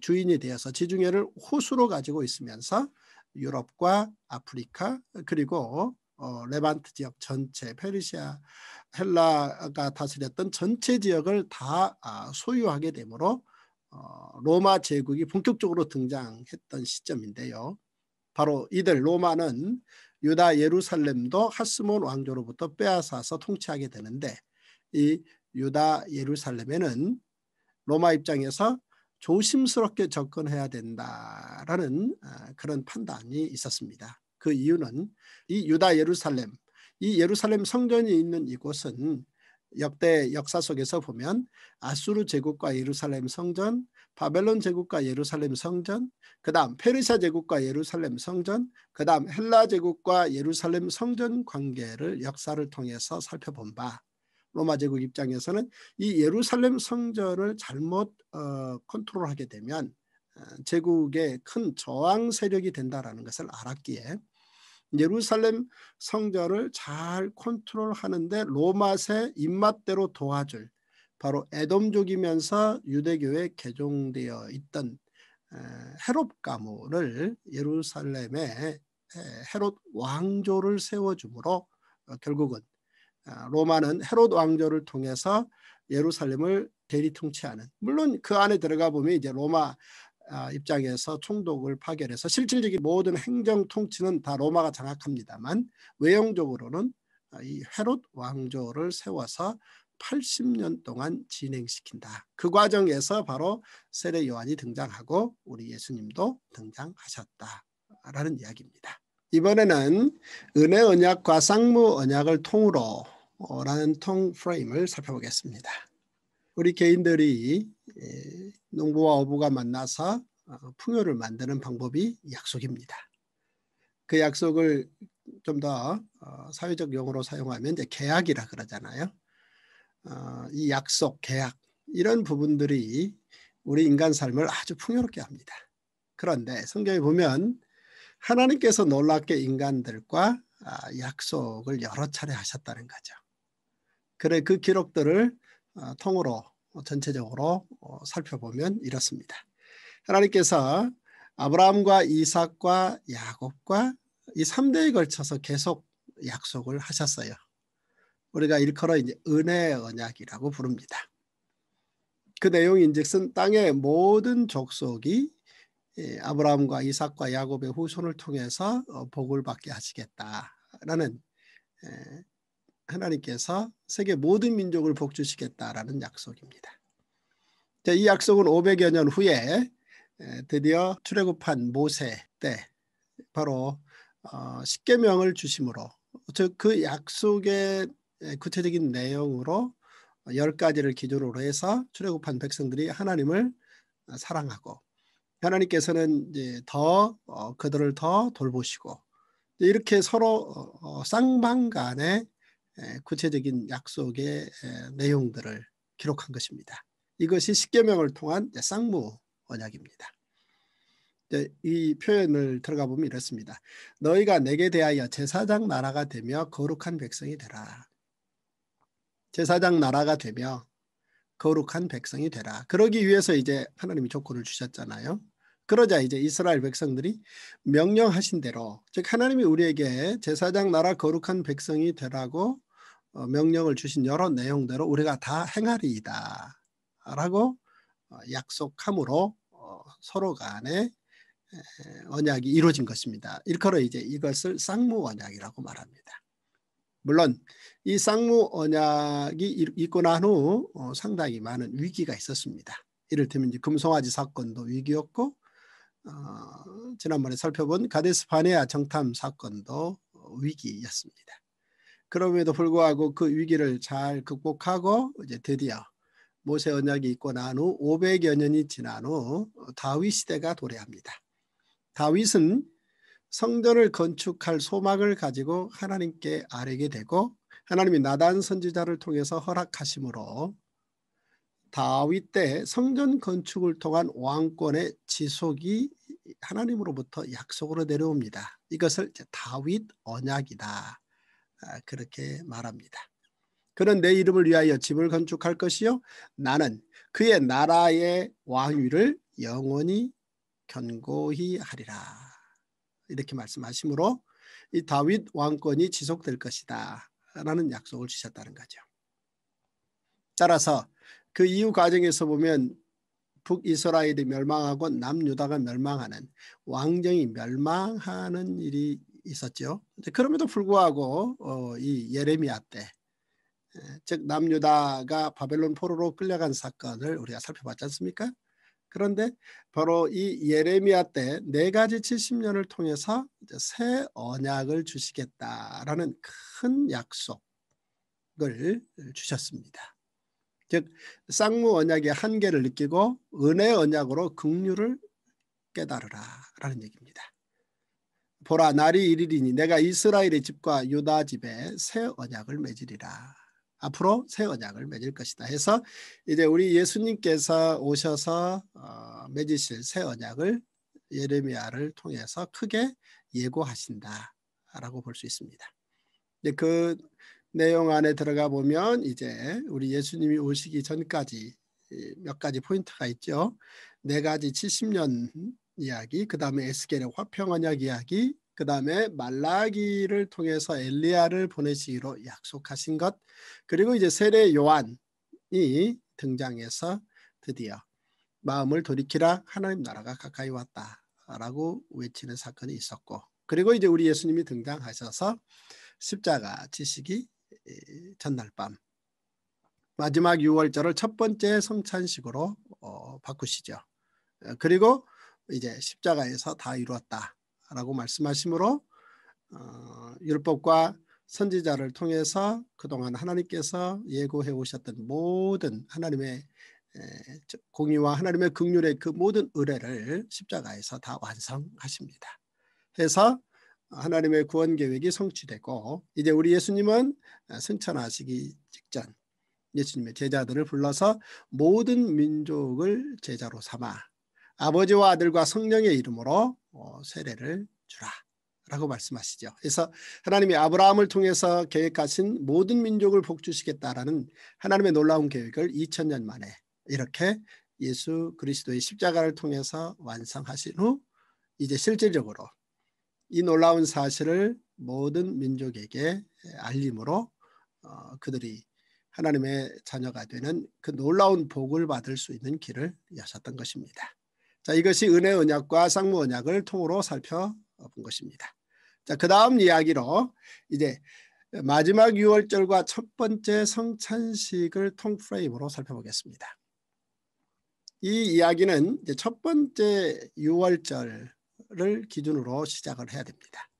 주인이 되어서 지중해를 호수로 가지고 있으면서 유럽과 아프리카 그리고 어, 레반트 지역 전체 페르시아 헬라가 다스렸던 전체 지역을 다 아, 소유하게 되므로 어, 로마 제국이 본격적으로 등장했던 시점인데요. 바로 이들 로마는 유다 예루살렘도 하스몬 왕조로부터 빼앗아서 통치하게 되는데 이 유다 예루살렘에는 로마 입장에서 조심스럽게 접근해야 된다라는 아, 그런 판단이 있었습니다. 그 이유는 이 유다 예루살렘, 이 예루살렘 성전이 있는 이곳은 역대 역사 속에서 보면 아수르 제국과 예루살렘 성전, 바벨론 제국과 예루살렘 성전, 그 다음 페르시아 제국과 예루살렘 성전, 그 다음 헬라 제국과 예루살렘 성전 관계를 역사를 통해서 살펴본 바 로마 제국 입장에서는 이 예루살렘 성전을 잘못 어, 컨트롤하게 되면 어, 제국의 큰 저항 세력이 된다라는 것을 알았기에 예루살렘 성전을 잘 컨트롤하는데 로마세 입맛대로 도와줄 바로 에돔족이면서 유대교에 개종되어 있던 어, 헤롯 가문을 예루살렘에 헤롯 왕조를 세워주므로 어, 결국은 아, 로마는 헤롯 왕조를 통해서 예루살렘을 대리 통치하는 물론 그 안에 들어가 보면 이제 로마 아, 입장에서 총독을 파견해서 실질적인 모든 행정 통치는 다 로마가 장악합니다만 외형적으로는 아, 이 헤롯 왕조를 세워서 80년 동안 진행시킨다. 그 과정에서 바로 세례 요한이 등장하고 우리 예수님도 등장하셨다라는 이야기입니다. 이번에는 은혜 언약과 쌍무 언약을 통으로 라는 통 프레임을 살펴보겠습니다. 우리 개인들이 예, 농부와 어부가 만나서 어, 풍요를 만드는 방법이 약속입니다. 그 약속을 좀더 어, 사회적 용어로 사용하면 이제 계약이라 그러잖아요. 어, 이 약속, 계약 이런 부분들이 우리 인간 삶을 아주 풍요롭게 합니다. 그런데 성경에 보면 하나님께서 놀랍게 인간들과 아, 약속을 여러 차례 하셨다는 거죠. 그래 그 기록들을 어, 통으로 어, 전체적으로 어, 살펴보면 이렇습니다. 하나님께서 아브라함과 이삭과 야곱과 이 3대에 걸쳐서 계속 약속을 하셨어요. 우리가 일컬어 이제 은혜의 언약이라고 부릅니다. 그 내용인즉슨 땅의 모든 족속이 예, 아브라함과 이삭과 야곱의 후손을 통해서 복을 받게 하시겠다라는 예, 하나님께서 세계 모든 민족을 복주시겠다라는 약속입니다. 자, 이 약속은 500여 년 후에 드디어 출애굽한 모세 때 바로 어, 십계명을 주심으로 즉그 약속의 구체적인 내용으로 열 가지를 기준으로 해서 출애굽한 백성들이 하나님을 어, 사랑하고 하나님께서는 이제 더 어, 그들을 더 돌보시고 이렇게 서로 어, 어 쌍방간에 구체적인 약속의 내용들을 기록한 것입니다. 이것이 십계명을 통한 쌍무 언약입니다. 이 표현을 들어가 보면 이렇습니다. 너희가 내게 대하여 제사장 나라가 되며 거룩한 백성이 되라. 제사장 나라가 되며 거룩한 백성이 되라. 그러기 위해서 이제 하나님이 조건을 주셨잖아요. 그러자 이제 이스라엘 백성들이 명령하신 대로 즉 하나님이 우리에게 제사장 나라 거룩한 백성이 되라고 어, 명령을 주신 여러 내용대로 우리가 다 행하리이다. 라고 어, 약속함으로 어, 서로 간에 언약이 이루어진 것입니다. 일컬어 이제 이것을 쌍무 언약이라고 말합니다. 물론 이 쌍무 언약이 있고 난 후 상당히 많은 위기가 있었습니다. 이를테면 이제 금송아지 사건도 위기였고 어, 지난번에 살펴본 가데스 파네아 정탐 사건도 위기였습니다. 그럼에도 불구하고 그 위기를 잘 극복하고 이제 드디어 모세 언약이 있고 난 후 500여 년이 지난 후 다윗 시대가 도래합니다. 다윗은 성전을 건축할 소망을 가지고 하나님께 아뢰게 되고 하나님이 나단 선지자를 통해서 허락하심으로 다윗 때 성전 건축을 통한 왕권의 지속이 하나님으로부터 약속으로 내려옵니다. 이것을 다윗 언약이다. 아, 그렇게 말합니다. 그는 내 이름을 위하여 집을 건축할 것이요 나는 그의 나라의 왕위를 영원히 견고히 하리라. 이렇게 말씀하시므로 이 다윗 왕권이 지속될 것이다. 라는 약속을 주셨다는 거죠. 따라서 그 이후 과정에서 보면 북이스라엘이 멸망하고 남유다가 멸망하는 왕정이 멸망하는 일이 있었죠. 그럼에도 불구하고 어, 이 예레미야 때, 즉 남유다가 바벨론 포로로 끌려간 사건을 우리가 살펴봤지 않습니까? 그런데 바로 이 예레미야 때 네 가지 70년을 통해서 새 언약을 주시겠다라는 큰 약속을 주셨습니다. 즉 쌍무 언약의 한계를 느끼고 은혜 언약으로 긍휼을 깨달으라라는 얘기입니다. 보라 날이 이르리니 내가 이스라엘의 집과 유다 집에 새 언약을 맺으리라. 앞으로 새 언약을 맺을 것이다 해서 이제 우리 예수님께서 오셔서 어, 맺으실 새 언약을 예레미야를 통해서 크게 예고하신다라고 볼 수 있습니다. 근데 그 내용 안에 들어가 보면 이제 우리 예수님이 오시기 전까지 몇 가지 포인트가 있죠. 네 가지 70년 이야기, 그 다음에 에스겔의 화평 언약 이야기, 그 다음에 말라기를 통해서 엘리야를 보내시기로 약속하신 것, 그리고 이제 세례 요한이 등장해서 드디어 마음을 돌이키라 하나님 나라가 가까이 왔다라고 외치는 사건이 있었고, 그리고 이제 우리 예수님이 등장하셔서 십자가 지식이 전날 밤 마지막 6월절을 첫 번째 성찬식으로 어, 바꾸시죠. 그리고 이제 십자가에서 다 이루었다라고 말씀하시므로 어, 율법과 선지자를 통해서 그동안 하나님께서 예고해 오셨던 모든 하나님의 공의와 하나님의 극률의 그 모든 의뢰를 십자가에서 다 완성하십니다. 해서 하나님의 구원 계획이 성취되고 이제 우리 예수님은 승천하시기 직전 예수님의 제자들을 불러서 모든 민족을 제자로 삼아 아버지와 아들과 성령의 이름으로 어, 세례를 주라. 라고 말씀하시죠. 그래서 하나님이 아브라함을 통해서 계획하신 모든 민족을 복주시겠다라는 하나님의 놀라운 계획을 2000년 만에 이렇게 예수 그리스도의 십자가를 통해서 완성하신 후 이제 실질적으로 이 놀라운 사실을 모든 민족에게 알림으로 어, 그들이 하나님의 자녀가 되는 그 놀라운 복을 받을 수 있는 길을 여셨던 것입니다. 자, 이것이 은혜 언약과 쌍무 언약을 통으로 살펴본 것입니다. 자, 그 다음 이야기로 이제 마지막 유월절과 첫 번째 성찬식을 통프레임으로 살펴보겠습니다. 이 이야기는 이제 첫 번째 유월절을 기준으로 시작을 해야 됩니다.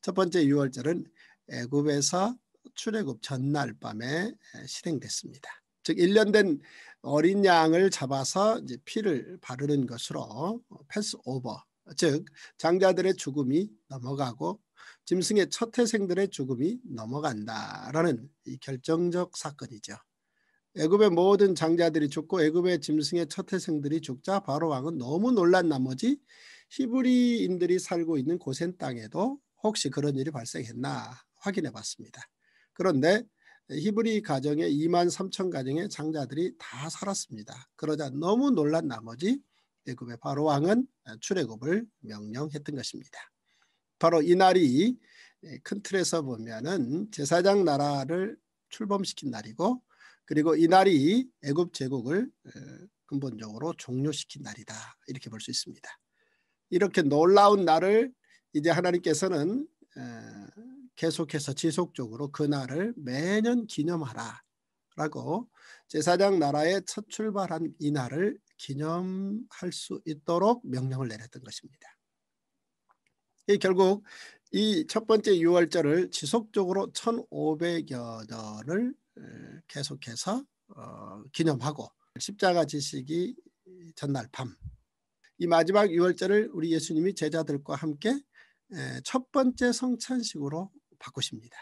첫 번째 유월절은 애굽에서 출애굽 전날 밤에 실행됐습니다. 즉 1년 된 어린 양을 잡아서 이제 피를 바르는 것으로 패스오버 즉 장자들의 죽음이 넘어가고 짐승의 첫 태생들의 죽음이 넘어간다라는 이 결정적 사건이죠. 애굽의 모든 장자들이 죽고 애굽의 짐승의 첫 태생들이 죽자 바로 왕은 너무 놀란 나머지 히브리인들이 살고 있는 고센 땅에도 혹시 그런 일이 발생했나 확인해 봤습니다. 그런데 히브리 가정의 2만 3천 가정의 장자들이 다 살았습니다. 그러자 너무 놀란 나머지 애굽의 바로 왕은 아, 출애굽을 명령했던 것입니다. 바로 이날이 예, 큰 틀에서 보면은 제사장 나라를 출범시킨 날이고 그리고 이날이 애굽 제국을 어, 근본적으로 종료시킨 날이다. 이렇게 볼 수 있습니다. 이렇게 놀라운 날을 이제 하나님께서는 어, 계속해서 지속적으로 그날을 매년 기념하라 라고 제사장 나라의 첫 출발한 이날을 기념할 수 있도록 명령을 내렸던 것입니다. 결국 이 첫 번째 6월절을 지속적으로 1500여 년을 계속해서 어, 기념하고 십자가 지식이 전날 밤 이 마지막 6월절을 우리 예수님이 제자들과 함께 첫 번째 성찬식으로 바꾸십니다.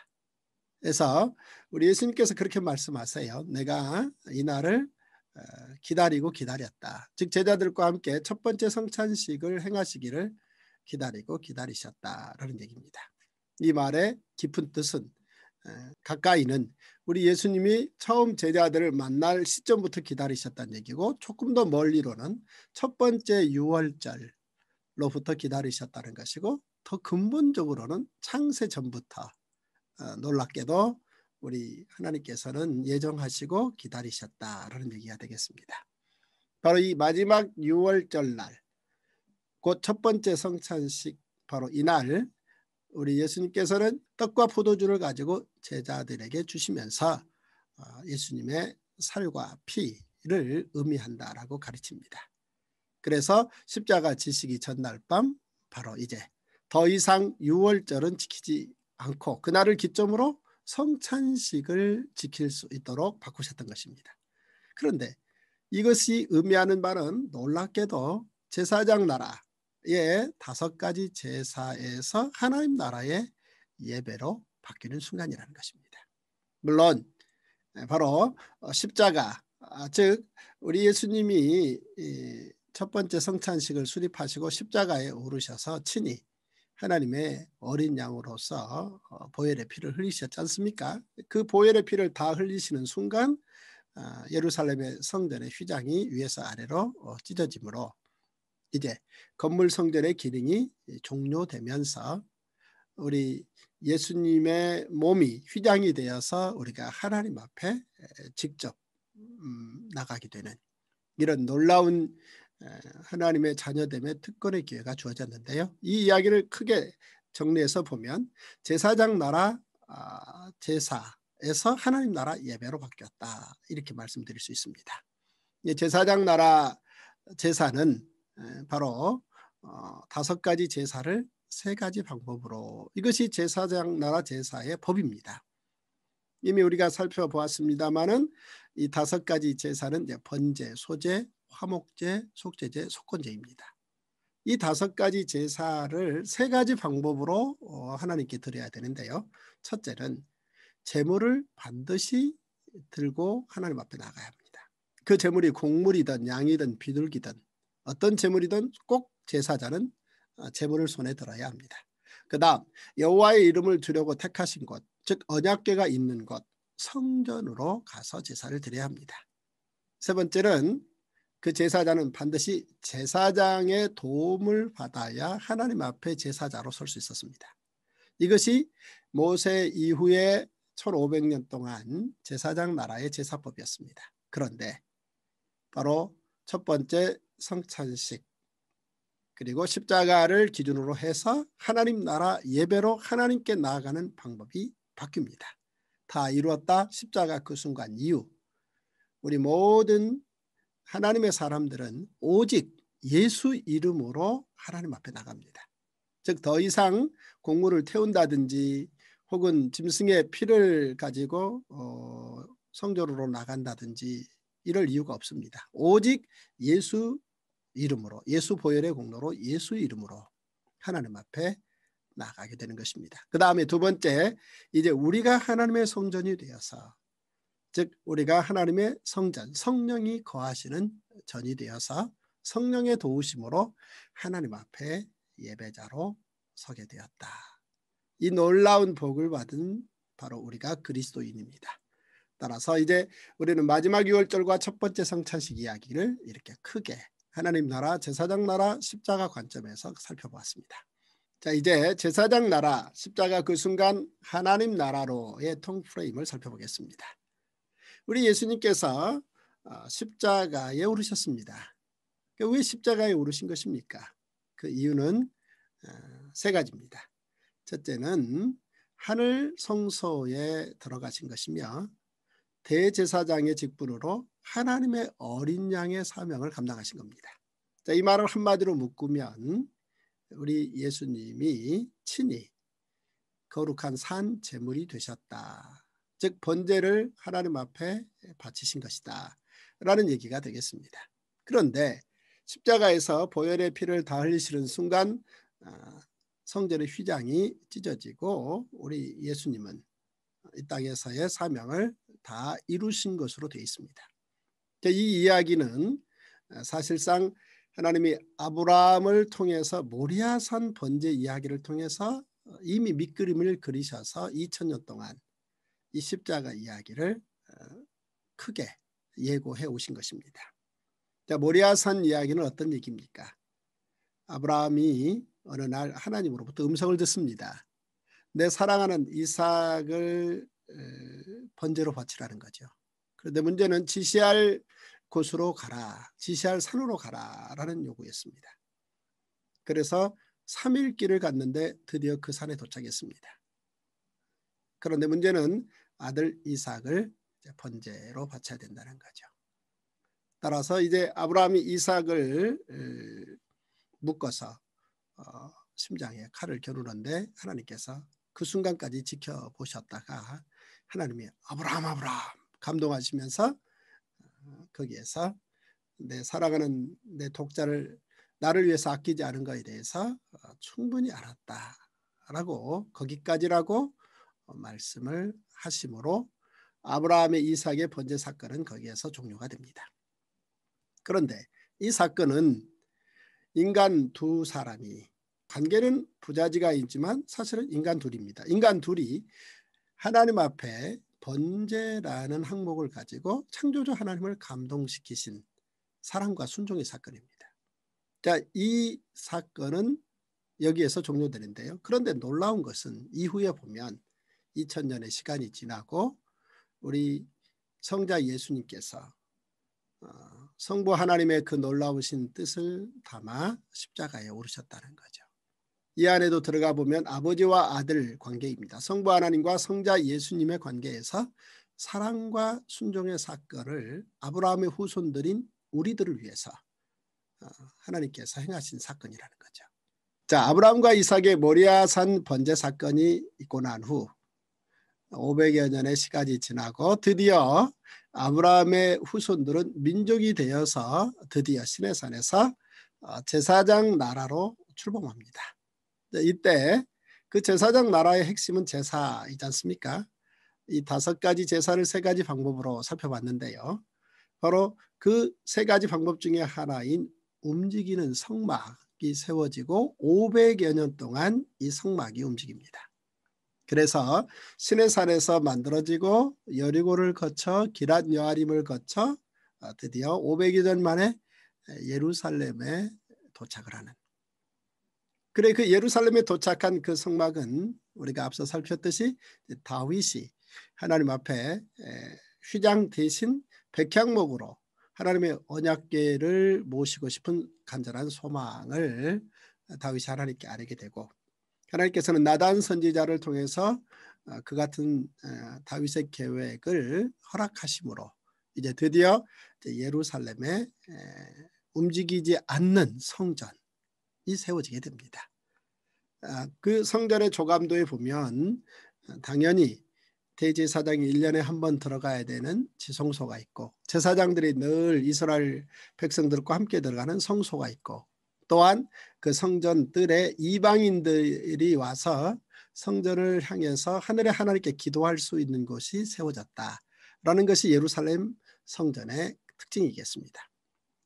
그래서 우리 예수님께서 그렇게 말씀하세요. 내가 이날을 어, 기다리고 기다렸다. 즉 제자들과 함께 첫 번째 성찬식을 행하시기를 기다리고 기다리셨다라는 얘기입니다. 이 말의 깊은 뜻은 어, 가까이는 우리 예수님이 처음 제자들을 만날 시점부터 기다리셨다는 얘기고 조금 더 멀리로는 첫 번째 유월절로부터 기다리셨다는 것이고 더 근본적으로는 창세 전부터 어, 놀랍게도 우리 하나님께서는 예정하시고 기다리셨다라는 얘기가 되겠습니다. 바로 이 마지막 6월절 날, 곧 첫 번째 성찬식 바로 이날 우리 예수님께서는 떡과 포도주를 가지고 제자들에게 주시면서 어, 예수님의 살과 피를 의미한다라고 가르칩니다. 그래서 십자가 지시기 전날 밤 바로 이제 더 이상 유월절은 지키지 않고 그날을 기점으로 성찬식을 지킬 수 있도록 바꾸셨던 것입니다. 그런데 이것이 의미하는 바는 놀랍게도 제사장 나라의 다섯 가지 제사에서 하나님 나라의 예배로 바뀌는 순간이라는 것입니다. 물론 예, 바로 어, 십자가 아, 즉 우리 예수님이 첫 번째 성찬식을 수립하시고 십자가에 오르셔서 친히 하나님의 어린 양으로서 어, 보혈의 피를 흘리셨지 않습니까? 그 보혈의 피를 다 흘리시는 순간 어, 예루살렘의 성전의 휘장이 위에서 아래로 어, 찢어지므로 이제 건물 성전의 기능이 종료되면서 우리 예수님의 몸이 휘장이 되어서 우리가 하나님 앞에 직접 음, 나가게 되는 이런 놀라운 하나님의 자녀됨의 특권의 기회가 주어졌는데요. 이 이야기를 크게 정리해서 보면 제사장 나라 아, 제사에서 하나님 나라 예배로 바뀌었다 이렇게 말씀드릴 수 있습니다. 예, 제사장 나라 제사는 바로 어, 다섯 가지 제사를 세 가지 방법으로 이것이 제사장 나라 제사의 법입니다. 이미 우리가 살펴보았습니다만은 이 다섯 가지 제사는 번제, 소제, 화목제, 속죄제, 속건제입니다. 이 다섯 가지 제사를 세 가지 방법으로 어, 하나님께 드려야 되는데요. 첫째는 재물을 반드시 들고 하나님 앞에 나가야 합니다. 그 재물이 곡물이든 양이든 비둘기든 어떤 재물이든 꼭 제사자는 재물을 어, 손에 들어야 합니다. 그 다음 여호와의 이름을 두려고 택하신 곳, 즉 언약궤가 있는 곳, 성전으로 가서 제사를 드려야 합니다. 세 번째는 그 제사자는 반드시 제사장의 도움을 받아야 하나님 앞에 제사자로 설 수 있었습니다. 이것이 모세 이후에 1500년 동안 제사장 나라의 제사법이었습니다. 그런데 바로 첫 번째 성찬식 그리고 십자가를 기준으로 해서 하나님 나라 예배로 하나님께 나아가는 방법이 바뀝니다. 다 이루었다 십자가 그 순간 이후 우리 모든 하나님의 사람들은 오직 예수 이름으로 하나님 앞에 나갑니다. 즉 더 이상 공물을 태운다든지 혹은 짐승의 피를 가지고 어, 성전으로 나간다든지 이럴 이유가 없습니다. 오직 예수 이름으로 예수 보혈의 공로로 예수 이름으로 하나님 앞에 나가게 되는 것입니다. 그 다음에 두 번째 이제 우리가 하나님의 성전이 되어서 즉 우리가 하나님의 성자 성령이 거하시는 전이 되어서 성령의 도우심으로 하나님 앞에 예배자로 서게 되었다. 이 놀라운 복을 받은 바로 우리가 그리스도인입니다. 따라서 이제 우리는 마지막 유월절과 첫 번째 성찬식 이야기를 이렇게 크게 하나님 나라, 제사장 나라, 십자가 관점에서 살펴보았습니다. 자 이제 제사장 나라, 십자가 그 순간 하나님 나라로의 통프레임을 살펴보겠습니다. 우리 예수님께서 어, 십자가에 오르셨습니다. 그러니까 왜 십자가에 오르신 것입니까? 그 이유는 어, 세 가지입니다. 첫째는 하늘 성소에 들어가신 것이며 대제사장의 직분으로 하나님의 어린 양의 사명을 감당하신 겁니다. 자, 이 말을 한마디로 묶으면 우리 예수님이 친히 거룩한 산 제물이 되셨다. 즉 번제를 하나님 앞에 바치신 것이다. 라는 얘기가 되겠습니다. 그런데 십자가에서 보혈의 피를 다 흘리시는 순간 아, 성전의 휘장이 찢어지고 우리 예수님은 이 땅에서의 사명을 다 이루신 것으로 되어 있습니다. 이 이야기는 아, 사실상 하나님이 아브라함을 통해서 모리아산 번제 이야기를 통해서 어, 이미 밑그림을 그리셔서 2000년 동안 이 십자가 이야기를 어, 크게 예고해 오신 것입니다. 자, 모리아산 이야기는 어떤 얘기입니까? 아브라함이 어느 날 하나님으로부터 음성을 듣습니다. 내 사랑하는 이삭을 어, 번제로 바치라는 거죠. 그런데 문제는 지시할 곳으로 가라, 지시할 산으로 가라라는 요구였습니다. 그래서 3일 길을 갔는데 드디어 그 산에 도착했습니다. 그런데 문제는 아들 이삭을 번제로 바쳐야 된다는 거죠. 따라서 이제 아브라함이 이삭을 묶어서 어, 심장에 칼을 겨루는데 하나님께서 그 순간까지 지켜보셨다가 하나님이 아브라함 아브라함 감동하시면서 어, 거기에서 내 사랑하는 내 독자를 나를 위해서 아끼지 않은 것에 대해서 어, 충분히 알았다라고 거기까지라고 말씀을 하심으로 아브라함의 이삭의 번제 사건은 거기에서 종료가 됩니다. 그런데 이 사건은 인간 두 사람이 관계는 부자지가 있지만 사실은 인간 둘입니다. 인간 둘이 하나님 앞에 번제라는 항목을 가지고 창조주 하나님을 감동시키신 사랑과 순종의 사건입니다. 자, 이 사건은 여기에서 종료되는데요. 그런데 놀라운 것은 이후에 보면 2000년의 시간이 지나고 우리 성자 예수님께서 어, 성부 하나님의 그 놀라우신 뜻을 담아 십자가에 오르셨다는 거죠. 이 안에도 들어가 보면 아버지와 아들 관계입니다. 성부 하나님과 성자 예수님의 관계에서 사랑과 순종의 사건을 아브라함의 후손들인 우리들을 위해서 어, 하나님께서 행하신 사건이라는 거죠. 자, 아브라함과 이삭의 모리아산 번제 사건이 있고 난후 500여 년의 시간이 지나고 드디어 아브라함의 후손들은 민족이 되어서 드디어 시내산에서 어, 제사장 나라로 출범합니다. 네, 이때 그 제사장 나라의 핵심은 제사이지 않습니까? 이 다섯 가지 제사를 세 가지 방법으로 살펴봤는데요. 바로 그 세 가지 방법 중에 하나인 움직이는 성막이 세워지고 500여 년 동안 이 성막이 움직입니다. 그래서 시내산에서 만들어지고 여리고를 거쳐 기랏 여아림을 거쳐 아, 드디어 500여 년 만에 예루살렘에 도착을 하는 그래 그 예루살렘에 도착한 그 성막은 우리가 앞서 살폈듯이 다윗이 하나님 앞에 휘장 대신 백향목으로 하나님의 언약계를 모시고 싶은 간절한 소망을 다윗이 하나님께 아뢰게 되고 하나님께서는 나단 선지자를 통해서 어, 그 같은 어, 다윗의 계획을 허락하심으로 이제 드디어 예루살렘에 움직이지 않는 성전이 세워지게 됩니다. 아, 그 성전의 조감도에 보면 어, 당연히 대제사장이 일년에 한 번 들어가야 되는 지성소가 있고 제사장들이 늘 이스라엘 백성들과 함께 들어가는 성소가 있고 또한 그 성전 뜰에 이방인들이 와서 성전을 향해서 하늘의 하나님께 기도할 수 있는 것이 세워졌다라는 것이 예루살렘 성전의 특징이겠습니다.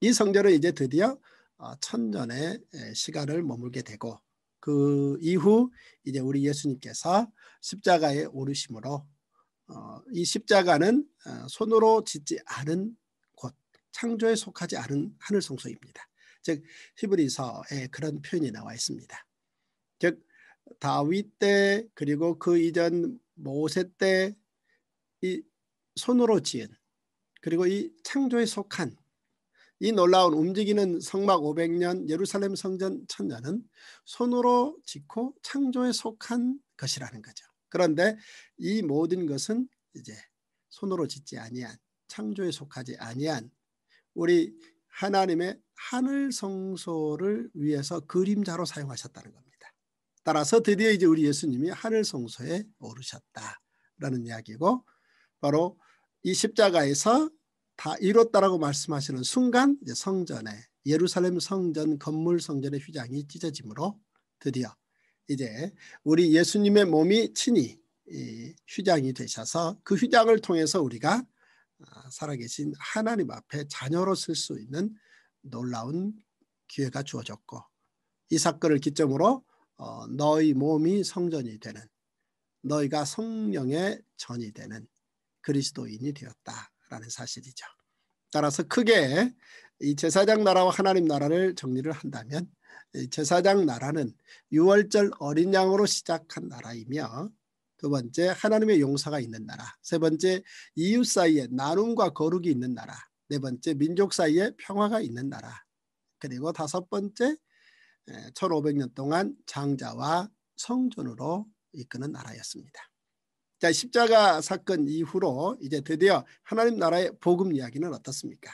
이 성전은 이제 드디어 어, 천년의 시간을 머물게 되고 그 이후 이제 우리 예수님께서 십자가에 오르심으로 어, 이 십자가는 어, 손으로 짓지 않은 곳, 창조에 속하지 않은 하늘 성소입니다. 즉 히브리서에 그런 표현이 나와 있습니다. 즉 다윗 때 그리고 그 이전 모세 때 이 손으로 지은 그리고 이 창조에 속한 이 놀라운 움직이는 성막 500년 예루살렘 성전 1000년은 손으로 짓고 창조에 속한 것이라는 거죠. 그런데 이 모든 것은 이제 손으로 짓지 아니한 창조에 속하지 아니한 우리 하나님의 하늘 성소를 위해서 그림자로 사용하셨다는 겁니다. 따라서 드디어 이제 우리 예수님이 하늘 성소에 오르셨다라는 이야기고 바로 이 십자가에서 다 이뤘다라고 말씀하시는 순간 성전에 예루살렘 성전 건물 성전의 휘장이 찢어짐으로 드디어 이제 우리 예수님의 몸이 친히 휘장이 되셔서 그 휘장을 통해서 우리가 아, 살아계신 하나님 앞에 자녀로 쓸 수 있는 놀라운 기회가 주어졌고 이 사건을 기점으로 어, 너희 몸이 성전이 되는 너희가 성령의 전이 되는 그리스도인이 되었다라는 사실이죠. 따라서 크게 이 제사장 나라와 하나님 나라를 정리를 한다면 제사장 나라는 유월절 어린 양으로 시작한 나라이며 두 번째 하나님의 용사가 있는 나라. 세 번째 이웃 사이에 나눔과 거룩이 있는 나라. 네 번째 민족 사이에 평화가 있는 나라. 그리고 다섯 번째 1500년 동안 장자와 성전으로 이끄는 나라였습니다. 자, 십자가 사건 이후로 이제 드디어 하나님 나라의 복음 이야기는 어떻습니까?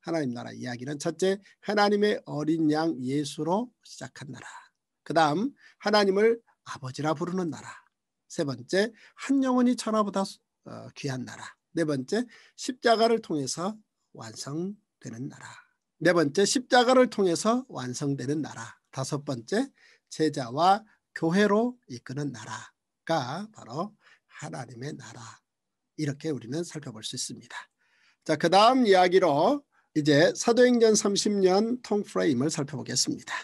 하나님 나라 이야기는 첫째 하나님의 어린 양 예수로 시작한 나라. 그 다음 하나님을 아버지라 부르는 나라. 세 번째 한 영혼이 천하보다 어, 귀한 나라. 네 번째 십자가를 통해서 완성되는 나라. 네 번째 십자가를 통해서 완성되는 나라. 다섯 번째 제자와 교회로 이끄는 나라가 바로 하나님의 나라. 이렇게 우리는 살펴볼 수 있습니다. 자, 그 다음 이야기로 이제 사도행전 30년 통프레임을 살펴보겠습니다.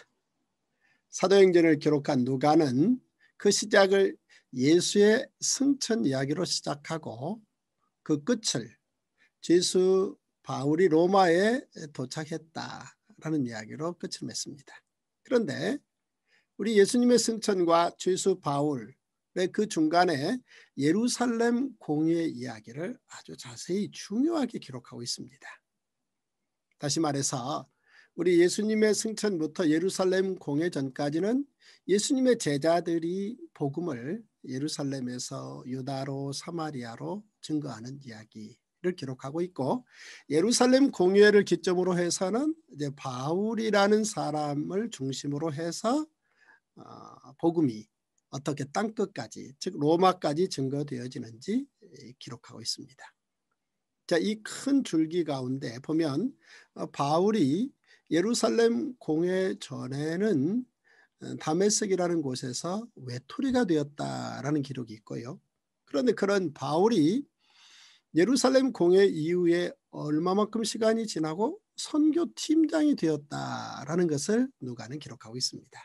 사도행전을 기록한 누가는 그 시작을 예수의 승천 이야기로 시작하고 그 끝을 제수 바울이 로마에 도착했다라는 이야기로 끝을 맺습니다. 그런데 우리 예수님의 승천과 제수 바울의 그 중간에 예루살렘 공의 이야기를 아주 자세히 중요하게 기록하고 있습니다. 다시 말해서 우리 예수님의 승천부터 예루살렘 공회 전까지는 예수님의 제자들이 복음을 예루살렘에서 유다로 사마리아로 증거하는 이야기를 기록하고 있고 예루살렘 공회를 기점으로 해서는 이제 바울이라는 사람을 중심으로 해서 어, 복음이 어떻게 땅 끝까지 즉 로마까지 증거되어지는지 예, 기록하고 있습니다. 자, 이 큰 줄기 가운데 보면 어, 바울이 예루살렘 공회 전에는 어, 다메섹이라는 곳에서 외톨이가 되었다라는 기록이 있고요. 그런데 그런 바울이 예루살렘 공회 이후에 얼마만큼 시간이 지나고 선교 팀장이 되었다라는 것을 누가는 기록하고 있습니다.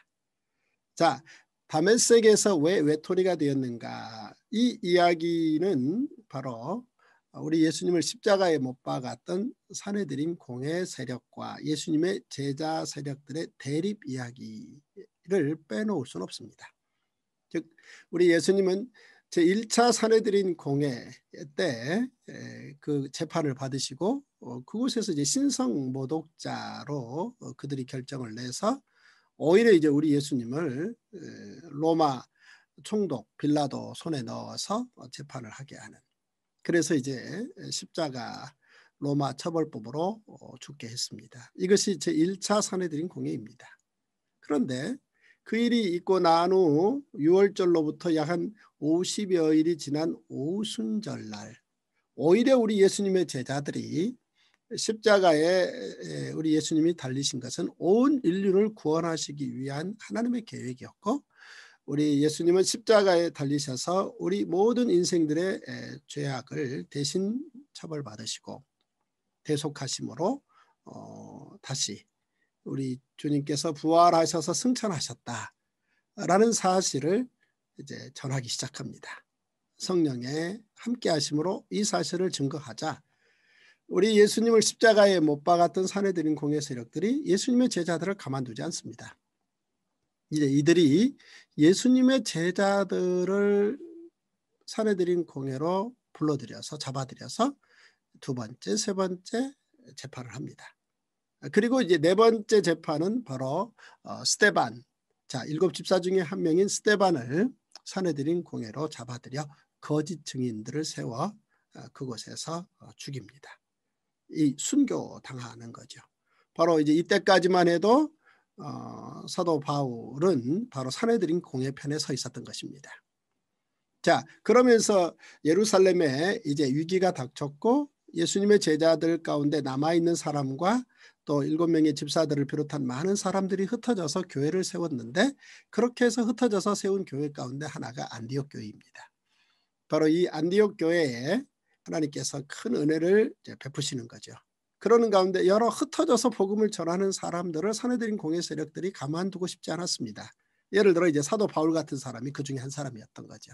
자, 다메섹에서 왜 외톨이가 되었는가? 이 이야기는 바로 우리 예수님을 십자가에 못 박았던 사내들임 공회 세력과 예수님의 제자 세력들의 대립 이야기 를 빼놓을 수는 없습니다. 즉 우리 예수님은 제 1차 사내들인 공회 때 그 재판을 받으시고 어, 그곳에서 이제 신성 모독자로 어, 그들이 결정을 내서 오히려 이제 우리 예수님을 로마 총독 빌라도 손에 넣어서 어, 재판을 하게 하는 그래서 이제 십자가 로마 처벌법으로 죽게 했습니다. 이것이 제 1차 사내들인 공회입니다. 그런데 그 일이 있고 난 후 6월절로부터 약 한 50여 일이 지난 오순절날 오히려 우리 예수님의 제자들이 십자가에 우리 예수님이 달리신 것은 온 인류를 구원하시기 위한 하나님의 계획이었고 우리 예수님은 십자가에 달리셔서 우리 모든 인생들의 죄악을 대신 처벌받으시고 대속하심으로 어, 다시 우리 주님께서 부활하셔서 승천하셨다라는 사실을 이제 전하기 시작합니다. 성령의 함께하심으로 이 사실을 증거하자 우리 예수님을 십자가에 못 박았던 산해드린 공의 세력들이 예수님의 제자들을 가만두지 않습니다. 이제 이들이 예수님의 제자들을 산해드린 공회로 불러들여서 잡아들여서 두 번째, 세 번째 재판을 합니다. 아, 그리고 이제 네 번째 재판은 바로 어, 스테반. 자, 일곱 집사 중에 한 명인 스테반을 사내들인 공예로 잡아들여 거짓 증인들을 세워 어, 그곳에서 어, 죽입니다. 이 순교 당하는 거죠. 바로 이제 이때까지만 해도 어, 사도 바울은 바로 사내들인 공예 편에 서 있었던 것입니다. 자, 그러면서 예루살렘에 이제 위기가 닥쳤고 예수님의 제자들 가운데 남아있는 사람과 또 일곱 명의 집사들을 비롯한 많은 사람들이 흩어져서 교회를 세웠는데 그렇게 해서 흩어져서 세운 교회 가운데 하나가 안디옥 교회입니다. 바로 이 안디옥 교회에 하나님께서 큰 은혜를 베푸시는 거죠. 그러는 가운데 여러 흩어져서 복음을 전하는 사람들을 사내들인 공예 세력들이 가만두고 싶지 않았습니다. 예를 들어 이제 사도 바울 같은 사람이 그 중에 한 사람이었던 거죠.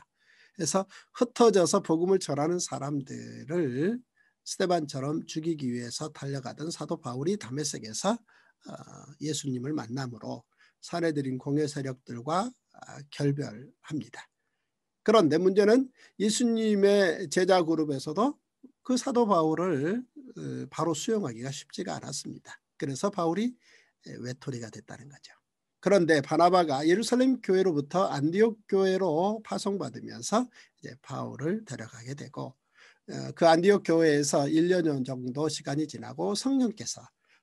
그래서 흩어져서 복음을 전하는 사람들을 스테반처럼 죽이기 위해서 달려가던 사도 바울이 담메섹에서 어, 예수님을 만남으로 사내들인 공회 세력들과 아, 결별합니다. 그런데 문제는 예수님의 제자 그룹에서도 그 사도 바울을 어, 바로 수용하기가 쉽지가 않았습니다. 그래서 바울이 외톨이가 됐다는 거죠. 그런데 바나바가 예루살렘 교회로부터 안디옥 교회로 파송받으면서 이제 바울을 데려가게 되고 어, 그 안디옥 교회에서 1년 정도 시간이 지나고 성령께서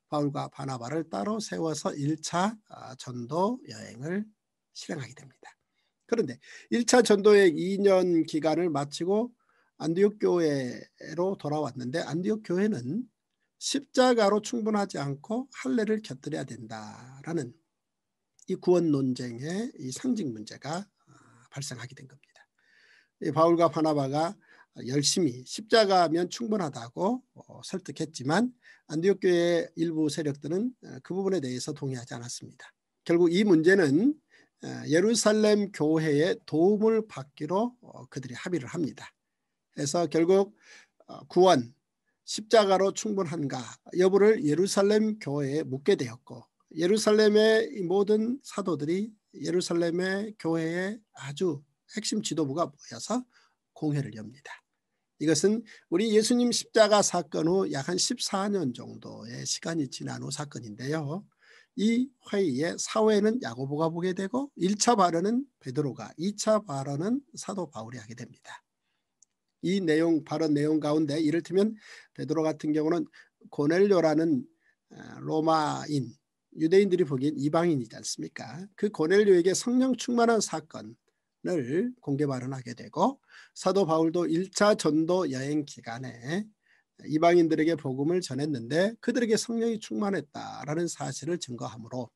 바울과 바나바를 따로 세워서 1차 어, 전도 여행을 실행하게 됩니다. 그런데 1차 전도의 2년 기간을 마치고 안디옥 교회로 돌아왔는데 안디옥 교회는 십자가로 충분하지 않고 할례를 곁들여야 된다라는 이 구원 논쟁의 이 상징 문제가 어, 발생하게 된 겁니다. 바울과 바나바가 열심히 십자가면 충분하다고 어, 설득했지만 안디옥 교회 의 일부 세력들은 어, 그 부분에 대해서 동의하지 않았습니다. 결국 이 문제는 어, 예루살렘 교회의 도움을 받기로 그들이 합의를 합니다. 그래서 결국 구원, 십자가로 충분한가 여부를 예루살렘 교회에 묻게 되었고 예루살렘의 모든 사도들이 예루살렘의 교회의 아주 핵심 지도부가 모여서 공회를 엽니다. 이것은 우리 예수님 십자가 사건 후 약 한 14년 정도의 시간이 지난 후 사건인데요. 이 회의에 사회는 야고보가 보게 되고 1차 발언은 베드로가 2차 발언은 사도 바울이 하게 됩니다. 이 내용 발언 내용 가운데 이를테면 베드로 같은 경우는 고넬료라는 어, 로마인 유대인들이 보기엔 이방인이지 않습니까? 그 고넬료에게 성령 충만한 사건 을 공개 발언하게 되고 사도 바울도 1차 전도 여행 기간에 이방인들에게 복음을 전했는데 그들에게 성령이 충만했다라는 사실을 증거하므로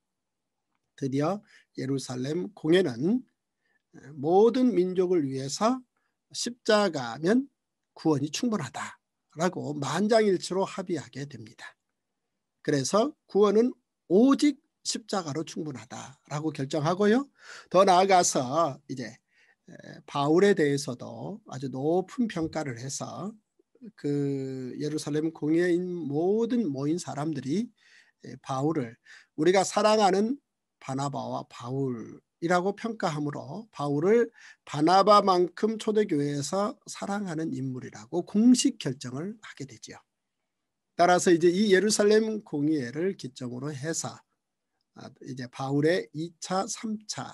드디어 예루살렘 공회는 모든 민족을 위해서 십자가면 구원이 충분하다라고 만장일치로 합의하게 됩니다. 그래서 구원은 오직 십자가로 충분하다라고 결정하고요. 더 나아가서 이제 바울에 대해서도 아주 높은 평가를 해서 그 예루살렘 공예인 모든 모인 사람들이 바울을 우리가 사랑하는 바나바와 바울이라고 평가하므로 바울을 바나바만큼 초대교회에서 사랑하는 인물이라고 공식 결정을 하게 되지 따라서 이제 이 예루살렘 공의회를 기점으로 해서 아, 이제 바울의 2차, 3차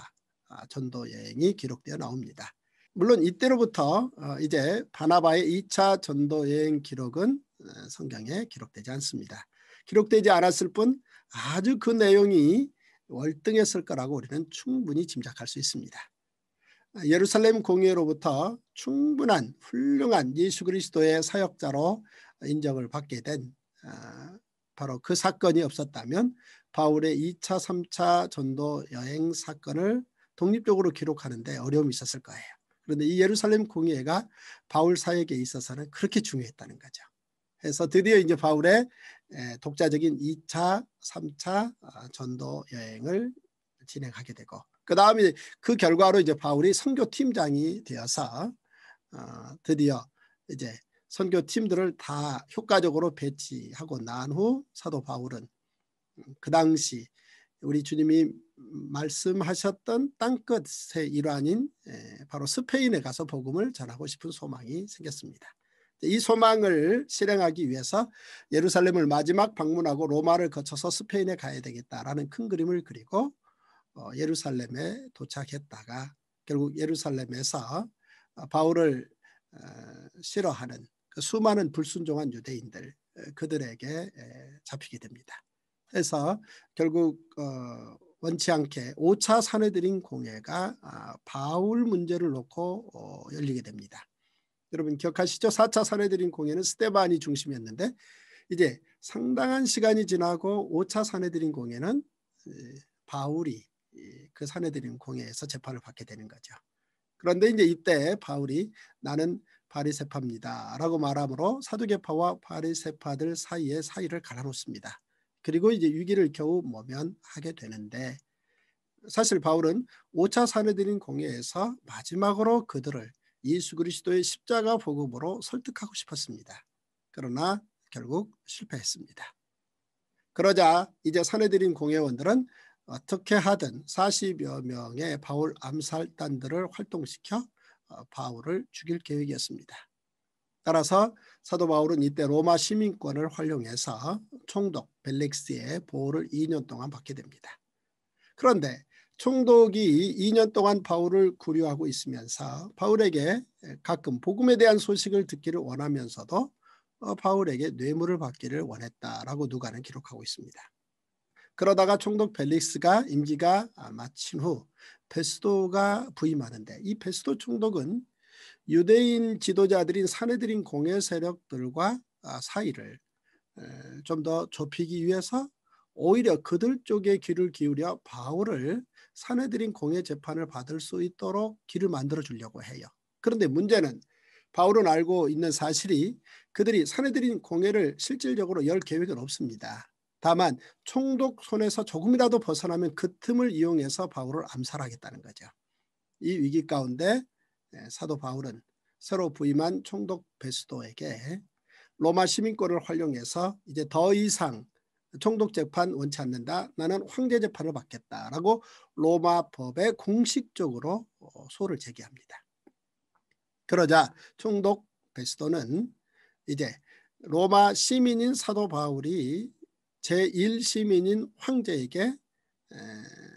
아, 전도 여행이 기록되어 나옵니다. 물론 이때로부터 어, 이제 바나바의 2차 전도 여행 기록은 어, 성경에 기록되지 않습니다. 기록되지 않았을 뿐 아주 그 내용이 월등했을 거라고 우리는 충분히 짐작할 수 있습니다. 예루살렘 공회로부터 충분한 훌륭한 예수 그리스도의 사역자로 인정을 받게 된 아, 바로 그 사건이 없었다면 바울의 2차, 3차 전도 여행 사건을 독립적으로 기록하는데 어려움이 있었을 거예요. 그런데 이 예루살렘 공의가 바울 사역에 있어서는 그렇게 중요했다는 거죠. 그래서 드디어 이제 바울의 독자적인 2차, 3차 어, 전도 여행을 진행하게 되고 그 다음에 그 결과로 이제 바울이 선교 팀장이 되어서 어, 드디어 이제 선교팀들을 다 효과적으로 배치하고 난 후 사도 바울은 그 당시 우리 주님이 말씀하셨던 땅끝의 일환인 바로 스페인에 가서 복음을 전하고 싶은 소망이 생겼습니다. 이 소망을 실행하기 위해서 예루살렘을 마지막 방문하고 로마를 거쳐서 스페인에 가야 되겠다라는 큰 그림을 그리고 어, 예루살렘에 도착했다가 결국 예루살렘에서 바울을 어, 싫어하는 그 수많은 불순종한 유대인들 그들에게 잡히게 됩니다. 그래서 결국 어, 원치 않게 5차 산해드린 공회가 아, 바울 문제를 놓고 어, 열리게 됩니다. 여러분 기억하시죠? 4차 산해드린 공회는 스테반이 중심이었는데 이제 상당한 시간이 지나고 5차 산해드린 공회는 바울이 그 산해드린 공회에서 재판을 받게 되는 거죠. 그런데 이제 이때 바울이 나는 바리세파입니다라고 말하므로 사두개파와 바리세파들 사이에 사이를 갈라놓습니다. 그리고 이제 위기를 겨우 모면하게 되는데 사실 바울은 5차 사내들인 공회에서 마지막으로 그들을 예수 그리스도의 십자가 복음으로 설득하고 싶었습니다. 그러나 결국 실패했습니다. 그러자 이제 사내들인 공회원들은 어떻게 하든 40여 명의 바울 암살단들을 활동시켜 어, 바울을 죽일 계획이었습니다. 따라서 사도 바울은 이때 로마 시민권을 활용해서 총독 벨렉스의 보호를 2년 동안 받게 됩니다. 그런데 총독이 2년 동안 바울을 구류하고 있으면서 바울에게 가끔 복음에 대한 소식을 듣기를 원하면서도 어, 바울에게 뇌물을 받기를 원했다라고 누가는 기록하고 있습니다. 그러다가 총독 벨릭스가 임기가 아, 마친 후페스도가 부임하는데 이페스도 총독은 유대인 지도자들인 사내들인 공예 세력들과 아, 사이를 좀 더 좁히기 위해서 오히려 그들 쪽에 귀를 기울여 바울을 사내들인 공예 재판을 받을 수 있도록 길을 만들어 주려고 해요. 그런데 문제는 바울은 알고 있는 사실이 그들이 사내들인 공예를 실질적으로 열 계획은 없습니다. 다만 총독 손에서 조금이라도 벗어나면 그 틈을 이용해서 바울을 암살하겠다는 거죠. 이 위기 가운데 예, 사도 바울은 새로 부임한 총독 베스도에게 로마 시민권을 활용해서 이제 더 이상 총독 재판 원치 않는다. 나는 황제 재판을 받겠다라고 로마 법에 공식적으로 어, 소를 제기합니다. 그러자 총독 베스도는 이제 로마 시민인 사도 바울이 제1시민인 황제에게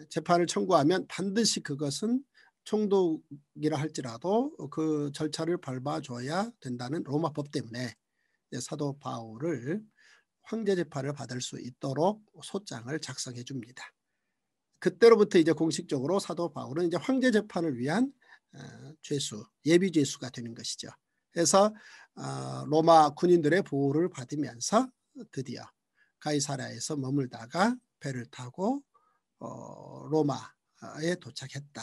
재판을 청구하면 반드시 그것은 총독이라 할지라도 그 절차를 밟아줘야 된다는 로마법 때문에 예, 사도 바울을 황제 재판을 받을 수 있도록 소장을 작성해 줍니다. 그때로부터 이제 공식적으로 사도 바울은 이제 황제 재판을 위한 어, 죄수, 예비 죄수가 되는 것이죠. 그래서 아, 로마 군인들의 보호를 받으면서 드디어 카이사라에서 머물다가 배를 타고 어, 로마에 도착했다.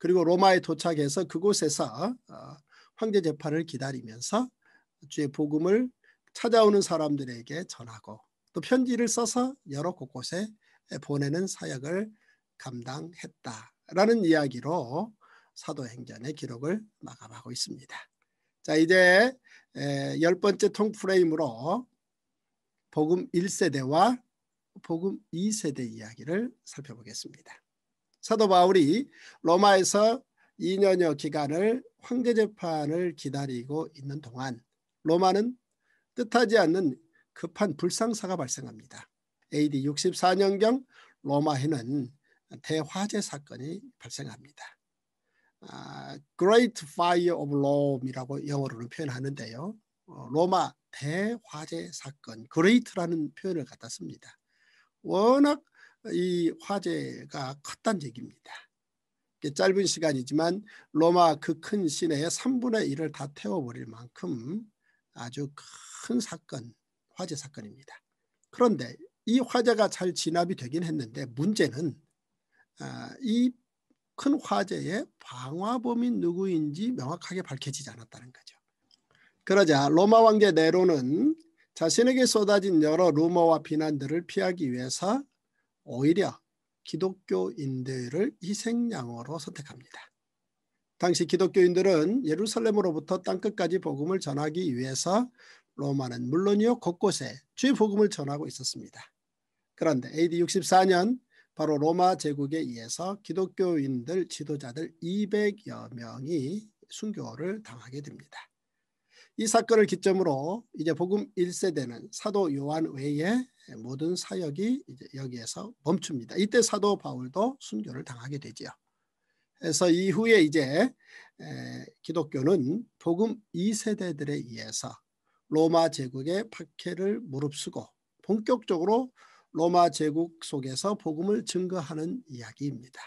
그리고 로마에 도착해서 그곳에서 어, 황제 재판을 기다리면서 주의 복음을 찾아오는 사람들에게 전하고 또 편지를 써서 여러 곳곳에 보내는 사역을 감당했다라는 이야기로 사도행전의 기록을 마감하고 있습니다. 자 이제 열 번째 통프레임으로 복음 1세대와 복음 2세대 이야기를 살펴보겠습니다. 사도 바울이 로마에서 2년여 기간을 황제 재판을 기다리고 있는 동안 로마는 뜻하지 않는 급한 불상사가 발생합니다. AD 64년경 로마에는 대화재 사건이 발생합니다. 아, Great Fire of Rome이라고 영어로는 표현하는데요. 어, 로마 대화재 사건 그레이트라는 표현을 갖다 씁니다. 워낙 이 화재가 컸단 얘기입니다. 짧은 시간이지만 로마 그 큰 시내의 3분의 1을 다 태워버릴 만큼 아주 큰 사건, 화재 사건입니다. 그런데 이 화재가 잘 진압이 되긴 했는데 문제는 아, 이큰 화재의 방화범이 누구인지 명확하게 밝혀지지 않았다는 거죠. 그러자 로마 왕제 네로는 자신에게 쏟아진 여러 루머와 비난들을 피하기 위해서 오히려 기독교인들을 희생양으로 선택합니다. 당시 기독교인들은 예루살렘으로부터 땅끝까지 복음을 전하기 위해서 로마는 물론이요 곳곳에 주의 복음을 전하고 있었습니다. 그런데 AD 64년 바로 로마 제국에 의해서 기독교인들 지도자들 200여 명이 순교를 당하게 됩니다. 이 사건을 기점으로 이제 복음 1세대는 사도 요한 외에 모든 사역이 이제 여기에서 멈춥니다. 이때 사도 바울도 순교를 당하게 되지요. 그래서 이후에 이제 기독교는 복음 2세대들에 의해서 로마 제국의 박해를 무릅쓰고 본격적으로 로마 제국 속에서 복음을 증거하는 이야기입니다.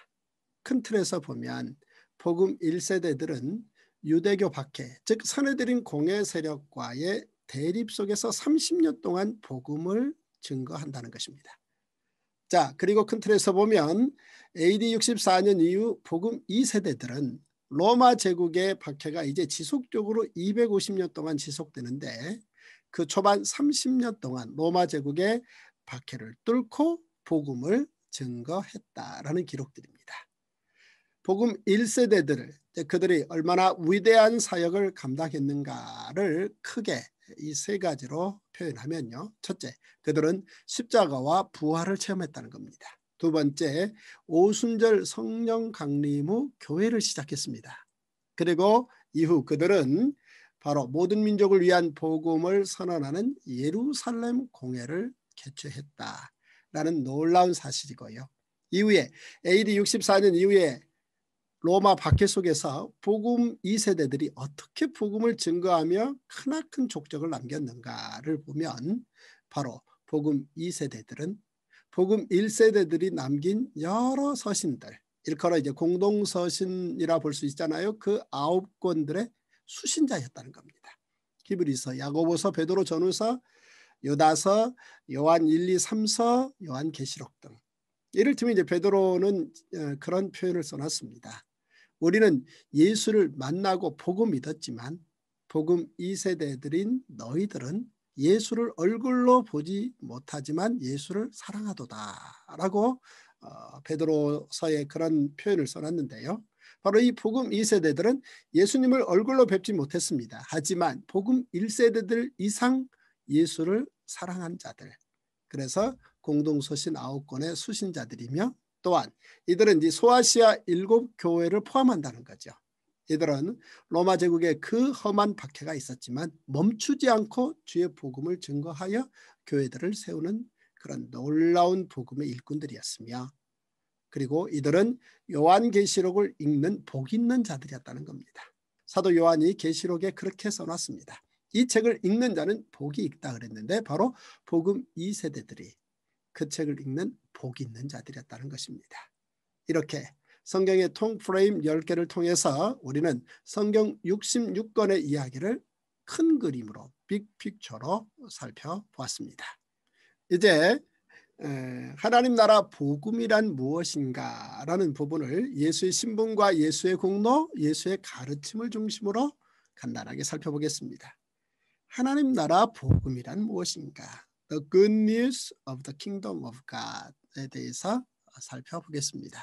큰 틀에서 보면 복음 1세대들은 유대교 박해, 즉사해들린 공해 세력과의 대립 속에서 30년 동안 복음을 증거한다는 것입니다. 자, 그리고 큰 틀에서 보면 AD 64년 이후 복음 2세대들은 로마 제국의 박해가 이제 지속적으로 250년 동안 지속되는데 그 초반 30년 동안 로마 제국의 박해를 뚫고 복음을 증거했다라는 기록들입니다. 복음 1세대들을 그들이 얼마나 위대한 사역을 감당했는가를 크게 이 세 가지로 표현하면요. 첫째, 그들은 십자가와 부활을 체험했다는 겁니다. 두 번째, 오순절 성령 강림 후 교회를 시작했습니다. 그리고 이후 그들은 바로 모든 민족을 위한 복음을 선언하는 예루살렘 공회를 개최했다라는 놀라운 사실이고요. 이후에 AD 64년 이후에 로마 박해 속에서 복음 2세대들이 어떻게 복음을 증거하며 크나큰 족적을 남겼는가를 보면 바로 복음 2세대들은 복음 1세대들이 남긴 여러 서신들 일컬어 이제 공동서신이라 볼 수 있잖아요. 그 아홉 권들의 수신자였다는 겁니다. 히브리서, 야고보서, 베드로 전후서, 요다서, 요한 1, 2, 3서, 요한 계시록 등 이를테면 이제 베드로는 어, 그런 표현을 써놨습니다. 우리는 예수를 만나고 복음 믿었지만 복음 2세대들인 너희들은 예수를 얼굴로 보지 못하지만 예수를 사랑하도다 라고 어, 베드로서의 그런 표현을 써놨는데요. 바로 이 복음 2세대들은 예수님을 얼굴로 뵙지 못했습니다. 하지만 복음 1세대들 이상 예수를 사랑한 자들 그래서 공동서신 9권의 수신자들이며 또한 이들은 이제 소아시아 일곱 교회를 포함한다는 거죠. 이들은 로마 제국의 그 험한 박해가 있었지만 멈추지 않고 주의 복음을 증거하여 교회들을 세우는 그런 놀라운 복음의 일꾼들이었으며 그리고 이들은 요한계시록을 읽는 복 있는 자들이었다는 겁니다. 사도 요한이 계시록에 그렇게 써놨습니다. 이 책을 읽는 자는 복이 있다 그랬는데 바로 복음 2세대들이 그 책을 읽는 복이 있는 자들이었다는 것입니다. 이렇게 성경의 통 프레임 10개를 통해서 우리는 성경 66건의 이야기를 큰 그림으로 빅픽처로 살펴보았습니다. 이제 하나님 나라 복음이란 무엇인가라는 부분을 예수의 신분과 예수의 공로, 예수의 가르침을 중심으로 간단하게 살펴보겠습니다. 하나님 나라 복음이란 무엇인가? The Good News of the Kingdom of God에 대해서 살펴보겠습니다.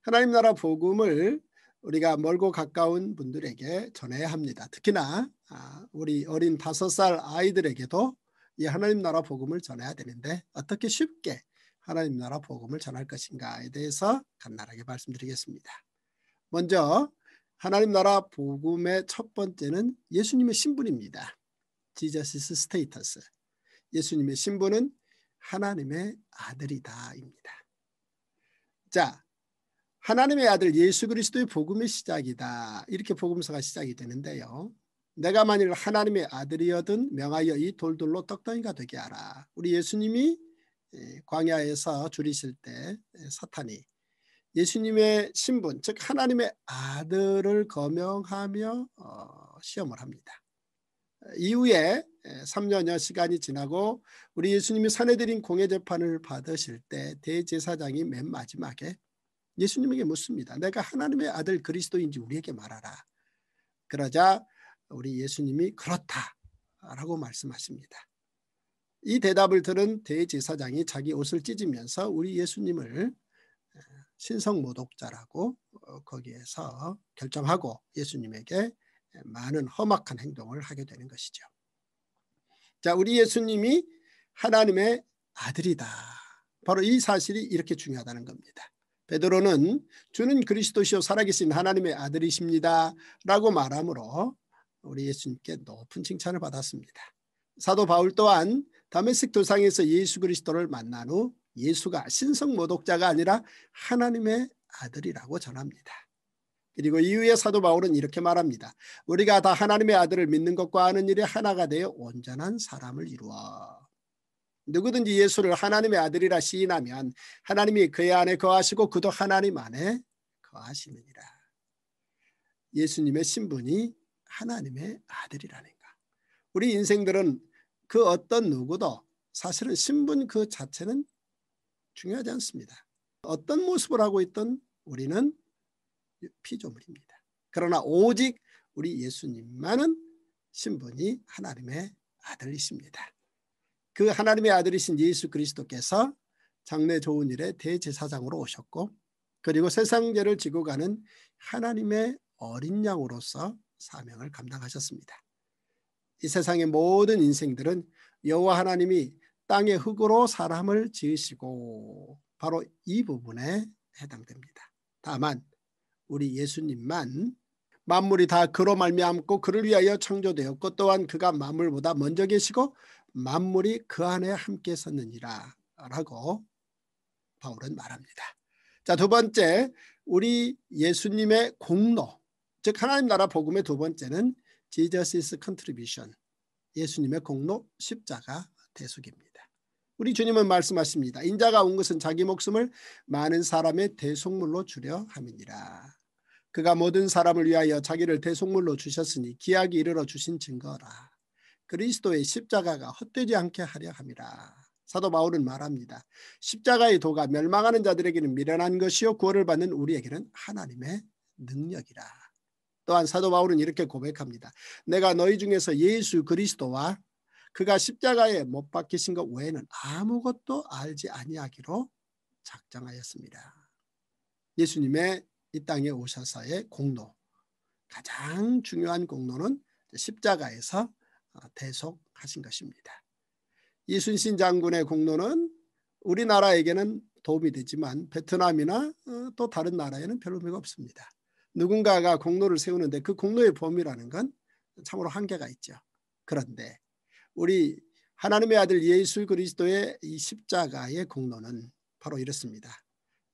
하나님 나라 복음을 우리가 멀고 가까운 분들에게 전해야 합니다. 특히나 아, 우리 어린 다섯 살 아이들에게도 이 하나님 나라 복음을 전해야 되는데 어떻게 쉽게 하나님 나라 복음을 전할 것인가에 대해서 간단하게 말씀드리겠습니다. 먼저 하나님 나라 복음의 첫 번째는 예수님의 신분입니다. 지저스 스테이터스. 예수님의 신분은 하나님의 아들이다입니다. 자, 하나님의 아들 예수 그리스도의 복음의 시작이다. 이렇게 복음서가 시작이 되는데요. 내가 만일 하나님의 아들이어든 명하여 이 돌들로 떡덩이가 되게 하라. 우리 예수님이 예, 광야에서 줄이실 때 예, 사탄이 예수님의 신분, 즉 하나님의 아들을 거명하며 어, 시험을 합니다. 이후에 3년여 시간이 지나고 우리 예수님이 사내들인 공예 재판을 받으실 때 대제사장이 맨 마지막에 예수님에게 묻습니다. 내가 하나님의 아들 그리스도인지 우리에게 말하라. 그러자 우리 예수님이 그렇다라고 말씀하십니다. 이 대답을 들은 대제사장이 자기 옷을 찢으면서 우리 예수님을 신성모독자라고 어, 거기에서 결정하고 예수님에게 많은 험악한 행동을 하게 되는 것이죠. 자, 우리 예수님이 하나님의 아들이다. 바로 이 사실이 이렇게 중요하다는 겁니다. 베드로는 주는 그리스도시요 살아계신 하나님의 아들이십니다. 라고 말함으로 우리 예수님께 높은 칭찬을 받았습니다. 사도 바울 또한 다메섹 도상에서 예수 그리스도를 만난 후 예수가 신성 모독자가 아니라 하나님의 아들이라고 전합니다. 그리고 이후에 사도 바울은 이렇게 말합니다. 우리가 다 하나님의 아들을 믿는 것과 하는일이 하나가 되어 온전한 사람을 이루어. 누구든지 예수를 하나님의 아들이라 시인하면 하나님이 그의 안에 거하시고 그도 하나님 안에 거하시느니라. 예수님의 신분이 하나님의 아들이라는가. 우리 인생들은 그 어떤 누구도 사실은 신분 그 자체는 중요하지 않습니다. 어떤 모습을 하고 있던 우리는 피조물입니다. 그러나 오직 우리 예수님만은 신분이 하나님의 아들이십니다. 그 하나님의 아들이신 예수 그리스도께서 장래 좋은 일에 대제사장으로 오셨고 그리고 세상죄를 지고 가는 하나님의 어린 양으로서 사명을 감당하셨습니다. 이 세상의 모든 인생들은 여호와 하나님이 땅의 흙으로 사람을 지으시고 바로 이 부분에 해당됩니다. 다만 우리 예수님만 만물이 다 그로 말미암고 그를 위하여 창조되었고 또한 그가 만물보다 먼저 계시고 만물이 그 안에 함께 섰느니라 라고 바울은 말합니다. 자, 두 번째 우리 예수님의 공로 즉 하나님 나라 복음의 두 번째는 Jesus contribution 예수님의 공로 십자가 대속입니다. 우리 주님은 말씀하십니다. 인자가 온 것은 자기 목숨을 많은 사람의 대속물로 주려 함이니라. 그가 모든 사람을 위하여 자기를 대속물로 주셨으니 기약이 이르러 주신 증거라. 그리스도의 십자가가 헛되지 않게 하려 함이라. 사도 바울은 말합니다. 십자가의 도가 멸망하는 자들에게는 미련한 것이요 구원을 받는 우리에게는 하나님의 능력이라. 또한 사도 바울은 이렇게 고백합니다. 내가 너희 중에서 예수 그리스도와 그가 십자가에 못 박히신 것 외에는 아무것도 알지 아니하기로 작정하였습니다. 예수님의 이 땅에 오셔서의 공로 가장 중요한 공로는 십자가에서 어, 대속하신 것입니다. 이순신 장군의 공로는 우리나라에게는 도움이 되지만 베트남이나 어, 또 다른 나라에는 별 의미가 없습니다. 누군가가 공로를 세우는데 그 공로의 범위라는 건 참으로 한계가 있죠. 그런데 우리 하나님의 아들 예수 그리스도의 이 십자가의 공로는 바로 이렇습니다.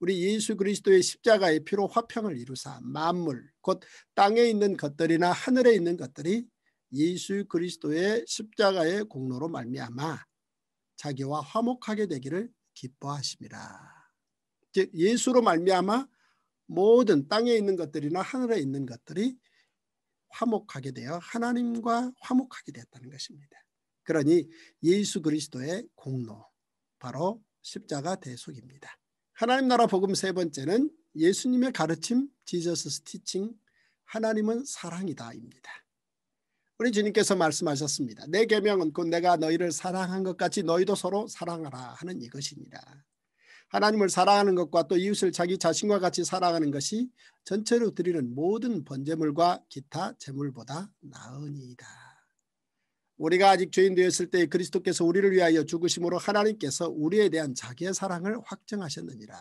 우리 예수 그리스도의 십자가의 피로 화평을 이루사 만물 곧 땅에 있는 것들이나 하늘에 있는 것들이 예수 그리스도의 십자가의 공로로 말미암아 자기와 화목하게 되기를 기뻐하십니다즉 예수로 말미암아 모든 땅에 있는 것들이나 하늘에 있는 것들이 화목하게 되어 하나님과 화목하게 되었다는 것입니다. 그러니 예수 그리스도의 공로 바로 십자가 대속입니다. 하나님 나라 복음 세 번째는 예수님의 가르침 지저스 스티칭 하나님은 사랑이다입니다. 우리 주님께서 말씀하셨습니다. 내 계명은 곧 내가 너희를 사랑한 것 같이 너희도 서로 사랑하라 하는 이것입니다. 하나님을 사랑하는 것과 또 이웃을 자기 자신과 같이 사랑하는 것이 전체로 드리는 모든 번제물과 기타 제물보다 나으니이다. 우리가 아직 죄인 되었을 때 그리스도께서 우리를 위하여 죽으심으로 하나님께서 우리에 대한 자기의 사랑을 확정하셨느니라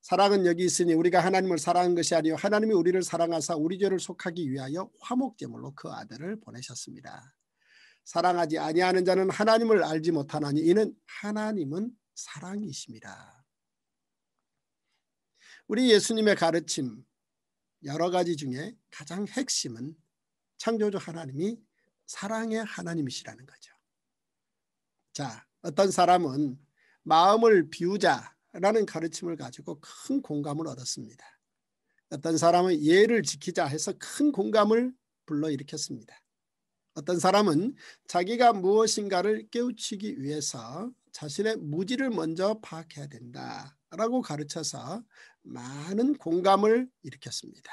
사랑은 여기 있으니 우리가 하나님을 사랑한 것이 아니요 하나님이 우리를 사랑하사 우리 죄를 속하기 위하여 화목제물로 그 아들을 보내셨습니다. 사랑하지 아니하는 자는 하나님을 알지 못하나니 이는 하나님은 사랑이십니다. 우리 예수님의 가르침 여러 가지 중에 가장 핵심은 창조주 하나님이 사랑의 하나님이시라는 거죠. 자, 어떤 사람은 마음을 비우자라는 가르침을 가지고 큰 공감을 얻었습니다. 어떤 사람은 예를 지키자 해서 큰 공감을 불러일으켰습니다. 어떤 사람은 자기가 무엇인가를 깨우치기 위해서 자신의 무지를 먼저 파악해야 된다라고 가르쳐서 많은 공감을 일으켰습니다.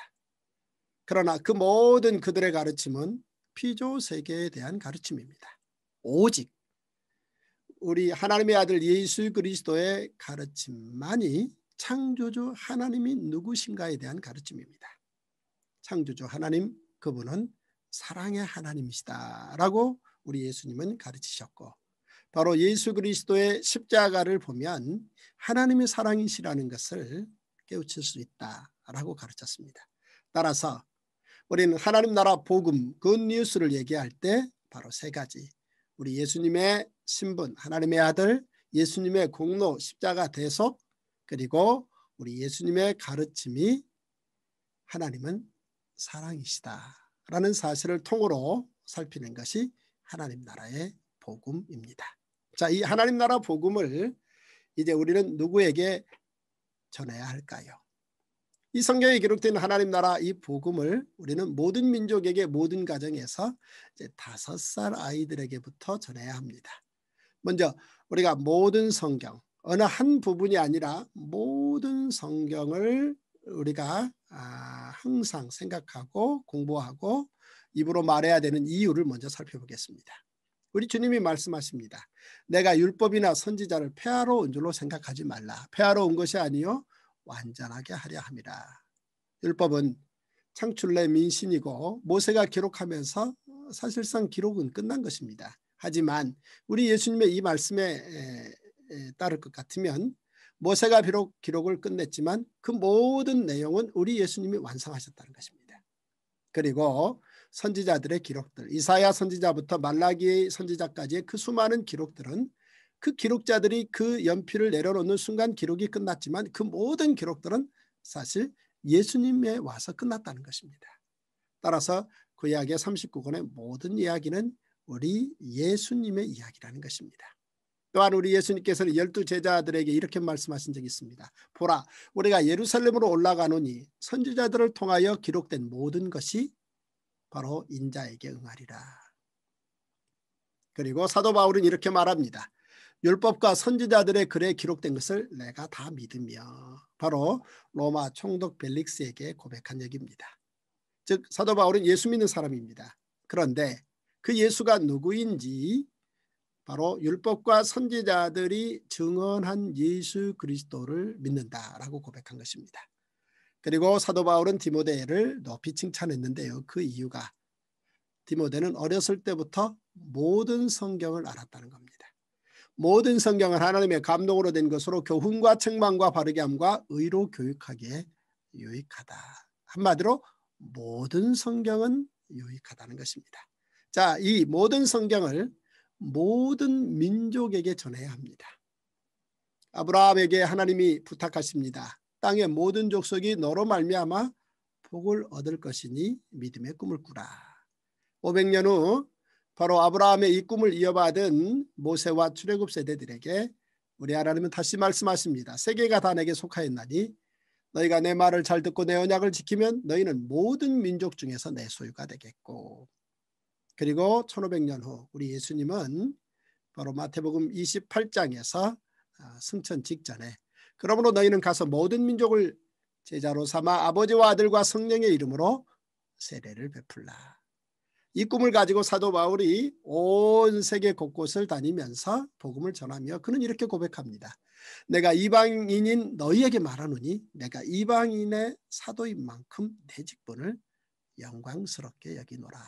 그러나 그 모든 그들의 가르침은 피조 세계에 대한 가르침입니다. 오직 우리 하나님의 아들 예수 그리스도의 가르침만이 창조주 하나님이 누구신가에 대한 가르침입니다. 창조주 하나님 그분은 사랑의 하나님이시다라고 우리 예수님은 가르치셨고 바로 예수 그리스도의 십자가를 보면 하나님의 사랑이시라는 것을 깨우칠 수 있다라고 가르쳤습니다. 따라서 우리는 하나님 나라 복음, 그 뉴스를 얘기할 때 바로 세 가지. 우리 예수님의 신분, 하나님의 아들, 예수님의 공로, 십자가 대속, 그리고 우리 예수님의 가르침이 하나님은 사랑이시다. 라는 사실을 통으로 살피는 것이 하나님 나라의 복음입니다. 자, 이 하나님 나라 복음을 이제 우리는 누구에게 전해야 할까요? 이 성경에 기록된 하나님 나라 이 복음을 우리는 모든 민족에게 모든 가정에서 이제 다섯 살 아이들에게부터 전해야 합니다. 먼저 우리가 모든 성경 어느 한 부분이 아니라 모든 성경을 우리가 아, 항상 생각하고 공부하고 입으로 말해야 되는 이유를 먼저 살펴보겠습니다. 우리 주님이 말씀하십니다. 내가 율법이나 선지자를 폐하러 온 줄로 생각하지 말라. 폐하러 온 것이 아니요 완전하게 하려 합이라 율법은 창출의 민심이고 모세가 기록하면서 사실상 기록은 끝난 것입니다. 하지만 우리 예수님의 이 말씀에 따를 것 같으면 모세가 비록 기록을 끝냈지만 그 모든 내용은 우리 예수님이 완성하셨다는 것입니다. 그리고 선지자들의 기록들 이사야 선지자부터 말라기 선지자까지의 그 수많은 기록들은 그 기록자들이 그 연필을 내려놓는 순간 기록이 끝났지만 그 모든 기록들은 사실 예수님에 와서 끝났다는 것입니다. 따라서 구약의 그 39권의 모든 이야기는 우리 예수님의 이야기라는 것입니다. 또한 우리 예수님께서는 열두 제자들에게 이렇게 말씀하신 적이 있습니다. 보라, 우리가 예루살렘으로 올라가노니 선지자들을 통하여 기록된 모든 것이 바로 인자에게 응하리라. 그리고 사도 바울은 이렇게 말합니다. 율법과 선지자들의 글에 기록된 것을 내가 다 믿으며 바로 로마 총독 벨릭스에게 고백한 얘기입니다. 즉 사도 바울은 예수 믿는 사람입니다. 그런데 그 예수가 누구인지 바로 율법과 선지자들이 증언한 예수 그리스도를 믿는다라고 고백한 것입니다. 그리고 사도 바울은 디모데를 높이 칭찬했는데요. 그 이유가 디모데는 어렸을 때부터 모든 성경을 알았다는 겁니다. 모든 성경을 하나님의 감동으로 된 것으로 교훈과 책망과 바르게 함과 의로 교육하기에 유익하다. 한마디로 모든 성경은 유익하다는 것입니다. 자, 이 모든 성경을 모든 민족에게 전해야 합니다. 아브라함에게 하나님이 부탁하십니다. 땅의 모든 족속이 너로 말미암아 복을 얻을 것이니 믿음의 꿈을 꾸라. 500년 후 바로 아브라함의 이 꿈을 이어받은 모세와 출애굽 세대들에게 우리 하나님은 다시 말씀하십니다. 세계가 다 내게 속하였나니 너희가 내 말을 잘 듣고 내 언약을 지키면 너희는 모든 민족 중에서 내 소유가 되겠고 그리고 1500년 후 우리 예수님은 바로 마태복음 28장에서 아, 승천 직전에 그러므로 너희는 가서 모든 민족을 제자로 삼아 아버지와 아들과 성령의 이름으로 세례를 베풀라. 이 꿈을 가지고 사도 바울이 온 세계 곳곳을 다니면서 복음을 전하며 그는 이렇게 고백합니다. 내가 이방인인 너희에게 말하노니 내가 이방인의 사도인 만큼 내 직분을 영광스럽게 여기노라.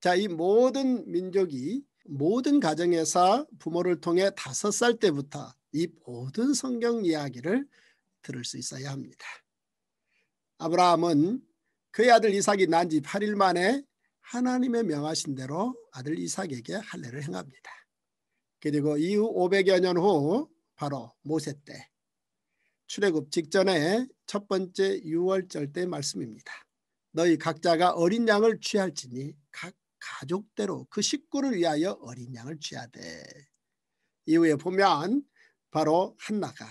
자, 이 모든 민족이 모든 가정에서 부모를 통해 다섯 살 때부터 이 모든 성경 이야기를 들을 수 있어야 합니다. 아브라함은 그의 아들 이삭이 난지 8일 만에 하나님의 명하신 대로 아들 이삭에게 할례를 행합니다. 그리고 이후 500여 년 후 바로 모세 때 출애굽 직전에 첫 번째 6월절 때 말씀입니다. 너희 각자가 어린 양을 취할지니 각 가족대로 그 식구를 위하여 어린 양을 취하되 이후에 보면 바로 한나가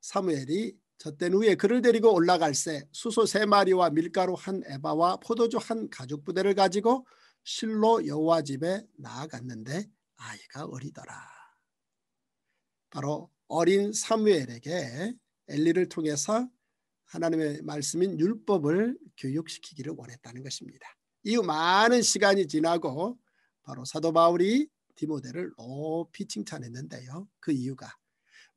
사무엘이 젖된 후에 그를 데리고 올라갈새 수소 세 마리와 밀가루 한 에바와 포도주 한 가죽 부대를 가지고 실로 여호와 집에 나아갔는데 아이가 어리더라. 바로 어린 사무엘에게 엘리를 통해서 하나님의 말씀인 율법을 교육시키기를 원했다는 것입니다. 이후 많은 시간이 지나고 바로 사도 바울이 디모데를 높이 칭찬했는데요. 그 이유가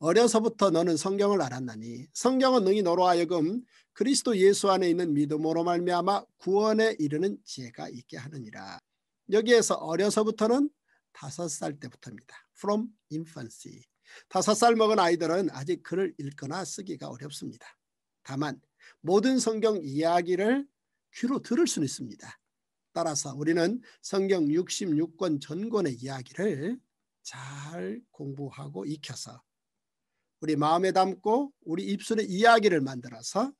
어려서부터 너는 성경을 알았나니 성경은 능히 너로 하여금 그리스도 예수 안에 있는 믿음으로 말미암아 구원에 이르는 지혜가 있게 하느니라. 여기에서 어려서부터는 다섯 살 때부터입니다. From infancy. 다섯 살 먹은 아이들은 아직 글을 읽거나 쓰기가 어렵습니다. 다만 모든 성경 이야기를 귀로 들을 수는 있습니다. 따라서 우리는 성경 66권 전권의 이야기를 잘 공부하고 익혀서 우리 마음에 담고 우리 입술의 이야기를 만들어서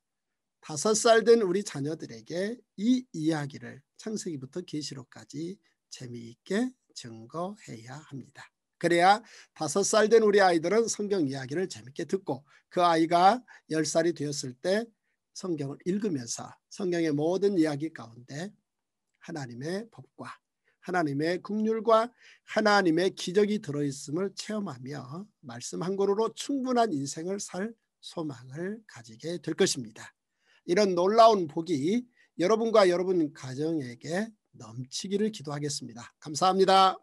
다섯 살 된 우리 자녀들에게 이 이야기를 창세기부터 계시록까지 재미있게 증거해야 합니다. 그래야 다섯 살 된 우리 아이들은 성경 이야기를 재밌게 듣고 그 아이가 열살이 되었을 때 성경을 읽으면서 성경의 모든 이야기 가운데 하나님의 법과 하나님의 국휼과 하나님의 기적이 들어있음을 체험하며 말씀 한 그루로 충분한 인생을 살 소망을 가지게 될 것입니다. 이런 놀라운 복이 여러분과 여러분 가정에게 넘치기를 기도하겠습니다. 감사합니다.